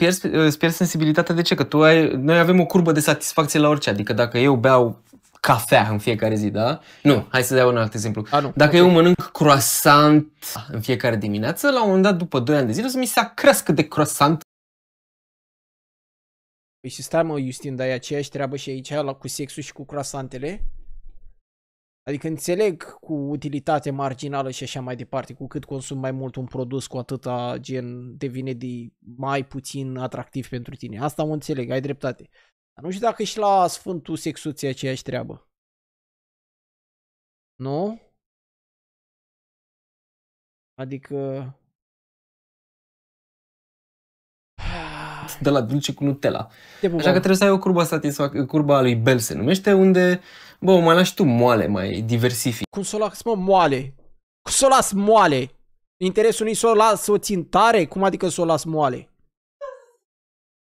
pierzi sensibilitatea de ce? Că tu ai, noi avem o curbă de satisfacție la orice, adică dacă eu beau cafea în fiecare zi, da? Nu, hai să dau un alt exemplu. A, nu, Dacă okay. eu mănânc croissant în fiecare dimineață, la un moment dat, după 2 ani de zile, o să mi se crească de croissant Păi și stai mă, Justin, dar e aceeași treabă și aici la, cu sexul și cu croasantele? Adică înțeleg cu utilitate marginală și așa mai departe, cu cât consum mai mult un produs, cu atâta gen devine de mai puțin atractiv pentru tine. Asta o înțeleg, ai dreptate. Dar nu știu dacă și la Sfântul Sexuție aceeași treabă. Nu? Adică de la dulce cu Nutella. Așa că trebuie să ai o curbă satisfac- curba lui Bell se numește, unde, bă, mai lași tu moale, mai diversifici. Cum să o las, mă, moale? Cum să o las moale? Interesul nu să o las, să o țin tare? Cum adică să o las moale?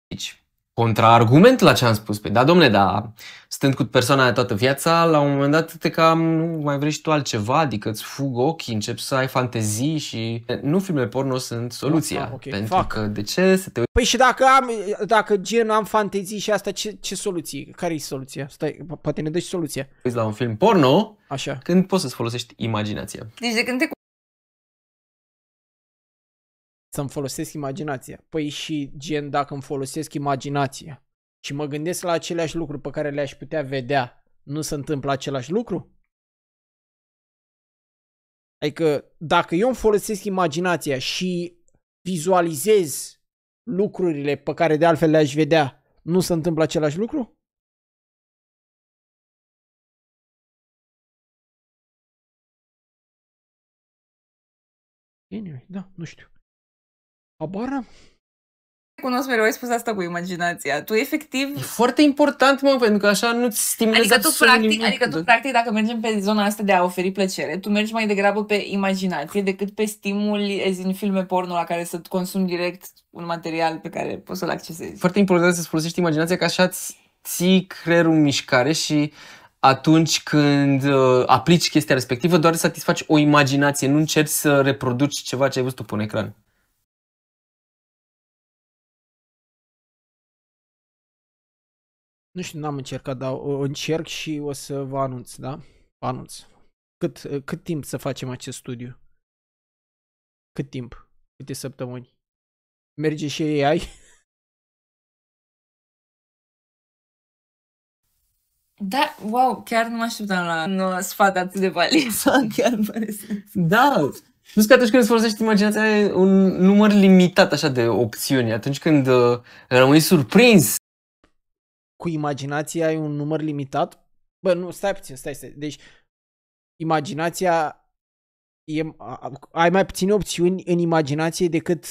Deci, contraargument la ce am spus. Păi, da, domnule, da, stând cu persoana aia toată viața, la un moment dat te cam nu mai vrei și tu altceva, adică îți fug ochii, începi să ai fantezii și nu filmele porno sunt soluția. Ah, okay, pentru fac. că de ce să te Păi și dacă am, dacă gen am fantezii și asta, ce, ce soluții? Care e soluția? Stai, poate ne dai și soluția. Uiți la un film porno, Așa. când poți să-ți folosești imaginația. Deci de când te să-mi folosesc imaginația. Păi și gen dacă îmi folosesc imaginația și mă gândesc la aceleași lucruri pe care le-aș putea vedea, nu se întâmplă același lucru? Adică dacă eu îmi folosesc imaginația și vizualizez lucrurile pe care de altfel le-aș vedea, nu se întâmplă același lucru? Anyway, da, nu știu. Abara? Cunosc mereu, ai spus asta cu imaginația. Tu efectiv... E foarte important, mă, pentru că așa nu-ți stimulezi adică tu, practic, nimic. Adică tu, practic, dacă mergem pe zona asta de a oferi plăcere, tu mergi mai degrabă pe imaginație decât pe stimul din filme porno la care să consumi direct un material pe care poți să-l accesezi. Foarte important să-ți folosești imaginația, că așa ți ții creierul în mișcare și atunci când uh, aplici chestia respectivă, doar să satisfaci o imaginație, nu încerci să reproduci ceva ce ai văzut tu pe un ecran. Nu știu, n-am încercat, dar o încerc și o să vă anunț, da? Anunț. Cât, eh, cât timp să facem acest studiu? Cât timp? Câte săptămâni? Merge și AI? Da, wow, chiar nu mă așteptam la un sfat atât de valid. chiar mă Da, Plus că atunci când îți folosești imaginația, un număr limitat așa de opțiuni. Atunci când uh, rămâi surprins cu imaginația ai un număr limitat? Bă, nu, stai puțin, stai, stai. Deci, imaginația e, ai mai puține opțiuni în imaginație decât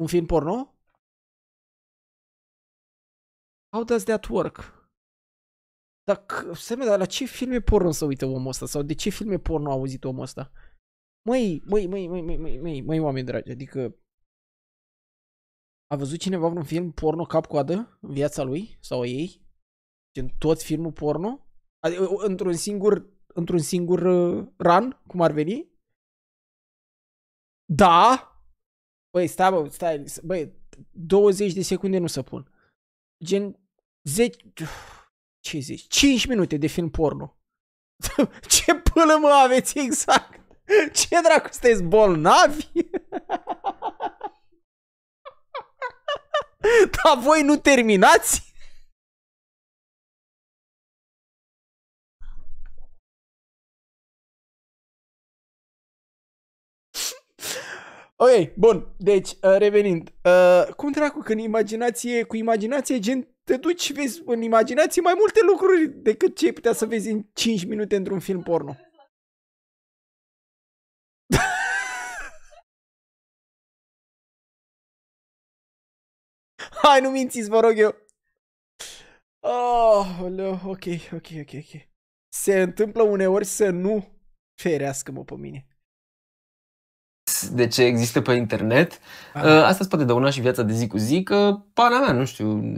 un film porno? How does that work? Dacă, stai dar la ce filme porno să uită omul ăsta? Sau de ce filme porno a auzit omul ăsta? Măi, măi, măi, măi, măi, măi, măi, măi, oameni dragi, adică a văzut cineva vreun film porno cap-coadă în viața lui sau ei? Gen tot filmul porno? Adică într-un singur, într-un singur uh, run, cum ar veni? Da! Băi, stai, bă, stai, băi, 20 de secunde nu să pun. Gen 10, ce zici, 5 minute de film porno. Ce pâlă mă aveți exact? Ce dracu sunteți bolnavi? Dar voi nu terminați? Ok, bun. Deci, uh, revenind. Uh, cum dracu, când imaginație, cu imaginație, gen, te duci și vezi în imaginație mai multe lucruri decât ce ai putea să vezi în 5 minute într-un film porno. Hai, nu mințiți, vă rog eu. Oh, oleo, ok, ok, ok, ok. Se întâmplă uneori să nu ferească-mă pe mine de ce există pe internet. Aha. Uh, asta îți poate dauna și viața de zi cu zi, că pana mea, nu știu,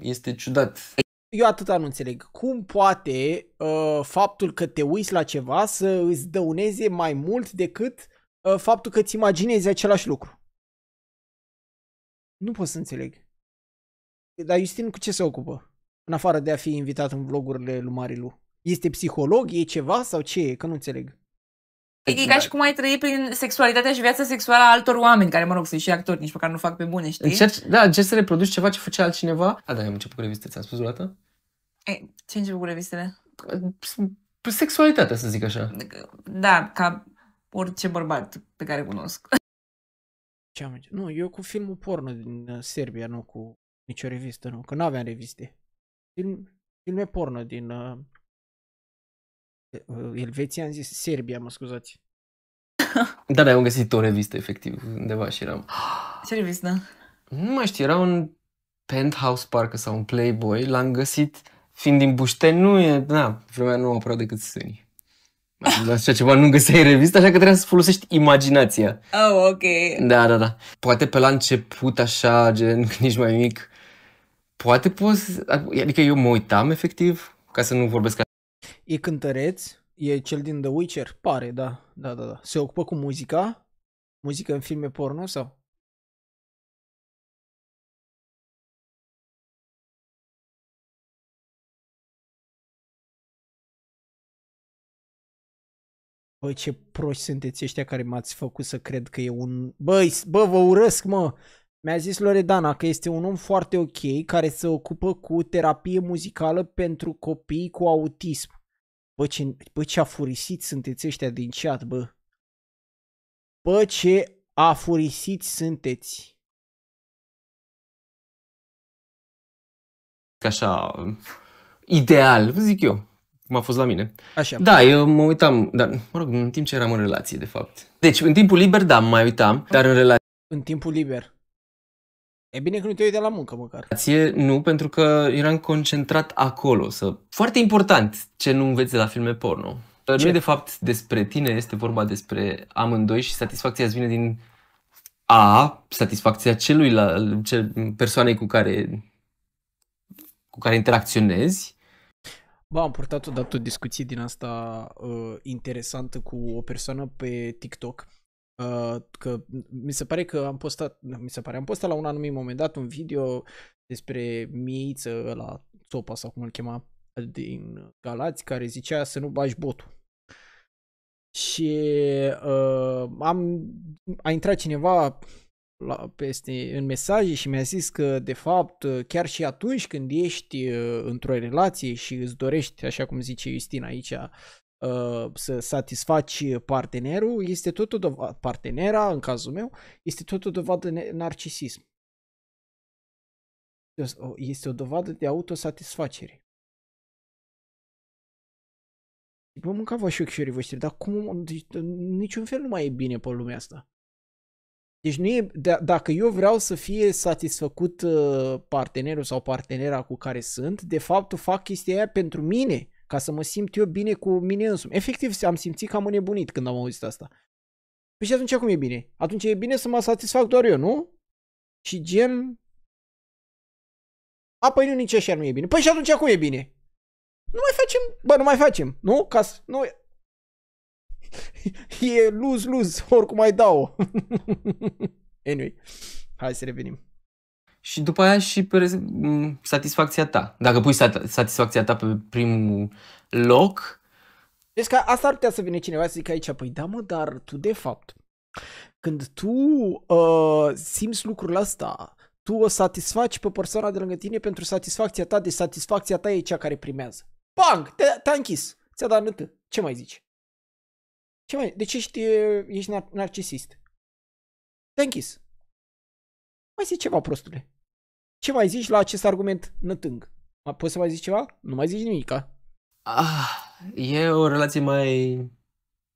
este ciudat. Eu atâta nu înțeleg. Cum poate uh, faptul că te uiți la ceva să îți dăuneze mai mult decât uh, faptul că îți imaginezi același lucru? Nu pot să înțeleg. Dar Justin cu ce se ocupă? În afară de a fi invitat în vlogurile lui Marilu. Este psiholog? E ceva? Sau ce e? Că nu înțeleg. E ca și cum ai trăi prin sexualitatea și viața sexuală a altor oameni, care, mă rog, sunt și actori, nici măcar nu fac pe bune, știi? Încerci, da, încerci să reproduci ceva ce făcea altcineva. A, da, am început cu reviste, ți-am spus o dată? E, ce început cu revistele? Sexualitatea, să zic așa. Da, ca orice bărbat pe care cunosc. Ce am Nu, eu cu filmul porno din uh, Serbia, nu cu nicio revistă, nu, că nu aveam reviste. Film, filme porno din uh, uh, uh, Elveția, am zis Serbia, mă scuzați. Da, da, am găsit o revistă, efectiv, undeva și eram. Ce revistă? Nu mai știu, era un Penthouse parcă sau un Playboy, l-am găsit fiind din Bușteni, nu e, da, vremea nu apăreau decât sânii. Așa ceva nu găseai revistă, așa că trebuia să folosești imaginația. Oh, ok. Da, da, da. Poate pe la început, așa, gen, nici mai mic, poate poți... Adică eu mă uitam, efectiv, ca să nu vorbesc așa. E cântăreț, e cel din The Witcher, pare, da, da, da, da. Se ocupă cu muzica, muzică în filme porno sau? Bă, ce proști sunteți ăștia care m-ați făcut să cred că e un... Băi, bă, vă urăsc, mă! Mi-a zis Loredana că este un om foarte ok care se ocupă cu terapie muzicală pentru copii cu autism. Bă, ce, bă, ce afurisiți sunteți ăștia din chat, bă. Bă, ce afurisiți sunteți. Așa, ideal, zic eu cum a fost la mine. Așa. Da, eu mă uitam, dar, mă rog, în timp ce eram în relație, de fapt. Deci, în timpul liber, da, mă mai uitam, dar în relație... În timpul liber. E bine că nu te uite la muncă, măcar. Nu, pentru că eram concentrat acolo. Să... Foarte important ce nu înveți de la filme porno. Ce? Nu e de fapt despre tine, este vorba despre amândoi și satisfacția îți vine din a, satisfacția celui la, cel, persoanei cu care, cu care interacționezi Ba, am purtat odată o discuție din asta uh, interesantă cu o persoană pe TikTok. Uh, că mi se pare că am postat, mi se pare, am postat la un anumit moment dat un video despre mieiță la Topa sau cum îl chema din Galați care zicea să nu bagi botul. Și uh, am, a intrat cineva la, peste, în mesaje și mi-a zis că, de fapt, chiar și atunci când ești uh, într-o relație și îți dorești, așa cum zice Justin aici, uh, să satisfaci partenerul, este tot o dovadă, partenera, în cazul meu, este tot o dovadă de narcisism. Este o dovadă de autosatisfacere. Bă, mânca vă și și voștri, dar cum, deci, niciun fel nu mai e bine pe lumea asta. Deci nu e, da, dacă eu vreau să fie satisfăcut uh, partenerul sau partenera cu care sunt, de fapt fac chestia aia pentru mine, ca să mă simt eu bine cu mine însumi. Efectiv, am simțit că am când am auzit asta. Păi și atunci cum e bine? Atunci e bine să mă satisfac doar eu, nu? Și gen... A, păi nu, nici așa nu e bine. Păi și atunci cum e bine? Nu mai facem, bă, nu mai facem, nu? Ca să, nu, e luz-luz, oricum ai dau Anyway, hai să revenim. Și după aia și pe satisfacția ta. Dacă pui sat- satisfacția ta pe primul loc... Deci că asta ar putea să vină cineva să zică aici, păi da mă, dar tu de fapt, când tu uh, simți lucrul ăsta, tu o satisfaci pe persoana de lângă tine pentru satisfacția ta, de satisfacția ta e cea care primează. Bang! Te-a închis. Ți-a dat nătă. Ce mai zici? Ce mai? Deci ești, ești nar- narcisist. Te închis. Mai zici ceva, prostule. Ce mai zici la acest argument nătâng? Poți să mai zici ceva? Nu mai zici nimica. Ah, e o relație mai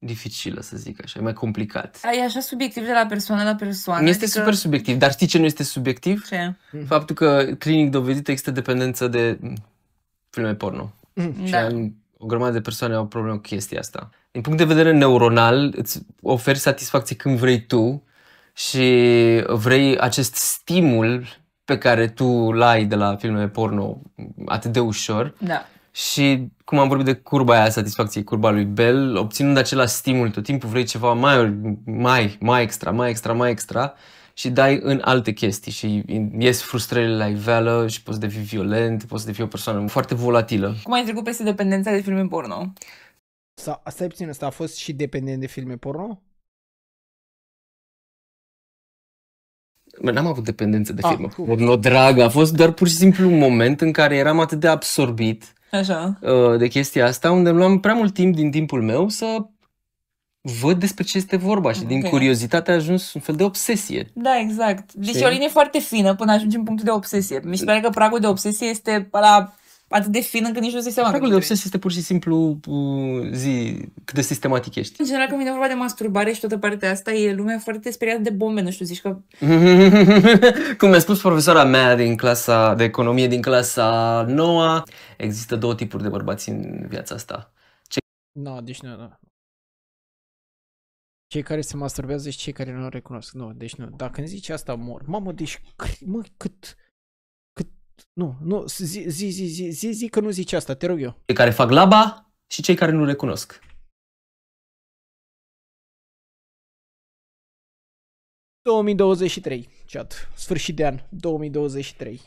dificilă, să zic așa, e mai complicat. E așa subiectiv de la persoană la persoană. Nu este adică... super subiectiv, dar știi ce nu este subiectiv? Ce? Mm. Faptul că clinic dovedită există dependență de filme porno. Mm. Da. Și am o grămadă de persoane au probleme cu chestia asta. Din punct de vedere neuronal, îți oferi satisfacție când vrei tu și vrei acest stimul pe care tu l-ai de la filmele porno atât de ușor. Da. Și cum am vorbit de curba aia satisfacției, curba lui Bell, obținând același stimul tot timpul, vrei ceva mai, mai, mai extra, mai extra, mai extra și dai în alte chestii și ies frustrările la iveală și poți devii violent, poți devii o persoană foarte volatilă. Cum ai trecut peste dependența de filme porno? Asta e puțin, asta a fost și dependent de filme porno? N-am avut dependență de ah, filme. Ah, porno, O a fost doar pur și simplu un moment în care eram atât de absorbit Așa. Uh, de chestia asta, unde îmi luam prea mult timp din timpul meu să văd despre ce este vorba și okay. din curiozitate a ajuns un fel de obsesie. Da, exact. Deci e o linie foarte fină până ajungi în punctul de obsesie. Mi se pare că pragul de obsesie este la atât de fin încât nici nu se seama. Pragul de obsesie este pur și simplu uh, zi cât de sistematic ești. În general, când vine vorba de masturbare și toată partea asta, e lumea foarte speriată de bombe, nu știu, zici că... Cum mi-a spus profesora mea din clasa de economie din clasa noua, există două tipuri de bărbați în viața asta. Ce... No, deci nu, no, no. Cei care se masturbează și cei care nu recunosc. Nu, deci nu. Dacă îmi zici asta, mor. Mamă, deci, mă, cât... cât nu, nu, zi, zi, zi, zi, zi, zi că nu zici asta, te rog eu. Cei care fac laba și cei care nu recunosc. ...2023, chat. Sfârșit de an, 2023.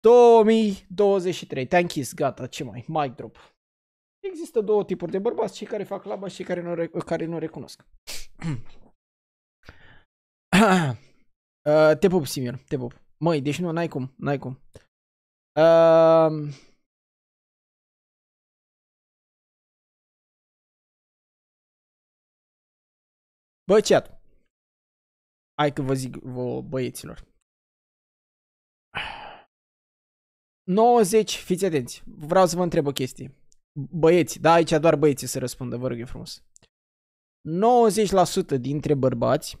2023, te-am închis, gata, ce mai, mic drop. Există două tipuri de bărbați, cei care fac laba și cei care nu, care nu recunosc. uh, te pup, Simir, te pup. Măi, deci nu, n-ai cum, n-ai cum. Uh... Bă, chat. Hai că vă zic, vă băieților. 90, fiți atenți. Vreau să vă întreb o chestie băieți, da, aici doar băieții să răspundă, vă rog eu frumos. 90% dintre bărbați,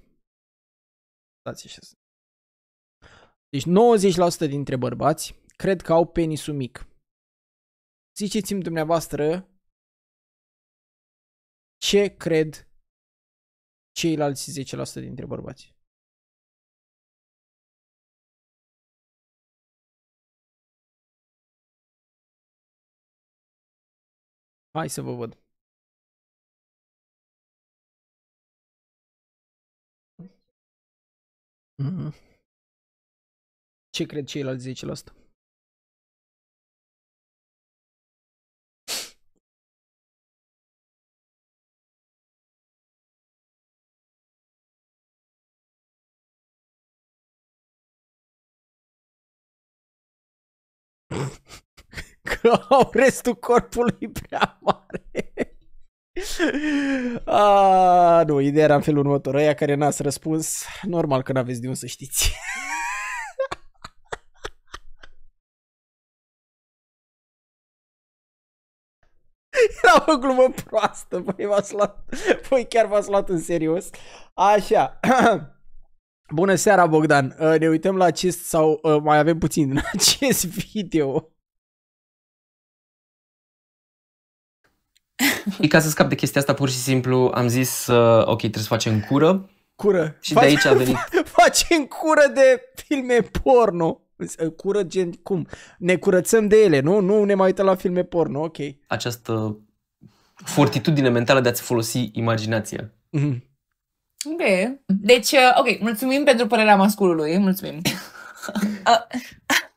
stați așa, deci 90% dintre bărbați cred că au penisul mic. Ziceți-mi dumneavoastră ce cred ceilalți 10% dintre bărbați. Hai să vă văd. Mhm. Ce cred ceilalți 10%? că au restul corpului prea mare. A, nu, ideea era în felul următor. Aia care n-ați răspuns, normal că n-aveți de unde să știți. Era o glumă proastă, voi, v-ați luat, voi chiar v-ați luat în serios. Așa. Bună seara, Bogdan. Uh, ne uităm la acest sau uh, mai avem puțin în acest video. Și ca să scap de chestia asta, pur și simplu am zis, uh, ok, trebuie să facem cură. Cură. Și Face, de aici a venit. Facem cură de filme porno. Cură gen, cum? Ne curățăm de ele, nu? Nu ne mai uităm la filme porno, ok. Această fortitudine mentală de a-ți folosi imaginația. Mm-hmm. Ok. Deci, uh, ok, mulțumim pentru părerea masculului, mulțumim.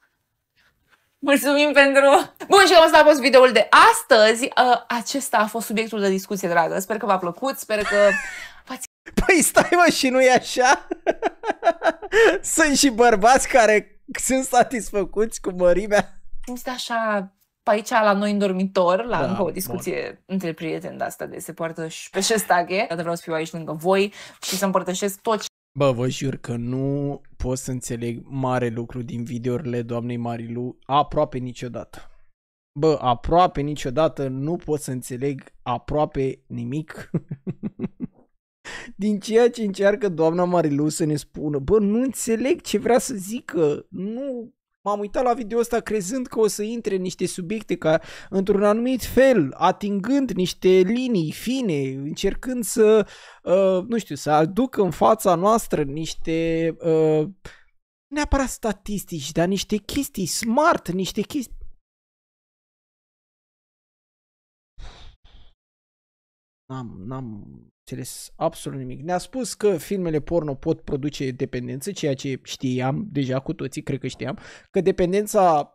Mulțumim pentru... Bun, și asta a fost videoul de astăzi. Uh, acesta a fost subiectul de discuție, dragă. Sper că v-a plăcut, sper că... Păi stai mă și nu e așa? sunt și bărbați care sunt satisfăcuți cu mărimea. Sunt așa pe aici la noi în dormitor, la da, încă o discuție bun. între prieteni de asta de se poartă și pe șestache. Dar vreau să fiu aici lângă voi și să împărtășesc tot Bă, vă jur că nu pot să înțeleg mare lucru din videourile doamnei Marilu aproape niciodată. Bă, aproape niciodată nu pot să înțeleg aproape nimic din ceea ce încearcă doamna Marilu să ne spună. Bă, nu înțeleg ce vrea să zică. Nu, M-am uitat la video ăsta crezând că o să intre niște subiecte ca într-un anumit fel, atingând niște linii fine, încercând să, uh, nu știu, să aduc în fața noastră niște, uh, neapărat statistici, dar niște chestii smart, niște chestii... N-am, n-am, înțeles absolut nimic. Ne-a spus că filmele porno pot produce dependență, ceea ce știam deja cu toții, cred că știam, că dependența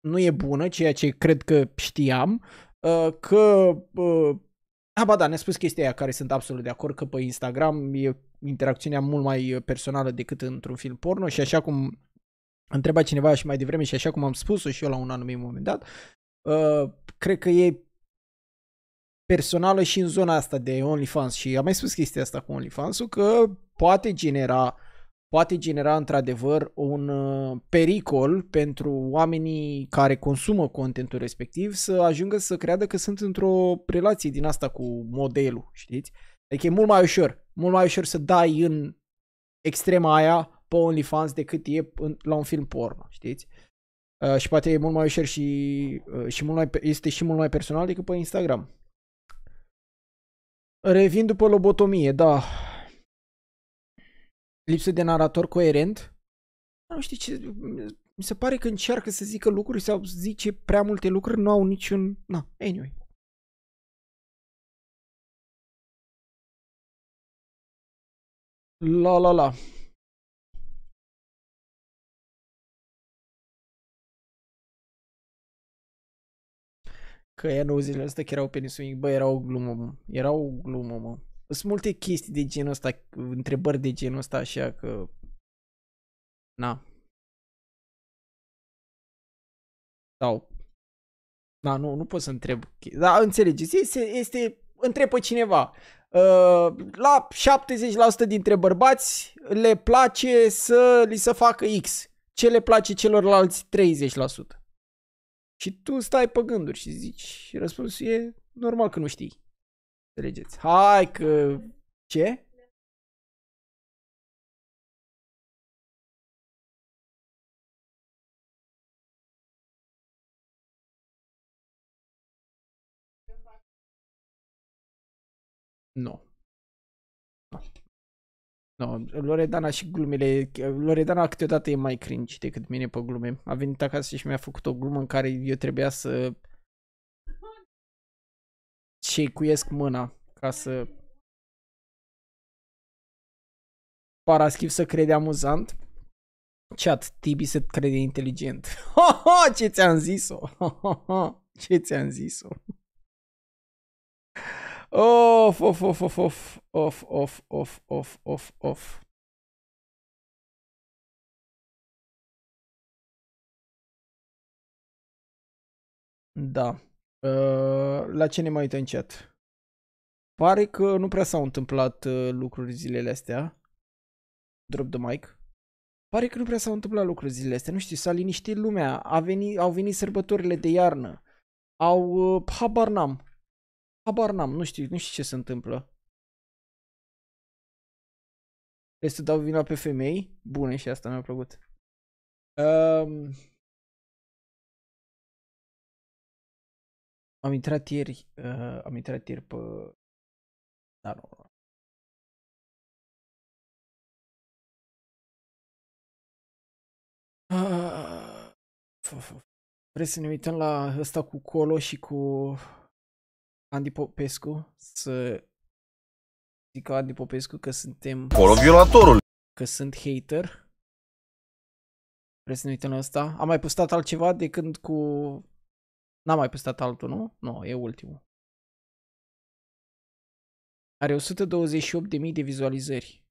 nu e bună, ceea ce cred că știam, ă, că... Ă, a, ba da, ne-a spus chestia aia care sunt absolut de acord că pe Instagram e interacțiunea mult mai personală decât într-un film porno și așa cum întreba cineva și mai devreme și așa cum am spus-o și eu la un anumit moment dat, ă, cred că e personală și în zona asta de OnlyFans și am mai spus chestia asta cu OnlyFans-ul că poate genera poate genera într-adevăr un uh, pericol pentru oamenii care consumă contentul respectiv să ajungă să creadă că sunt într-o relație din asta cu modelul, știți? Adică e mult mai ușor, mult mai ușor să dai în extrema aia pe OnlyFans decât e la un film porno, știți? Uh, și poate e mult mai ușor și, uh, și mult mai, este și mult mai personal decât pe Instagram. Revin după lobotomie, da. Lipsă de narator coerent. Nu știu ce... Mi se pare că încearcă să zică lucruri sau zice prea multe lucruri, nu au niciun... Na, anyway. La la la. că ea zilele astea că erau penis swing, bă, era o glumă, mă. Era o glumă, mă. Sunt multe chestii de genul ăsta, întrebări de genul ăsta, așa că... Na. Sau... Da, nu, nu pot să întreb. Da, înțelegeți, este, este întreb pe cineva. Uh, la 70% dintre bărbați le place să li se facă X. Ce le place celorlalți 30%? Și tu stai pe gânduri și zici, răspunsul e normal că nu știi. Înțelegeți? Hai că... Ce? Nu. No. No, Loredana și glumele... Loredana câteodată e mai cringe decât mine pe glume. A venit acasă și mi-a făcut o glumă în care eu trebuia să... Și cuiesc mâna ca să... Paraschiv să crede amuzant. Chat, Tibi se crede inteligent. Ho, ho, ce ți-am zis-o! Ho, ho, ho, ce ți-am zis-o! Of, of, of, of, of, of, of, of, of, of, of. Da. Ă, la ce ne mai uităm în chat? Pare că nu prea s-au întâmplat ă, lucruri zilele astea. Drop the mic. Pare că nu prea s-au întâmplat lucruri zilele astea. Nu știu, s-a liniștit lumea. A venit, au venit sărbătorile de iarnă. Au, ă, habar n-am, Habar n-am, nu știu, nu știu ce se întâmplă. Trebuie să dau vina pe femei? Bune și asta mi-a plăcut. Um... Am intrat ieri, uh, am intrat ieri pe... Da, nu, Ah, Vrei să ne uităm la ăsta cu Colo și cu Andy Popescu să zică Andy Popescu că suntem... Colo violatorul! Că sunt hater. Vreți să ne uităm la asta? Am mai postat altceva de când cu... N-am mai postat altul, nu? Nu, e ultimul. Are 128.000 de vizualizări.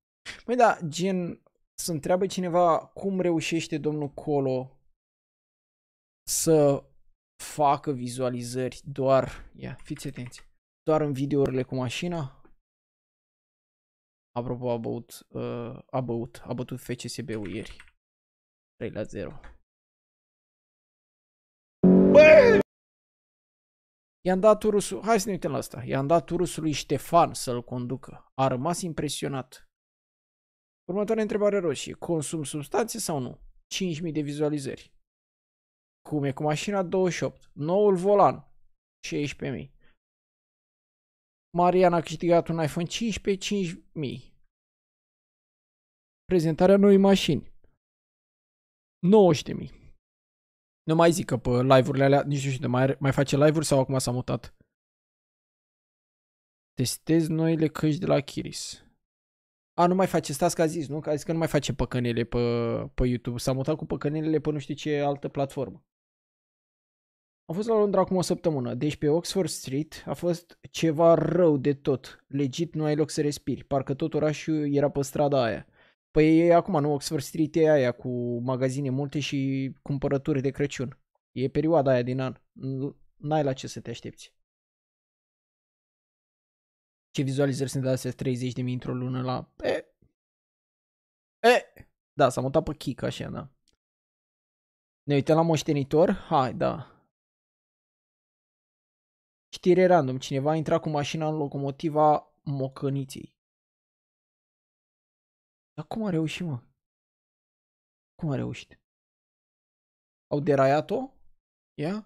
Măi, da, gen, să întreabă cineva cum reușește domnul Colo să facă vizualizări doar, ia, fiți atenți, doar în videourile cu mașina. Apropo, a băut, uh, a băut, a bătut FCSB-ul ieri. 3 la 0. I-am dat turusul, hai să ne uităm la asta, i-am dat turusul lui Ștefan să-l conducă. A rămas impresionat. Următoarea întrebare roșie, consum substanțe sau nu? 5.000 de vizualizări. Cum e cu mașina 28. Noul volan. 16.000. Marian a câștigat un iPhone 15, 5.000. Prezentarea noii mașini. 90.000. Nu mai zic că pe live-urile alea, nici nu știu de mai, mai face live-uri sau acum s-a mutat. Testez noile căști de la Kiris. A, nu mai face, stați că a zis, nu? Că a zis că nu mai face păcănele pe, pe YouTube. S-a mutat cu păcănelele pe nu știu ce altă platformă. Am fost la Londra acum o săptămână, deci pe Oxford Street a fost ceva rău de tot. Legit nu ai loc să respiri, parcă tot orașul era pe strada aia. Păi e acum, nu? Oxford Street e aia cu magazine multe și cumpărături de Crăciun. E perioada aia din an. N-ai la ce să te aștepți. Ce vizualizări sunt de astea 30 de într-o lună la... E. E. Da, s-a mutat pe Kik, așa, da. Ne uităm la moștenitor? Hai, da. Știre random, cineva a intrat cu mașina în locomotiva mocăniței. Dar cum a reușit, mă? Cum a reușit? Au deraiat-o? ia? Yeah?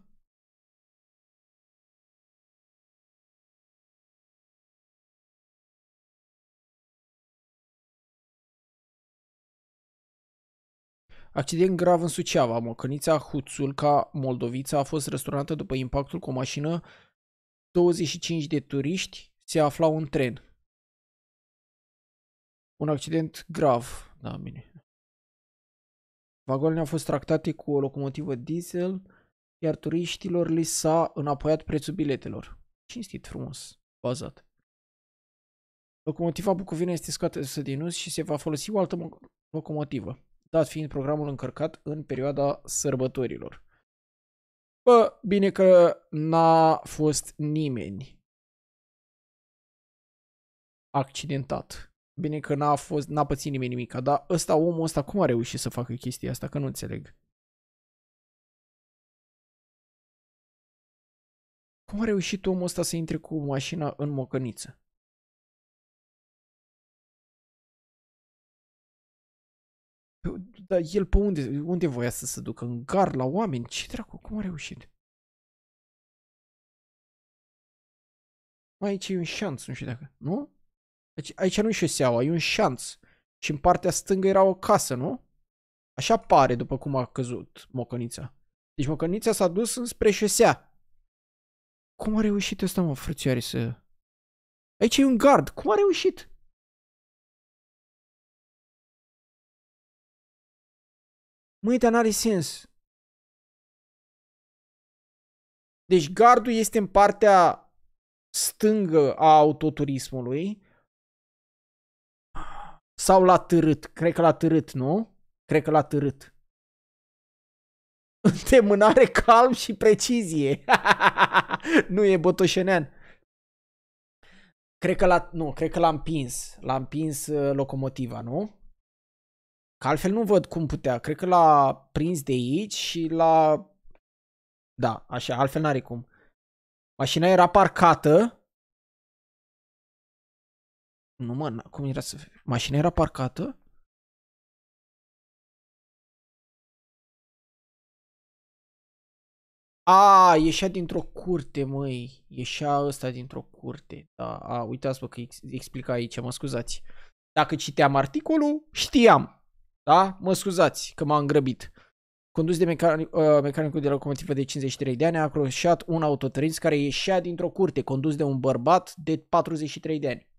Accident grav în Suceava. Mocănița Huțulca Moldovița a fost răsturnată după impactul cu o mașină 25 de turiști se aflau în tren. Un accident grav, da, bine. Vagoanele au fost tractate cu o locomotivă diesel, iar turiștilor li s-a înapoiat prețul biletelor. Cinstit frumos, bazat. Locomotiva Bucovina este scoată din us și se va folosi o altă locomotivă, dat fiind programul încărcat în perioada sărbătorilor. Bă, bine că n-a fost nimeni accidentat. Bine că n-a fost, n-a pățit nimeni nimica, Dar ăsta, omul ăsta, cum a reușit să facă chestia asta? Că nu înțeleg. Cum a reușit omul ăsta să intre cu mașina în mocăniță? Dar el pe unde, unde voia să se ducă? În gar la oameni? Ce dracu? Cum a reușit? Aici e un șanț, nu știu dacă, nu? Aici, aici nu e șoseaua, e un șanț. Și în partea stângă era o casă, nu? Așa pare după cum a căzut mocănița. Deci mocănița s-a dus înspre șosea. Cum a reușit ăsta, mă, frățioare, să... Aici e un gard. Cum a reușit? Mâinea dar n-are sens. Deci gardul este în partea stângă a autoturismului sau la târât. Cred că la târât, nu? Cred că la târât. Întemânare, calm și precizie. nu e botoșenean. Cred că la, nu, cred că l-am împins. L-am împins uh, locomotiva, nu? Că altfel nu văd cum putea. Cred că l-a prins de aici și la, Da, așa, altfel n-are cum. Mașina era parcată. Nu mă, cum era să... Mașina era parcată? A, ieșea dintr-o curte, măi. Ieșea ăsta dintr-o curte. Da, a, uitați-vă că explica aici, mă scuzați. Dacă citeam articolul, știam. Da? Mă scuzați că m-am grăbit. Condus de mecanic, uh, mecanicul de locomotivă de 53 de ani a croșat un autotărinț care ieșea dintr-o curte, condus de un bărbat de 43 de ani.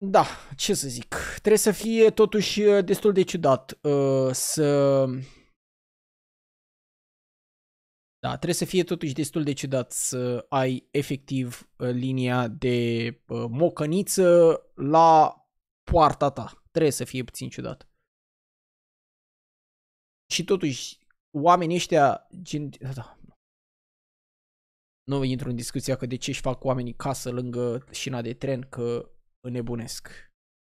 Da, ce să zic, trebuie să fie totuși uh, destul de ciudat uh, să... Da, trebuie să fie totuși destul de ciudat să ai efectiv uh, linia de uh, mocăniță la poarta ta. Trebuie să fie puțin ciudat. Și totuși, oamenii ăștia, gen, da, nu intru în discuția că de ce își fac oamenii casă lângă șina de tren, că înnebunesc.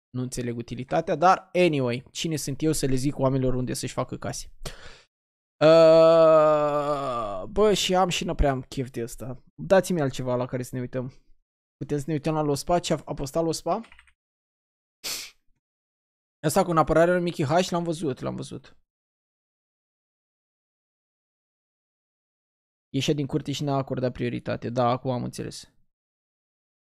Nu înțeleg utilitatea, dar anyway, cine sunt eu să le zic oamenilor unde să-și facă case? Uh, bă, și am și nu prea am chef de asta. Dați-mi altceva la care să ne uităm. Putem să ne uităm la Lospa, ce a, a postat Lospa? Asta cu în apărarea lui Mickey H l-am văzut, l-am văzut. Ieșea din curte și n-a acordat prioritate. Da, acum am înțeles.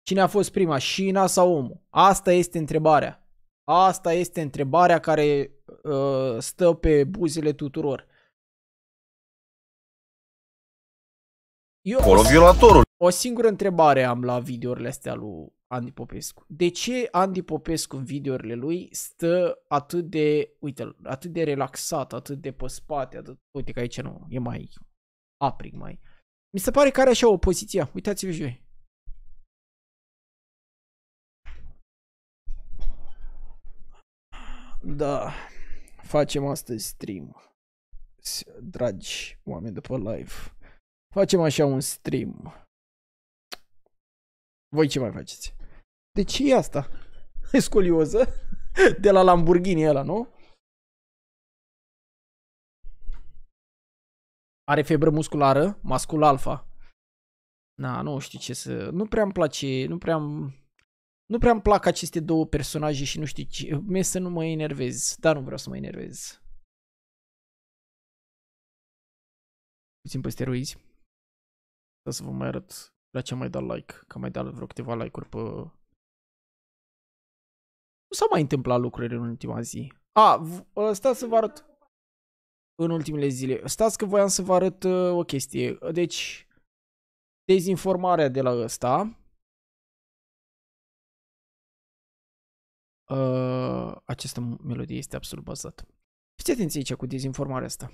Cine a fost prima, Șina sau omul? Asta este întrebarea. Asta este întrebarea care uh, stă pe buzele tuturor. Eu Acolo violatorul. O singură întrebare am la videourile astea lui Andy Popescu. De ce Andy Popescu în videourile lui stă atât de, uite atât de relaxat, atât de pe spate, atât, uite că aici nu, e mai aprig mai. Mi se pare că are așa o poziție. Uitați-vă și voi. Da, facem astăzi stream, dragi oameni de pe live. Facem așa un stream. Voi ce mai faceți? De ce e asta? E scolioză? De la Lamborghini ăla, nu? Are febră musculară, mascul alfa. Na, nu știu ce să... Nu prea îmi place, nu prea Nu prea îmi plac aceste două personaje și nu știu ce... Mie să nu mă enervez, dar nu vreau să mă enervez. Puțin pe steroizi. Da să vă mai arăt la ce mai dat like, că am mai dat vreo câteva like-uri pe... Nu s-au mai întâmplat lucruri în ultima zi. A, stați să vă arăt în ultimele zile. Stați că voiam să vă arăt uh, o chestie. Deci, dezinformarea de la ăsta. Uh, această melodie este absolut bazată. Fiți atenți aici cu dezinformarea asta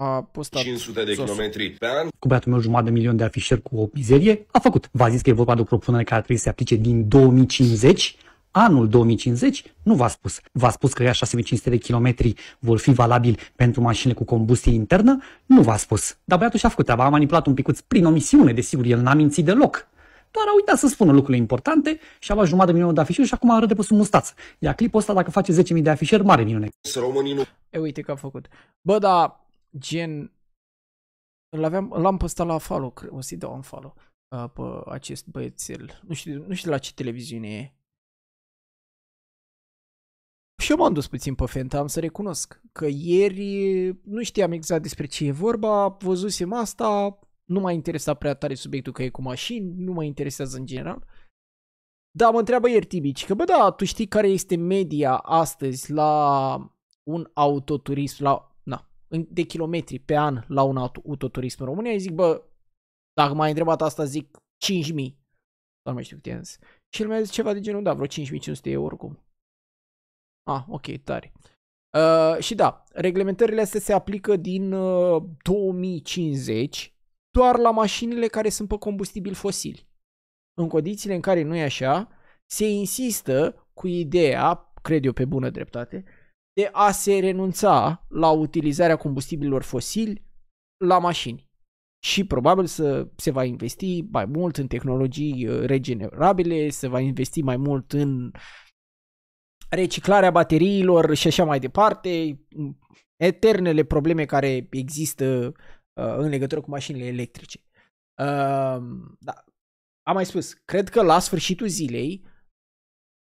a postat 500 de kilometri pe an. Cu băiatul meu jumătate de milion de afișări cu o mizerie, a făcut. V-a zis că e vorba de o propunere care trebuie să se aplice din 2050, anul 2050, nu v-a spus. V-a spus că ea 6500 de kilometri vor fi valabil pentru mașinile cu combustie internă? Nu v-a spus. Dar băiatul și-a făcut treaba, a manipulat un picuț prin omisiune, desigur, el n-a mințit deloc. Doar a uitat să spună lucrurile importante și a luat jumătate de milion de afișuri și acum arăt de pe sub mustață. Iar clipul ăsta, dacă face 10.000 de afișări, mare minune. Românii nu... E, uite că a făcut. Bă, dar gen îl, aveam, l-am păstat la follow, cred, o să-i dau un follow uh, pe acest băiețel. Nu știu, nu știu la ce televiziune e. Și eu m-am dus puțin pe fenta, am să recunosc că ieri nu știam exact despre ce e vorba, văzusem asta, nu m-a interesat prea tare subiectul că e cu mașini, nu mă interesează în general. Da, mă întreabă ieri Tibici că, bă, da, tu știi care este media astăzi la un autoturism, la de kilometri pe an la un autoturism în România, îi zic, bă, dacă m-ai întrebat asta, zic 5.000. Dar nu mai știu cât e Și el mi-a zis ceva de genul, da, vreo 5.500 de euro oricum. Ah, ok, tare. Uh, și da, reglementările astea se aplică din uh, 2050 doar la mașinile care sunt pe combustibil fosil. În condițiile în care nu e așa, se insistă cu ideea, cred eu pe bună dreptate, de a se renunța la utilizarea combustibililor fosili la mașini. Și probabil să se va investi mai mult în tehnologii uh, regenerabile, se va investi mai mult în reciclarea bateriilor și așa mai departe, eternele probleme care există uh, în legătură cu mașinile electrice. Uh, da. Am mai spus, cred că la sfârșitul zilei,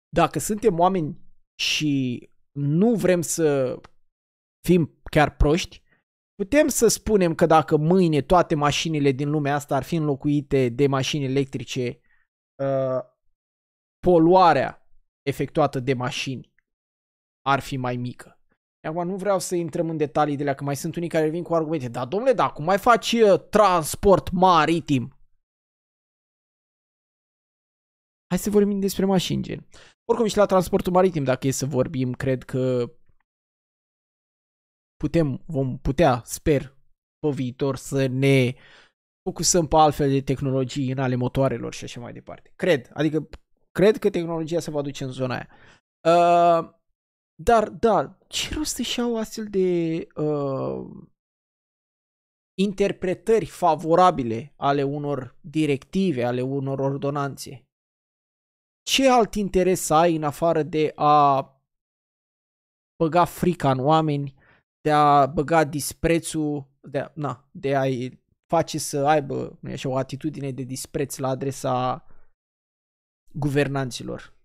dacă suntem oameni și nu vrem să fim chiar proști, putem să spunem că dacă mâine toate mașinile din lumea asta ar fi înlocuite de mașini electrice, uh, poluarea efectuată de mașini ar fi mai mică. Acum nu vreau să intrăm în detalii de la că mai sunt unii care vin cu argumente. Dar domnule, dacă mai faci uh, transport maritim, hai să vorbim despre mașini gen. Oricum și la transportul maritim, dacă e să vorbim, cred că putem, vom putea, sper, pe viitor să ne focusăm pe altfel de tehnologii în ale motoarelor și așa mai departe. Cred, adică cred că tehnologia se va duce în zona aia. Uh, dar, da, ce rost își au astfel de uh, interpretări favorabile ale unor directive, ale unor ordonanțe? ce alt interes ai în afară de a băga frica în oameni, de a băga disprețul, de a, na, de a face să aibă nu așa, o atitudine de dispreț la adresa guvernanților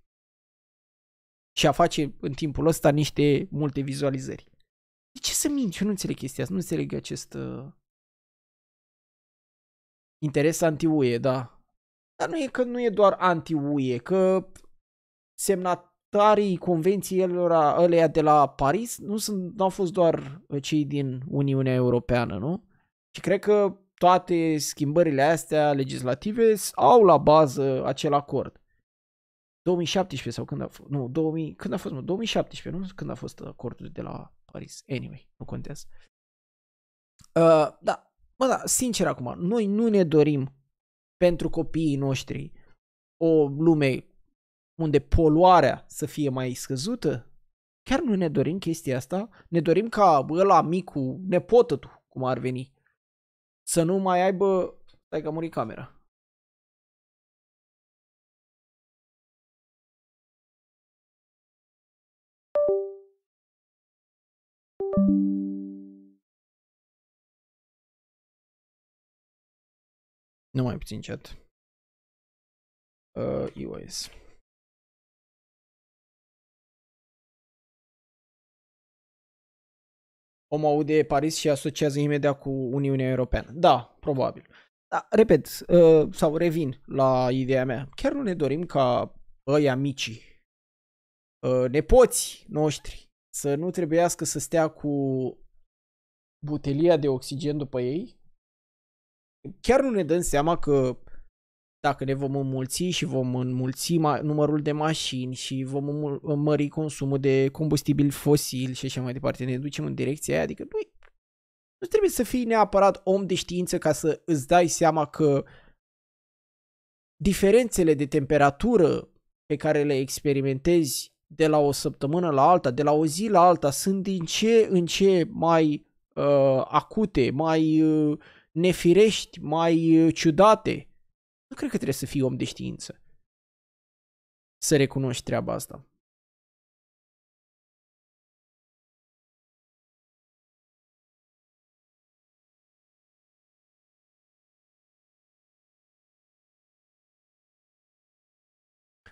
și a face în timpul ăsta niște multe vizualizări. De ce să minci? Eu nu înțeleg chestia asta, nu înțeleg acest uh... interes anti-UE, da, dar nu e că nu e doar anti-UE, că semnatarii convențiilor alea de la Paris nu sunt, n-au fost doar uh, cei din Uniunea Europeană, nu? Și cred că toate schimbările astea legislative au la bază acel acord. 2017 sau când a fost, nu, 2000, când a fost, mă, 2017, nu când a fost acordul de la Paris, anyway, nu contează. Uh, da, mă, da, sincer acum, noi nu ne dorim pentru copiii noștri o lume unde poluarea să fie mai scăzută? Chiar nu ne dorim chestia asta? Ne dorim ca ăla micu, nepotătul, cum ar veni, să nu mai aibă... Stai că a murit camera. Nu mai puțin chat. Uh, iOS. Om aude Paris și asociază imediat cu Uniunea Europeană. Da, probabil. Da, repet, uh, sau revin la ideea mea. Chiar nu ne dorim ca ăia micii, uh, nepoții noștri, să nu trebuiască să stea cu butelia de oxigen după ei chiar nu ne dăm seama că dacă ne vom înmulți și vom înmulți numărul de mașini și vom mări consumul de combustibil fosil și așa mai departe, ne ducem în direcția aia, adică nu, nu trebuie să fii neapărat om de știință ca să îți dai seama că diferențele de temperatură pe care le experimentezi de la o săptămână la alta, de la o zi la alta, sunt din ce în ce mai uh, acute, mai uh, nefirești, mai uh, ciudate. Nu cred că trebuie să fii om de știință să recunoști treaba asta.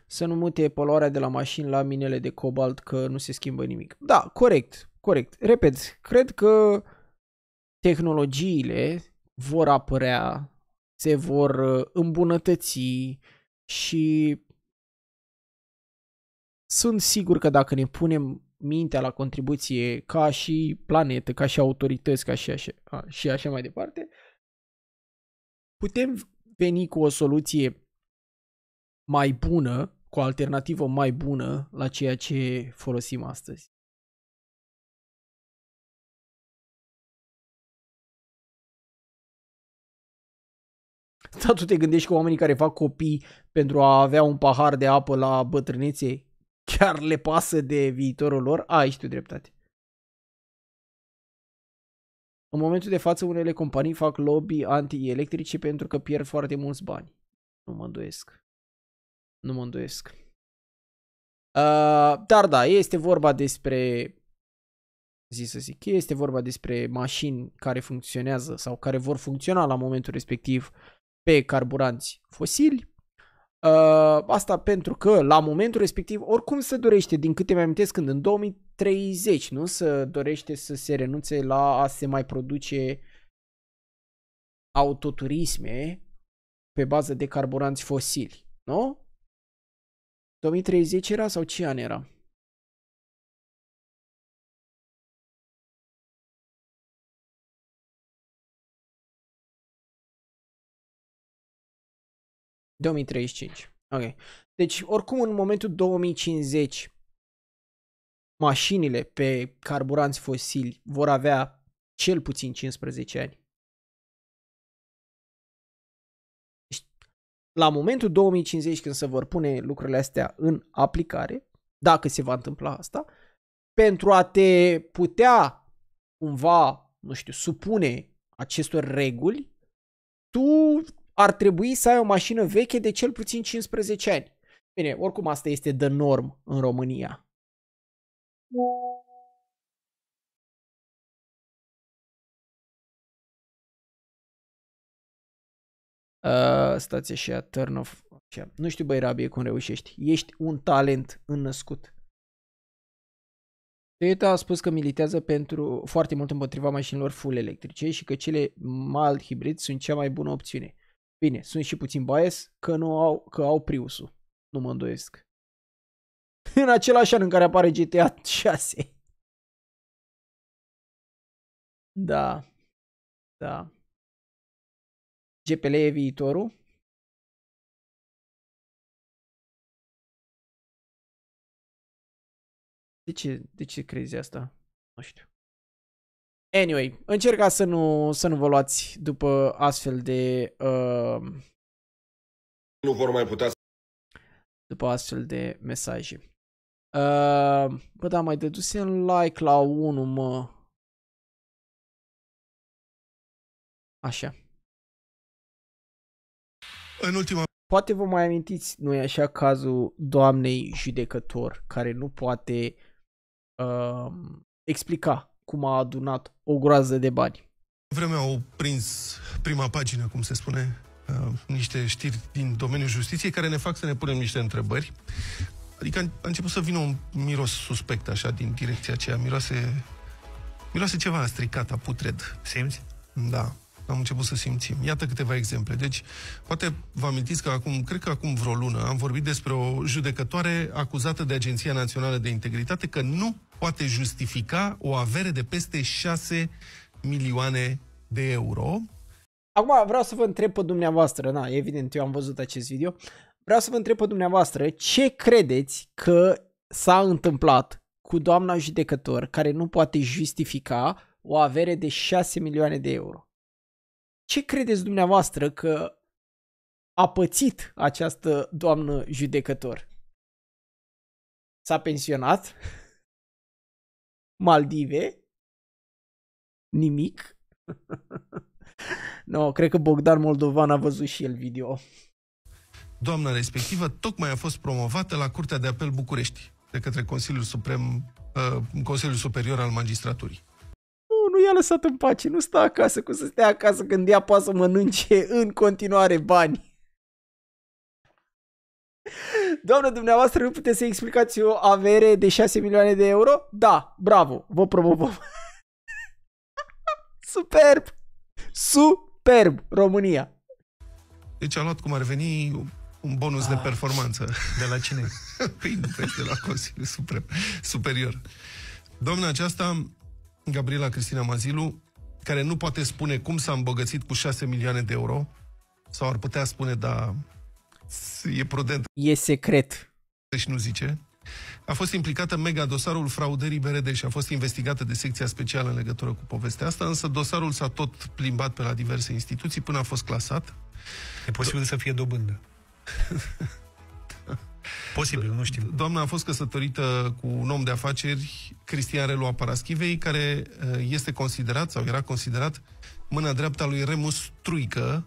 Să nu mute poluarea de la mașini la minele de cobalt că nu se schimbă nimic. Da, corect, corect. Repet, cred că tehnologiile vor apărea, se vor uh, îmbunătăți și sunt sigur că dacă ne punem mintea la contribuție ca și planetă, ca și autorități, ca și așa, a, și așa mai departe, putem veni cu o soluție mai bună, cu o alternativă mai bună la ceea ce folosim astăzi. Dar tu te gândești că oamenii care fac copii pentru a avea un pahar de apă la bătrânețe chiar le pasă de viitorul lor? A, aici tu dreptate. În momentul de față, unele companii fac lobby anti-electrice pentru că pierd foarte mulți bani. Nu mă îndoiesc. Nu mă îndoiesc. Uh, dar da, este vorba despre zi să zic, este vorba despre mașini care funcționează sau care vor funcționa la momentul respectiv pe carburanți fosili. Uh, asta pentru că la momentul respectiv oricum se dorește, din câte mi amintesc când în 2030, nu se dorește să se renunțe la a se mai produce autoturisme pe bază de carburanți fosili, nu? 2030 era sau ce an era? 2035. Ok. Deci, oricum, în momentul 2050, mașinile pe carburanți fosili vor avea cel puțin 15 ani. Deci, la momentul 2050, când se vor pune lucrurile astea în aplicare, dacă se va întâmpla asta, pentru a te putea cumva, nu știu, supune acestor reguli, tu ar trebui să ai o mașină veche de cel puțin 15 ani. Bine, oricum asta este de norm în România. Uh, stați așa, turn off. Așa. Nu știu, băi, rabie, cum reușești. Ești un talent înnăscut. Toyota a spus că militează pentru foarte mult împotriva mașinilor full electrice și că cele mild hibrid sunt cea mai bună opțiune. Bine, sunt și puțin bias că, nu au, că au Priusul. Nu mă îndoiesc. În același an în care apare GTA 6. Da. Da. GPL e viitorul. De ce, de ce crezi asta? Nu știu. Anyway, încercați să nu, să nu vă luați după astfel de... Uh, nu vor mai putea după astfel de mesaje. Uh, bă, da, mai dedusem like la 1, mă. Așa. În ultima... Poate vă mai amintiți, nu e așa, cazul doamnei judecător, care nu poate uh, explica cum a adunat o groază de bani. Vremea au prins prima pagină, cum se spune, uh, niște știri din domeniul justiției care ne fac să ne punem niște întrebări. Adică a început să vină un miros suspect așa din direcția aceea, miroase, miroase ceva stricat, a putred. Simți? Da am început să simțim. Iată câteva exemple. Deci, poate vă amintiți că acum, cred că acum vreo lună, am vorbit despre o judecătoare acuzată de Agenția Națională de Integritate că nu poate justifica o avere de peste 6 milioane de euro. Acum vreau să vă întreb pe dumneavoastră, na, evident eu am văzut acest video, vreau să vă întreb pe dumneavoastră ce credeți că s-a întâmplat cu doamna judecător care nu poate justifica o avere de 6 milioane de euro. Ce credeți dumneavoastră că a pățit această doamnă judecător? S-a pensionat? Maldive? Nimic? no, cred că Bogdan Moldovan a văzut și el video. Doamna respectivă tocmai a fost promovată la Curtea de Apel București de către Consiliul Suprem, uh, Consiliul Superior al Magistraturii nu păi i-a lăsat în pace, nu stă acasă, cum să stea acasă când ea poate să mănânce în continuare bani. Doamnă, dumneavoastră nu puteți să explicați o avere de 6 milioane de euro? Da, bravo, vă promovăm. Superb! Superb, România! Deci a luat cum ar veni un bonus ah. de performanță. De la cine? Păi, păi de la Consiliul Superior. Domnul aceasta Gabriela Cristina Mazilu, care nu poate spune cum s-a îmbogățit cu 6 milioane de euro, sau ar putea spune, da, e prudent. E secret. Deci nu zice. A fost implicată în mega dosarul fraudării BRD și a fost investigată de secția specială în legătură cu povestea asta, însă dosarul s-a tot plimbat pe la diverse instituții până a fost clasat. E posibil Do- să fie dobândă. Posibil, nu știm. Doamna a fost căsătorită cu un om de afaceri, Cristian Relua Paraschivei, care eh, este considerat, sau era considerat, mâna dreapta lui Remus Truică,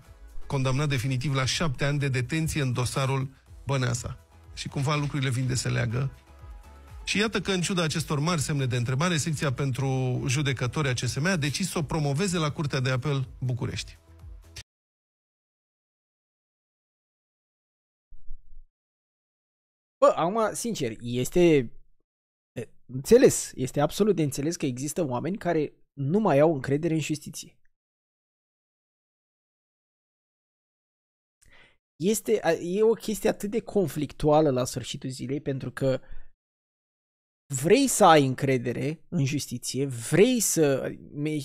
condamnat definitiv la șapte ani de detenție în dosarul Băneasa. Și cumva lucrurile vin de se leagă. Și iată că, în ciuda acestor mari semne de întrebare, secția pentru judecători a CSM a decis să o promoveze la Curtea de Apel București. Bă, acum, sincer, este înțeles, este absolut de înțeles că există oameni care nu mai au încredere în justiție. Este, e o chestie atât de conflictuală la sfârșitul zilei pentru că vrei să ai încredere în justiție, vrei să...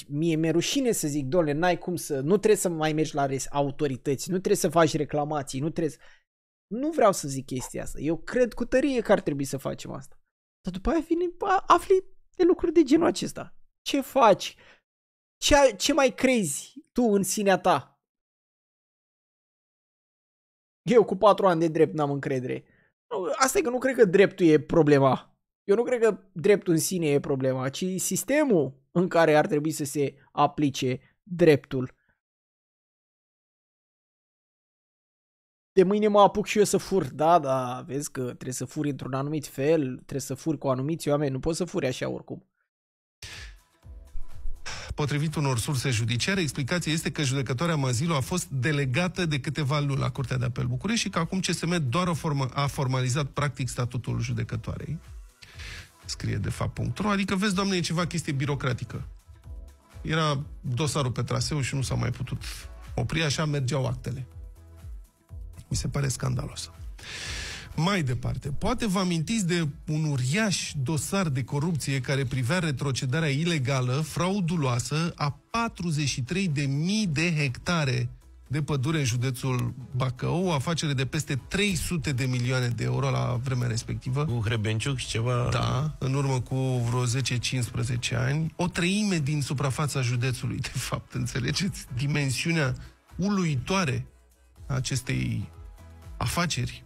Mie mi-e rușine să zic, doamne, n-ai cum să... Nu trebuie să mai mergi la autorități, nu trebuie să faci reclamații, nu trebuie nu vreau să zic chestia asta. Eu cred cu tărie că ar trebui să facem asta. Dar după aia vine, afli de lucruri de genul acesta. Ce faci? Ce, ce mai crezi tu în sinea ta? Eu cu patru ani de drept n-am încredere. Asta e că nu cred că dreptul e problema. Eu nu cred că dreptul în sine e problema, ci sistemul în care ar trebui să se aplice dreptul. de mâine mă apuc și eu să fur, da, da, vezi că trebuie să furi într-un anumit fel, trebuie să furi cu anumiți oameni, nu poți să furi așa oricum. Potrivit unor surse judiciare, explicația este că judecătoarea Mazilu a fost delegată de câteva luni la Curtea de Apel București și că acum CSM doar a formalizat practic statutul judecătoarei. Scrie de fapt. punctul. adică vezi, doamne, e ceva chestie birocratică. Era dosarul pe traseu și nu s-a mai putut opri, așa mergeau actele. Mi se pare scandalos. Mai departe, poate vă amintiți de un uriaș dosar de corupție care privea retrocedarea ilegală, frauduloasă, a 43.000 de hectare de pădure în județul Bacău, o afacere de peste 300 de milioane de euro la vremea respectivă. Cu Hrebenciuc și ceva... Da, în urmă cu vreo 10-15 ani. O treime din suprafața județului, de fapt, înțelegeți? Dimensiunea uluitoare a acestei afaceri.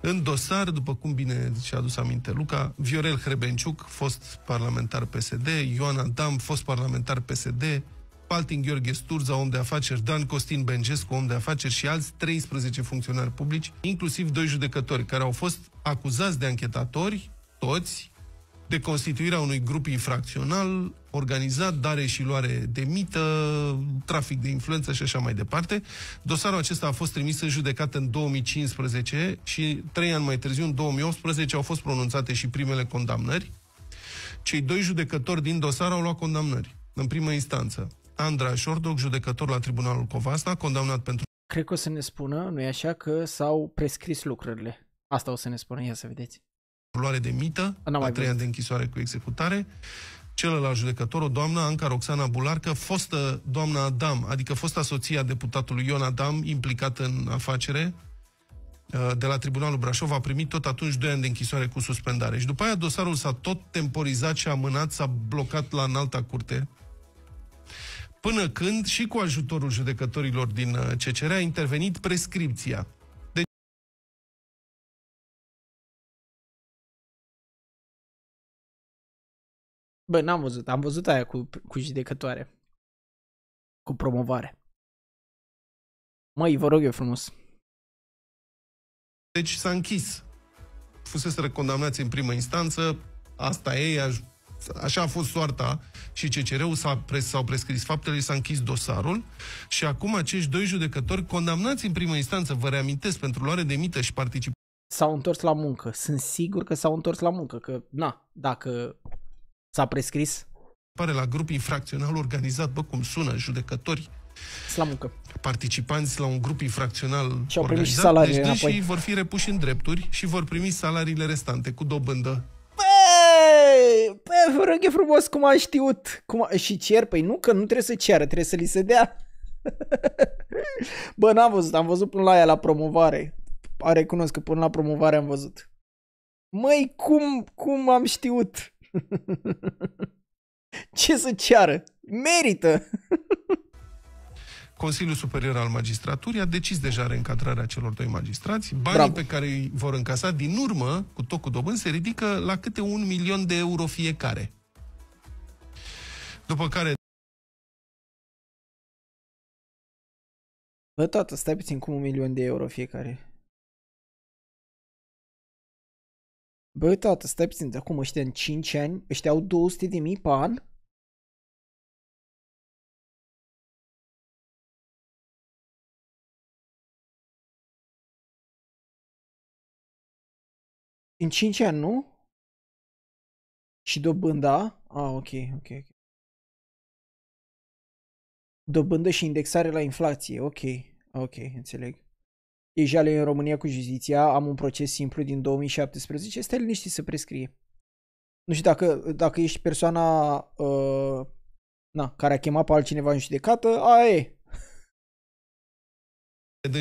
În dosar, după cum bine și-a adus aminte Luca, Viorel Hrebenciuc, fost parlamentar PSD, Ioana Dam, fost parlamentar PSD, Paltin Gheorghe Sturza, om de afaceri, Dan Costin Bengescu, om de afaceri și alți 13 funcționari publici, inclusiv doi judecători, care au fost acuzați de anchetatori, toți, de constituirea unui grup infracțional organizat, dare și luare de mită, trafic de influență și așa mai departe. Dosarul acesta a fost trimis în judecată în 2015 și trei ani mai târziu, în 2018, au fost pronunțate și primele condamnări. Cei doi judecători din dosar au luat condamnări, în primă instanță. Andra Șordoc, judecător la Tribunalul Covasna, condamnat pentru... Cred că o să ne spună, nu e așa, că s-au prescris lucrările. Asta o să ne spună, ia să vedeți. Luare de mită, la trei ani de închisoare cu executare celălalt judecător, o doamnă, Anca Roxana Bularcă, fostă doamna Adam, adică fostă soția deputatului Ion Adam, implicat în afacere, uh, de la Tribunalul Brașov a primit tot atunci 2 ani de închisoare cu suspendare. Și după aia dosarul s-a tot temporizat și amânat, s-a blocat la înalta curte, până când și cu ajutorul judecătorilor din uh, CCR a intervenit prescripția. Bă, n-am văzut. Am văzut aia cu, cu judecătoare. Cu promovare. Măi, vă rog eu frumos. Deci s-a închis. Fuseseră condamnați în primă instanță, asta e, aș, așa a fost soarta și CCR-ul s-a pres, s-au prescris faptele, s-a închis dosarul și acum acești doi judecători condamnați în primă instanță, vă reamintesc, pentru luare de mită și participare. S-au întors la muncă. Sunt sigur că s-au întors la muncă, că na, dacă S-a prescris? Pare la grup infracțional organizat, bă, cum sună, judecători. La muncă. Participanți la un grup infracțional și au primit și salarii deci înapoi. vor fi repuși în drepturi și vor primi salariile restante cu dobândă. Păi, bă, vă rog e frumos cum am știut. Cum a... Și cer? Păi nu, că nu trebuie să ceară, trebuie să li se dea. Bă, n-am văzut, am văzut până la aia la promovare. A recunosc că până la promovare am văzut. Măi, cum, cum am știut? Ce să ceară? Merită! Consiliul Superior al Magistraturii a decis deja reîncadrarea celor doi magistrați. Banii Bravo. pe care îi vor încasa din urmă, cu tot cu dobând, se ridică la câte un milion de euro fiecare. După care... Bă, tată, stai puțin, cum un milion de euro fiecare? Bă, tată, stai puțin, de acum ăștia în 5 ani, ăștia au 200 de mii pe an? În 5 ani, nu? Și dobânda? Ah, ok, ok, ok. Dobândă și indexare la inflație, ok, ok, înțeleg jale în România cu justiția, am un proces simplu din 2017, este liniștit să prescrie. Nu știu dacă, dacă ești persoana uh, na, care a chemat pe altcineva în judecată, aia e.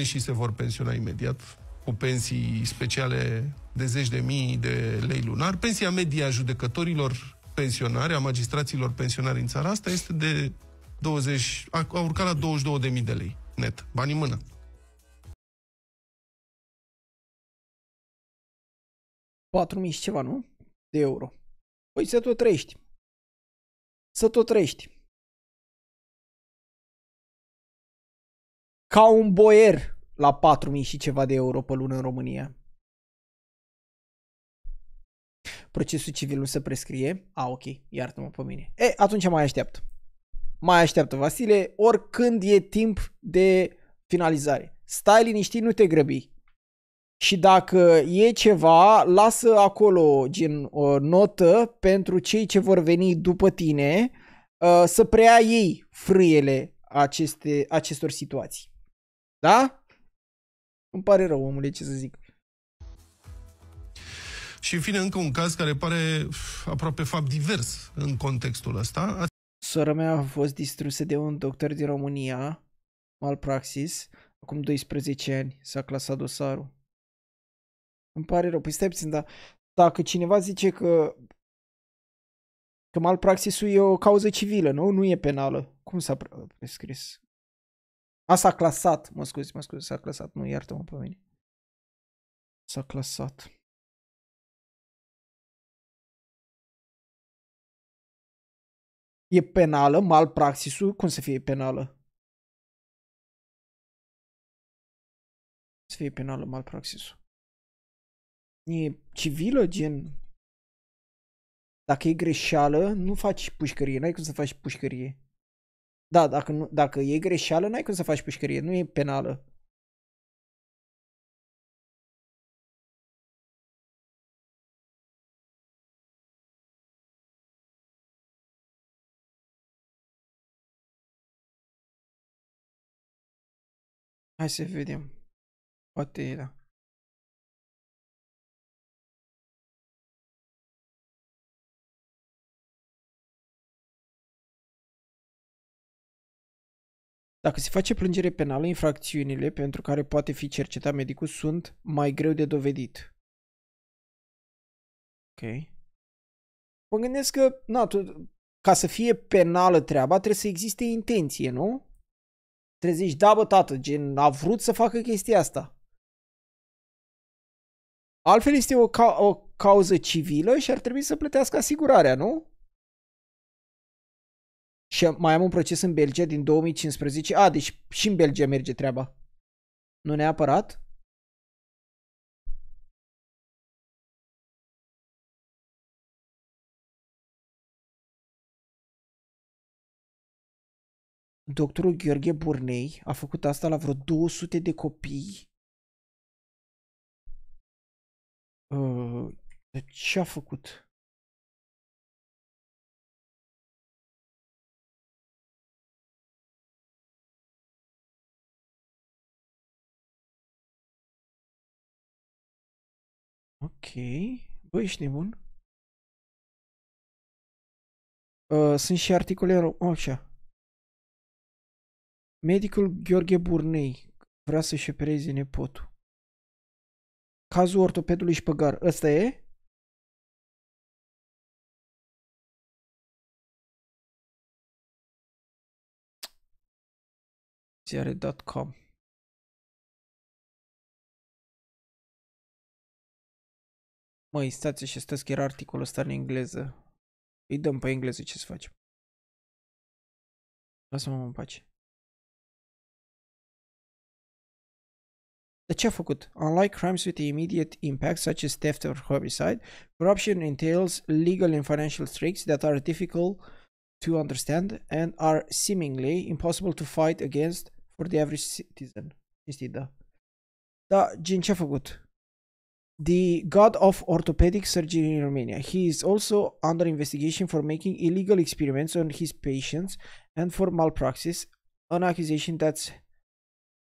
și se vor pensiona imediat cu pensii speciale de zeci de mii de lei lunar. Pensia medie a judecătorilor pensionari, a magistraților pensionari în țara asta este de 20, a, a urcat la 22.000 de lei net, bani în mână. 4.000 și ceva, nu? De euro. Păi să tot trăiești. Să tot trăiești. Ca un boier la 4.000 și ceva de euro pe lună în România. Procesul civil nu se prescrie? A, ok, iartă-mă pe mine. E, atunci mai aștept. Mai așteaptă, Vasile, oricând e timp de finalizare. Stai liniștit, nu te grăbi și dacă e ceva, lasă acolo gen o notă pentru cei ce vor veni după tine uh, să preia ei frâiele aceste, acestor situații. Da? Îmi pare rău, omule, ce să zic. Și în fine, încă un caz care pare aproape fapt divers în contextul ăsta. Sora mea a fost distrusă de un doctor din România, malpraxis, acum 12 ani, s-a clasat dosarul. Îmi pare rău. Păi stai puțin, dar dacă cineva zice că că malpraxisul e o cauză civilă, nu? Nu e penală. Cum s-a prescris? A, s-a clasat. Mă scuzi, mă scuzi, s-a clasat. Nu, iartă-mă pe mine. S-a clasat. E penală malpraxisul? Cum să fie penală? Să fie penală malpraxisul e civilă, gen dacă e greșeală, nu faci pușcărie, n-ai cum să faci pușcărie. Da, dacă, nu, dacă e greșeală, n-ai cum să faci pușcărie, nu e penală. Hai să vedem. Poate, da. Dacă se face plângere penală, infracțiunile pentru care poate fi cercetat medicul sunt mai greu de dovedit. Ok. Mă gândesc că, na, tu, ca să fie penală treaba, trebuie să existe intenție, nu? Trebuie să zici, da, bă, tată, gen, a vrut să facă chestia asta. Altfel este o, ca- o cauză civilă și ar trebui să plătească asigurarea, nu? Și mai am un proces în Belgia din 2015. A, deci și în Belgia merge treaba. Nu neapărat. Doctorul Gheorghe Burnei a făcut asta la vreo 200 de copii. Uh, ce a făcut? Ok. Bă, ești nebun? Uh, sunt și articole în rom... Oh, așa. Medicul Gheorghe Burnei vrea să-și opereze nepotul. Cazul ortopedului Șpăgar. Ăsta e? ziare.com Măi, stați și stați că era articolul ăsta în engleză. Îi dăm pe engleză ce să facem. Lasă-mă în pace. Dar ce a făcut? Unlike crimes with immediate impact, such as theft or homicide, corruption entails legal and financial tricks that are difficult to understand and are seemingly impossible to fight against for the average citizen. Este da. Da, gen ce a făcut? the god of orthopedic surgery in Romania. He is also under investigation for making illegal experiments on his patients and for malpractice, an accusation that's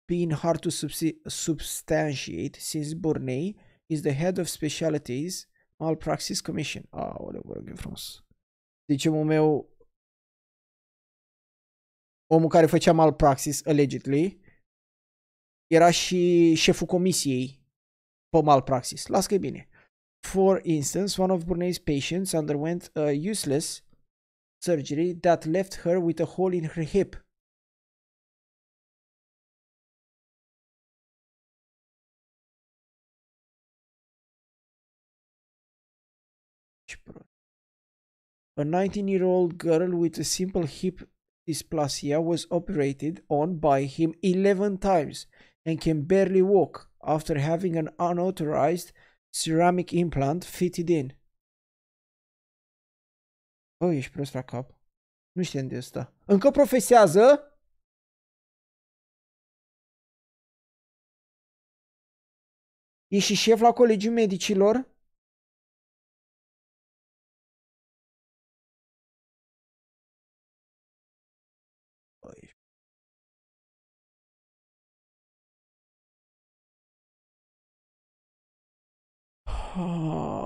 been hard to substantiate since Bornei is the head of specialities malpractice commission. Aoleu, vă în france. frumos. omul, meu, omul care făcea malpractice, allegedly, era și șeful comisiei pe malpraxis. Las că bine. For instance, one of Brunei's patients underwent a useless surgery that left her with a hole in her hip. A 19-year-old girl with a simple hip dysplasia was operated on by him 11 times and can barely walk. after having an unauthorized ceramic implant fitted in. Bă, ești prost la cap. Nu știam de asta. Încă profesează? Ești și șef la Colegiul Medicilor?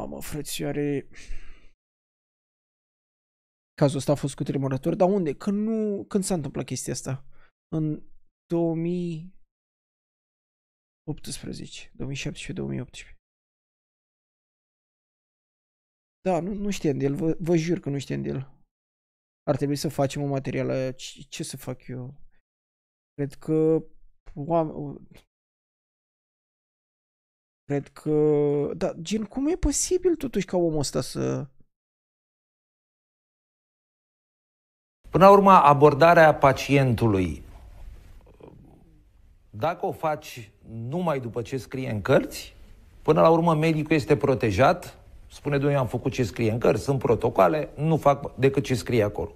Mamă, frățioare... Cazul ăsta a fost cu tremurător, dar unde? Când, nu... Când s-a întâmplat chestia asta? În 2018, 2017-2018. Da, nu, nu știam de el, vă, vă jur că nu știam de el. Ar trebui să facem o materială, ce, ce să fac eu? Cred că oameni, Cred că... Da, gen, cum e posibil totuși ca omul ăsta să... Până la urmă, abordarea pacientului, dacă o faci numai după ce scrie în cărți, până la urmă medicul este protejat, spune, eu am făcut ce scrie în cărți, sunt protocoale, nu fac decât ce scrie acolo.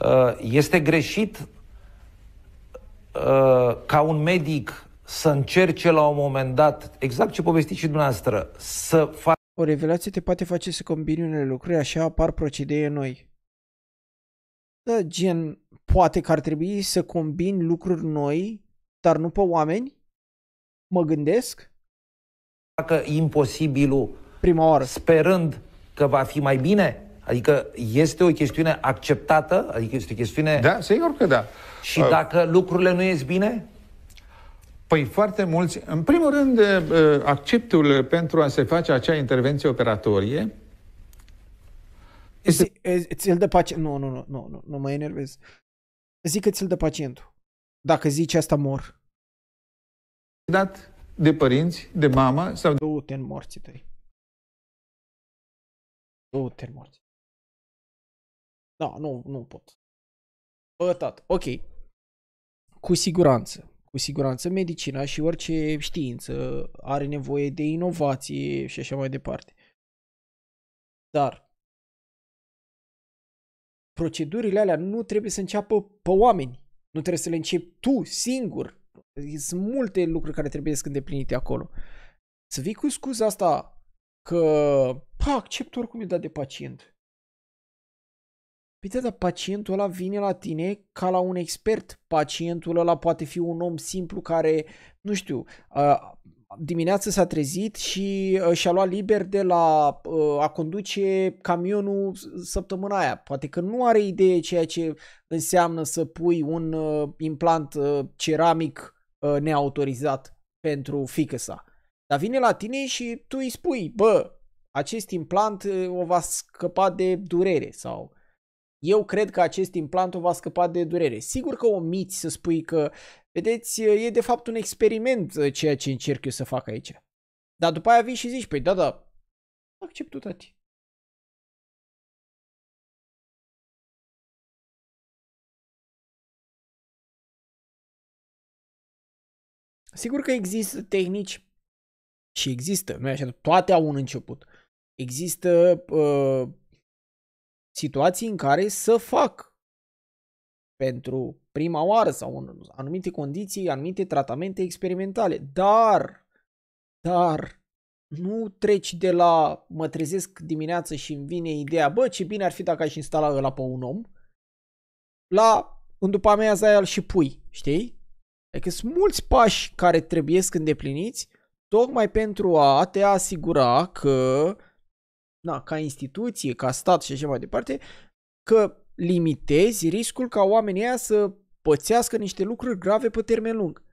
Uh, este greșit uh, ca un medic să încerce la un moment dat, exact ce povesti și dumneavoastră, să facă... O revelație te poate face să combini unele lucruri, așa apar procedee noi. Da, gen, poate că ar trebui să combini lucruri noi, dar nu pe oameni? Mă gândesc? Facă imposibilul prima oară. Sperând că va fi mai bine? Adică este o chestiune acceptată? Adică este o chestiune... Da, sigur că da. Și uh... dacă lucrurile nu ies bine, Păi foarte mulți, în primul rând, acceptul pentru a se face acea intervenție operatorie este... Ți-l dă pacient. Nu, nu, nu, nu, nu, nu mă enervez. Zic că ți-l dă pacientul. Dacă zici asta, mor. Dat de părinți, de mamă sau... Du-te în morții tăi. Du-te în morții. Da, nu, nu pot. Bă, tată, ok. Cu siguranță cu siguranță medicina și orice știință are nevoie de inovație și așa mai departe. Dar procedurile alea nu trebuie să înceapă pe oameni. Nu trebuie să le începi tu singur. Sunt multe lucruri care trebuie să îndeplinite acolo. Să vii cu scuza asta că, pa, accept oricum e dat de pacient Bine, dar pacientul ăla vine la tine ca la un expert. Pacientul ăla poate fi un om simplu care, nu știu, dimineața s-a trezit și și-a luat liber de la a conduce camionul săptămâna aia. Poate că nu are idee ceea ce înseamnă să pui un implant ceramic neautorizat pentru fică sa. Dar vine la tine și tu îi spui, bă, acest implant o va scăpa de durere sau eu cred că acest implant o va scăpa de durere. Sigur că omiți să spui că, vedeți, e de fapt un experiment uh, ceea ce încerc eu să fac aici. Dar după aia vii și zici, păi da, da, accept tu, tati. Sigur că există tehnici și există, nu e așa, toate au un început. Există uh, situații în care să fac pentru prima oară sau în anumite condiții, anumite tratamente experimentale. Dar, dar, nu treci de la mă trezesc dimineață și îmi vine ideea, bă, ce bine ar fi dacă aș instala ăla pe un om, la în după amiaza aia și pui, știi? Adică sunt mulți pași care trebuie să îndepliniți tocmai pentru a te asigura că na, ca instituție, ca stat și așa mai departe, că limitezi riscul ca oamenii aia să pățească niște lucruri grave pe termen lung.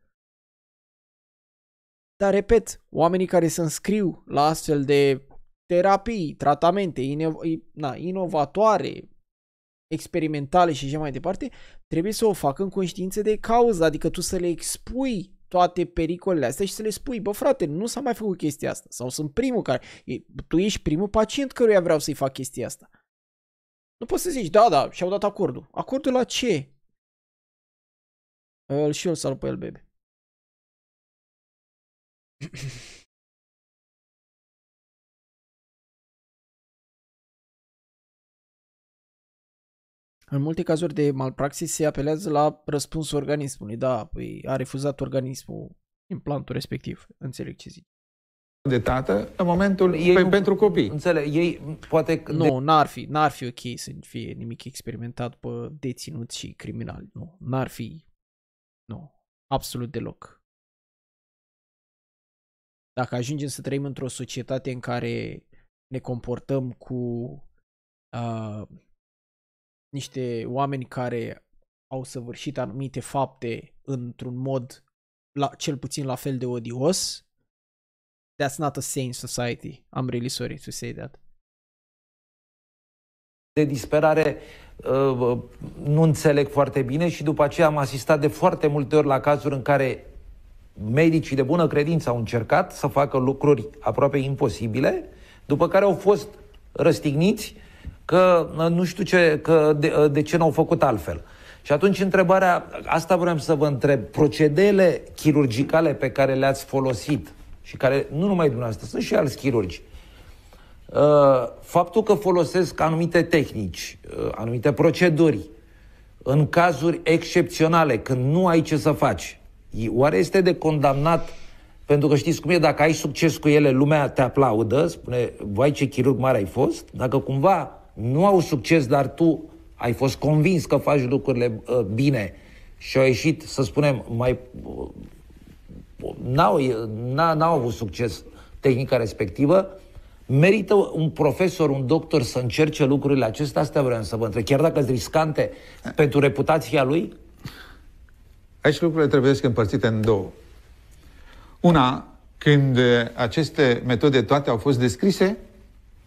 Dar, repet, oamenii care se înscriu la astfel de terapii, tratamente ino- na, inovatoare, experimentale și așa mai departe, trebuie să o facă în conștiință de cauză, adică tu să le expui toate pericolele astea și să le spui, bă frate, nu s-a mai făcut chestia asta. Sau sunt primul care, tu ești primul pacient căruia vreau să-i fac chestia asta. Nu poți să zici, da, da, și-au dat acordul. Acordul la ce? Îl și eu îl salut pe el, bebe. În multe cazuri de malpraxis se apelează la răspunsul organismului. Da, păi a refuzat organismul implantul respectiv. Înțeleg ce zici. De tată, în momentul ei pe, nu, pentru copii. Înțeleg, ei poate... Nu, de... n-ar fi, n-ar fi ok să fie nimic experimentat pe deținuți și criminali. Nu, n-ar fi. Nu, absolut deloc. Dacă ajungem să trăim într-o societate în care ne comportăm cu uh, niște oameni care au săvârșit anumite fapte într-un mod la, cel puțin la fel de odios, that's not a sane society. I'm really sorry to say that. De disperare uh, uh, nu înțeleg foarte bine și după aceea am asistat de foarte multe ori la cazuri în care medicii de bună credință au încercat să facă lucruri aproape imposibile, după care au fost răstigniți că uh, nu știu ce, că de, uh, de ce n-au făcut altfel. Și atunci întrebarea, asta vreau să vă întreb, procedele chirurgicale pe care le-ați folosit și care nu numai dumneavoastră, sunt și alți chirurgi, uh, faptul că folosesc anumite tehnici, anumite proceduri, în cazuri excepționale, când nu ai ce să faci, oare este de condamnat pentru că știți cum e, dacă ai succes cu ele, lumea te aplaudă, spune, vai ce chirurg mare ai fost, dacă cumva nu au succes, dar tu ai fost convins că faci lucrurile uh, bine și au ieșit, să spunem, mai... Uh, n-au, n-au avut succes tehnica respectivă, merită un profesor, un doctor să încerce lucrurile acestea? Asta vreau să vă întreb. Chiar dacă sunt riscante pentru reputația lui? Aici lucrurile trebuie să împărțite în două. Una, când uh, aceste metode toate au fost descrise,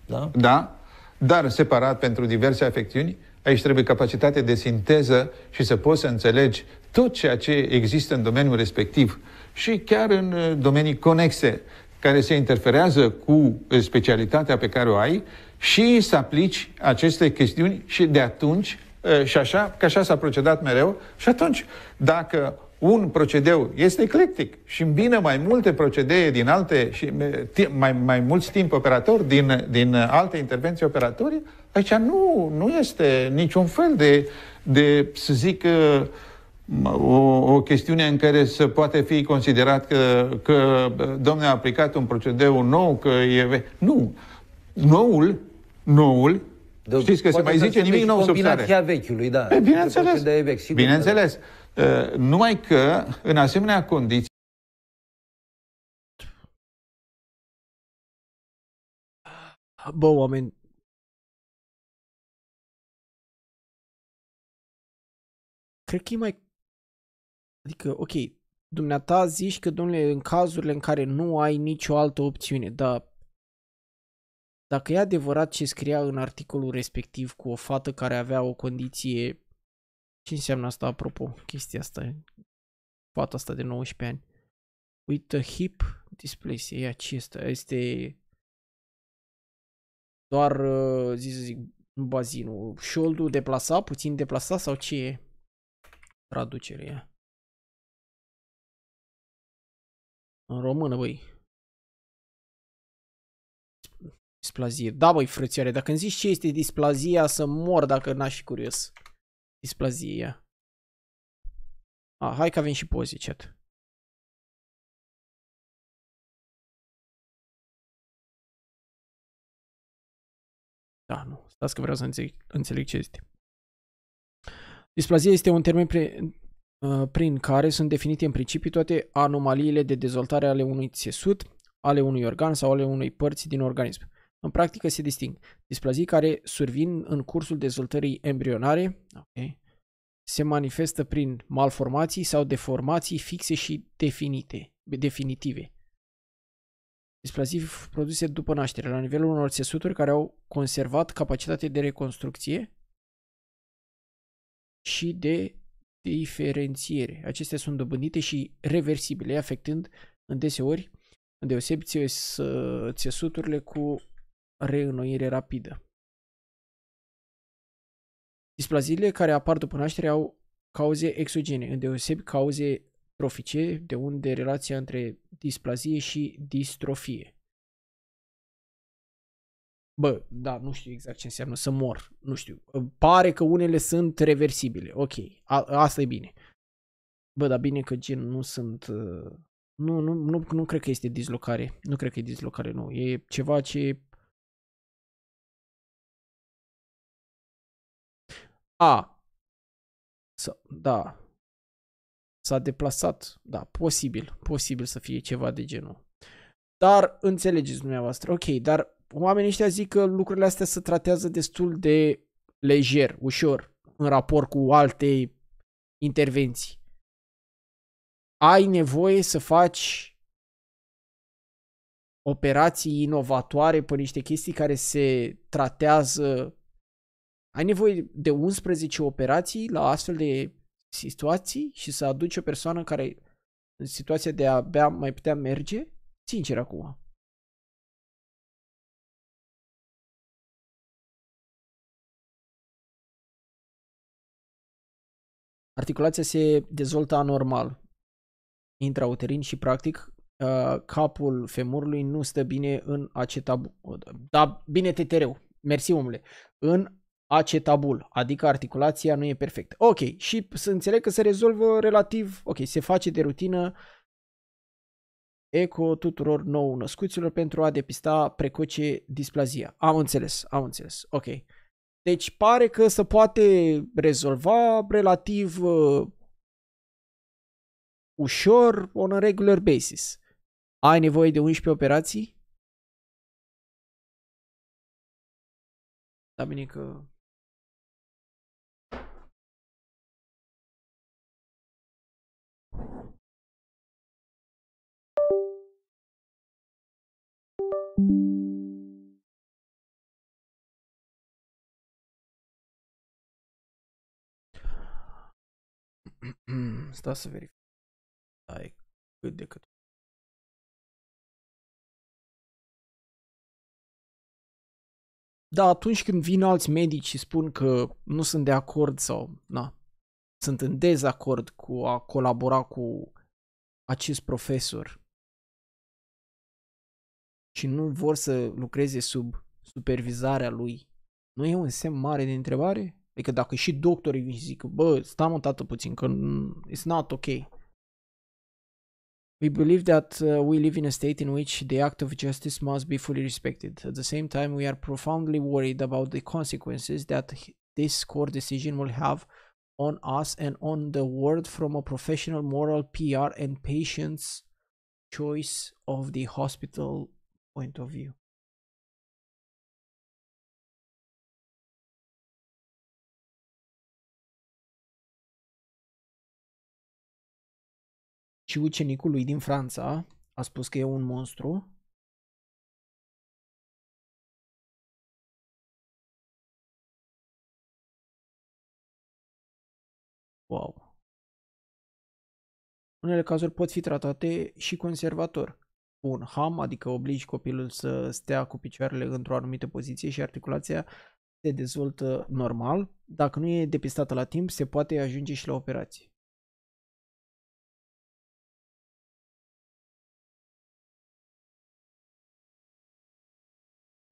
da, da dar separat pentru diverse afecțiuni, aici trebuie capacitate de sinteză și să poți să înțelegi tot ceea ce există în domeniul respectiv și chiar în uh, domenii conexe care se interferează cu uh, specialitatea pe care o ai și să aplici aceste chestiuni și de atunci uh, și așa, că așa s-a procedat mereu și atunci, dacă un procedeu este eclectic și îmbină mai multe procedee din alte și eh, mai, mai mulți timp operatori din, din alte intervenții operatorii, aici nu, nu este niciun fel de, de să zic, eh, o, o chestiune în care să poate fi considerat că, că eh, domnul a aplicat un procedeu nou, că e... Nu. Noul, noul de, deci Știți că se mai zice nimic nou sub soare. Combinația vechiului, da. E, bineînțeles. Vechi, sigur, da. bineînțeles. Eh, numai că, în asemenea condiții, Bă, oameni, cred că e mai... Adică, ok, dumneata zici că, domnule, în cazurile în care nu ai nicio altă opțiune, dar dacă e adevărat ce scria în articolul respectiv cu o fată care avea o condiție ce înseamnă asta, apropo, chestia asta? Fata asta de 19 ani. With a hip dysplasia. Ia, ce este? Este doar, zic, să zic, bazinul. Șoldul deplasat, puțin deplasat sau ce e? Traducerea. În română, băi. Displazie. Da, băi, frățioare, dacă îmi zici ce este displazia, să mor dacă n-aș fi curios. Displazie. Ah, hai că avem și pozi, chat. Da, nu. Stați că vreau să înțeleg, înțeleg ce este. Displazia este un termen pre, uh, prin care sunt definite în principiu toate anomaliile de dezvoltare ale unui țesut, ale unui organ sau ale unei părți din organism. În practică se disting displazii care survin în cursul dezvoltării embrionare, okay, se manifestă prin malformații sau deformații fixe și definite, definitive. Displazii produse după naștere, la nivelul unor țesuturi care au conservat capacitatea de reconstrucție și de diferențiere. Acestea sunt dobândite și reversibile, afectând în deseori, îndeosebi țesuturile cu reînnoire rapidă. Displaziile care apar după naștere au cauze exogene, îndeosebi cauze trofice, de unde relația între displazie și distrofie. Bă, da, nu știu exact ce înseamnă să mor, nu știu. Pare că unele sunt reversibile, ok, A, asta e bine. Bă, dar bine că gen nu sunt... Uh, nu, nu, nu, nu cred că este dislocare, nu cred că e dislocare, nu. E ceva ce A. Să, da. S-a deplasat. Da, posibil. Posibil să fie ceva de genul. Dar înțelegeți dumneavoastră. Ok, dar oamenii ăștia zic că lucrurile astea se tratează destul de lejer, ușor, în raport cu alte intervenții. Ai nevoie să faci operații inovatoare pe niște chestii care se tratează ai nevoie de 11 operații la astfel de situații și să aduci o persoană care în situația de a bea mai putea merge? Sincer acum. Articulația se dezvoltă anormal, intrauterin și practic uh, capul femurului nu stă bine în acetabul. Uh, da, bine tetereu. Mersi, omule. În acetabul, adică articulația nu e perfectă. Ok, și să înțeleg că se rezolvă relativ, ok, se face de rutină eco tuturor nou născuților pentru a depista precoce displazia. Am înțeles, am înțeles, ok. Deci pare că se poate rezolva relativ uh, ușor on a regular basis. Ai nevoie de 11 operații? Da, că sta să verific. Ai cât de cât. Da, atunci când vin alți medici și spun că nu sunt de acord sau na, sunt în dezacord cu a colabora cu acest profesor și nu vor să lucreze sub supervizarea lui, nu e un semn mare de întrebare? Adică dacă și doctorii vin și zic, bă, puțin, că it's not okay. We believe that uh, we live in a state in which the act of justice must be fully respected. At the same time, we are profoundly worried about the consequences that this court decision will have on us and on the world from a professional moral PR and patient's choice of the hospital point of view. și ucenicul lui din Franța a spus că e un monstru. Wow. Unele cazuri pot fi tratate și conservator, un ham, adică obligi copilul să stea cu picioarele într-o anumită poziție și articulația se dezvoltă normal. Dacă nu e depistată la timp, se poate ajunge și la operație.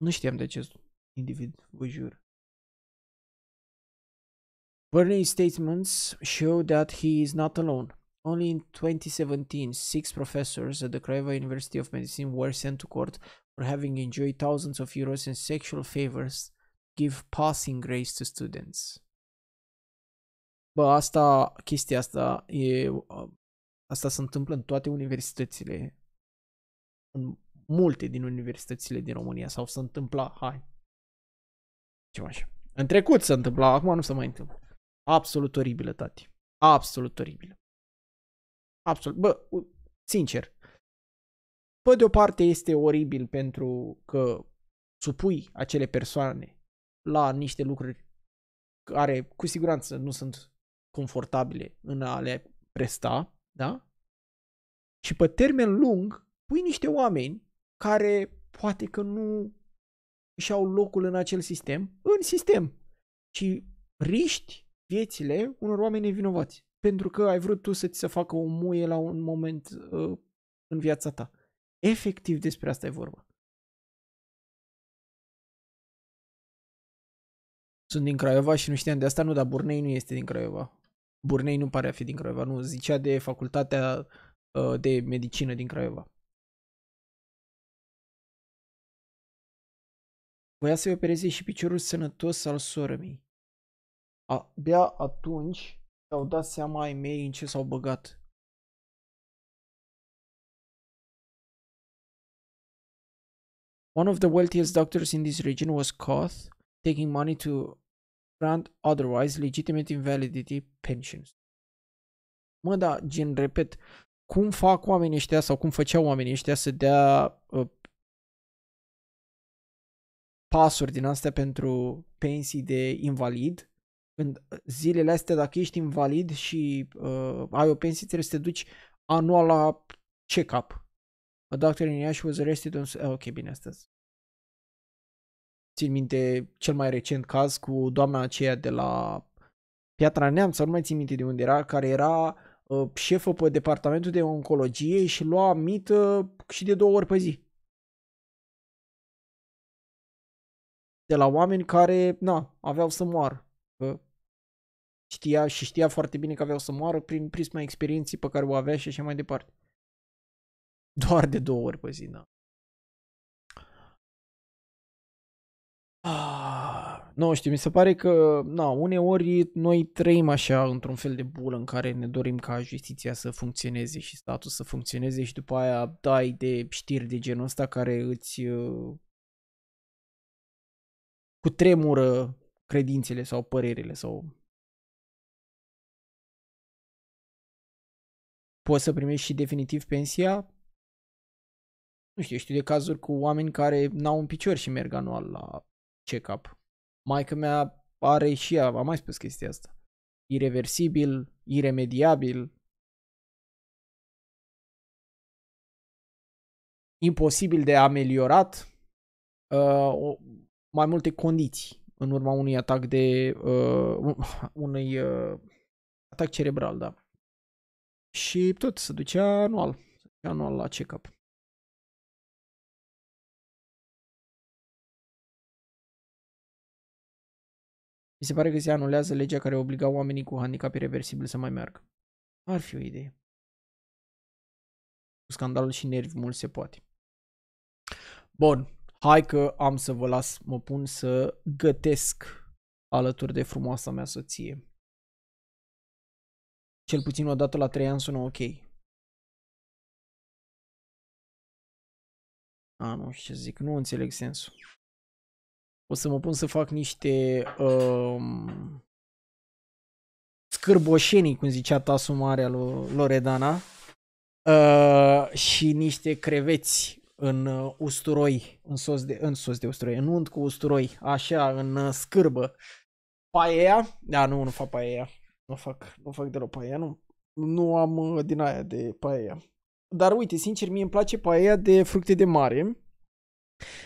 Nu știam de acest individ, vă jur. Bernie's statements show that he is not alone. Only in 2017, six professors at the Craiova University of Medicine were sent to court for having enjoyed thousands of euros in sexual favors give passing grace to students. Bă, asta, chestia asta e, asta se întâmplă în toate universitățile în multe din universitățile din România sau se întâmpla, hai, ce așa. În trecut se întâmpla, acum nu se mai întâmplă. Absolut oribilă, tati. Absolut oribilă. Absolut. Bă, sincer, pe de o parte este oribil pentru că supui acele persoane la niște lucruri care cu siguranță nu sunt confortabile în a le presta, da? Și pe termen lung pui niște oameni care poate că nu își au locul în acel sistem, în sistem. ci riști viețile unor oameni nevinovați. Pentru că ai vrut tu să ți se facă o muie la un moment uh, în viața ta. Efectiv despre asta e vorba. Sunt din Craiova și nu știam de asta, nu, dar Burnei nu este din Craiova. Burnei nu pare a fi din Craiova, nu, zicea de facultatea uh, de medicină din Craiova. voia să-i opereze și piciorul sănătos al sorămii. Abia atunci au dat seama ai mei în ce s-au băgat. One of the wealthiest doctors in this region was Koth, taking money to grant otherwise legitimate invalidity pensions. Mă, da, gen, repet, cum fac oamenii ăștia sau cum făceau oamenii ăștia să dea uh, pasuri din astea pentru pensii de invalid. În zilele astea, dacă ești invalid și uh, ai o pensie, trebuie să te duci anual la check-up. A doctor in Iași was arrested on... Ah, ok, bine, asta Țin minte cel mai recent caz cu doamna aceea de la Piatra Neamță, nu mai țin minte de unde era, care era uh, șefă pe departamentul de oncologie și lua mită și de două ori pe zi. de la oameni care, na, aveau să moară. Că știa și știa foarte bine că aveau să moară prin prisma experienței pe care o avea și așa mai departe. Doar de două ori pe zi, da. nu știu, mi se pare că, na, uneori noi trăim așa într-un fel de bulă în care ne dorim ca justiția să funcționeze și statul să funcționeze și după aia dai de știri de genul ăsta care îți uh, cu tremură credințele sau părerile sau poți să primești și definitiv pensia. Nu știu, știu de cazuri cu oameni care n-au un picior și merg anual la check-up. Maica mea are și ea, am mai spus chestia asta. Irreversibil, iremediabil. Imposibil de ameliorat. Uh, mai multe condiții în urma unui atac de uh, unui uh, atac cerebral, da. Și tot se ducea anual, se ducea anual la check-up. Mi se pare că se anulează legea care obliga oamenii cu handicap irreversibil să mai meargă. Ar fi o idee. Cu scandalul și nervi mult se poate. Bun hai că am să vă las, mă pun să gătesc alături de frumoasa mea soție. Cel puțin o dată la trei ani sună ok. A, nu știu ce zic, nu înțeleg sensul. O să mă pun să fac niște um, scârboșenii, cum zicea mare al Loredana, uh, și niște creveți în uh, usturoi, în sos de, în sos de usturoi, în unt cu usturoi, așa, în uh, scârbă. Paia, da, nu, nu fac paia, nu fac, nu fac deloc paia, nu, nu am uh, din aia de paia. Dar uite, sincer, mie îmi place paia de fructe de mare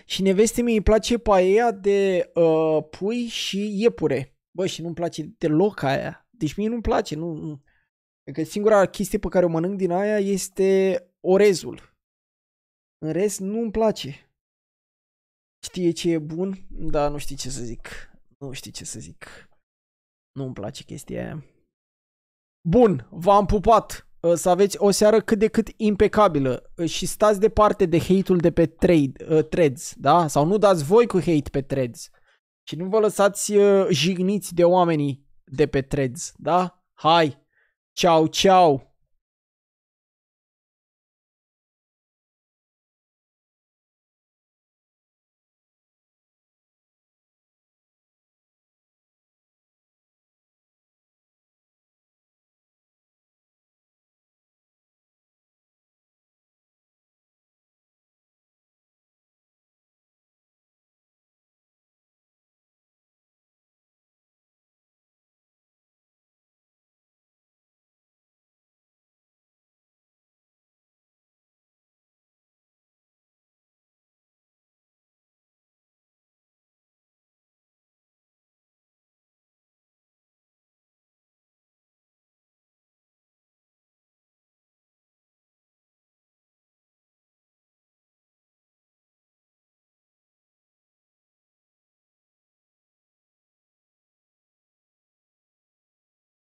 și neveste mie îi place paia de uh, pui și iepure. Bă, și nu-mi place deloc aia. Deci mie nu-mi place, nu, nu. Că singura chestie pe care o mănânc din aia este orezul. În rest, nu-mi place. Știe ce e bun, dar nu știi ce să zic. Nu știi ce să zic. Nu-mi place chestia aia. Bun, v-am pupat! Ă, să aveți o seară cât de cât impecabilă ă, și stați departe de hate-ul de pe trade, uh, threads, da? Sau nu dați voi cu hate pe threads și nu vă lăsați uh, jigniți de oamenii de pe threads, da? Hai! Ciao, ciao!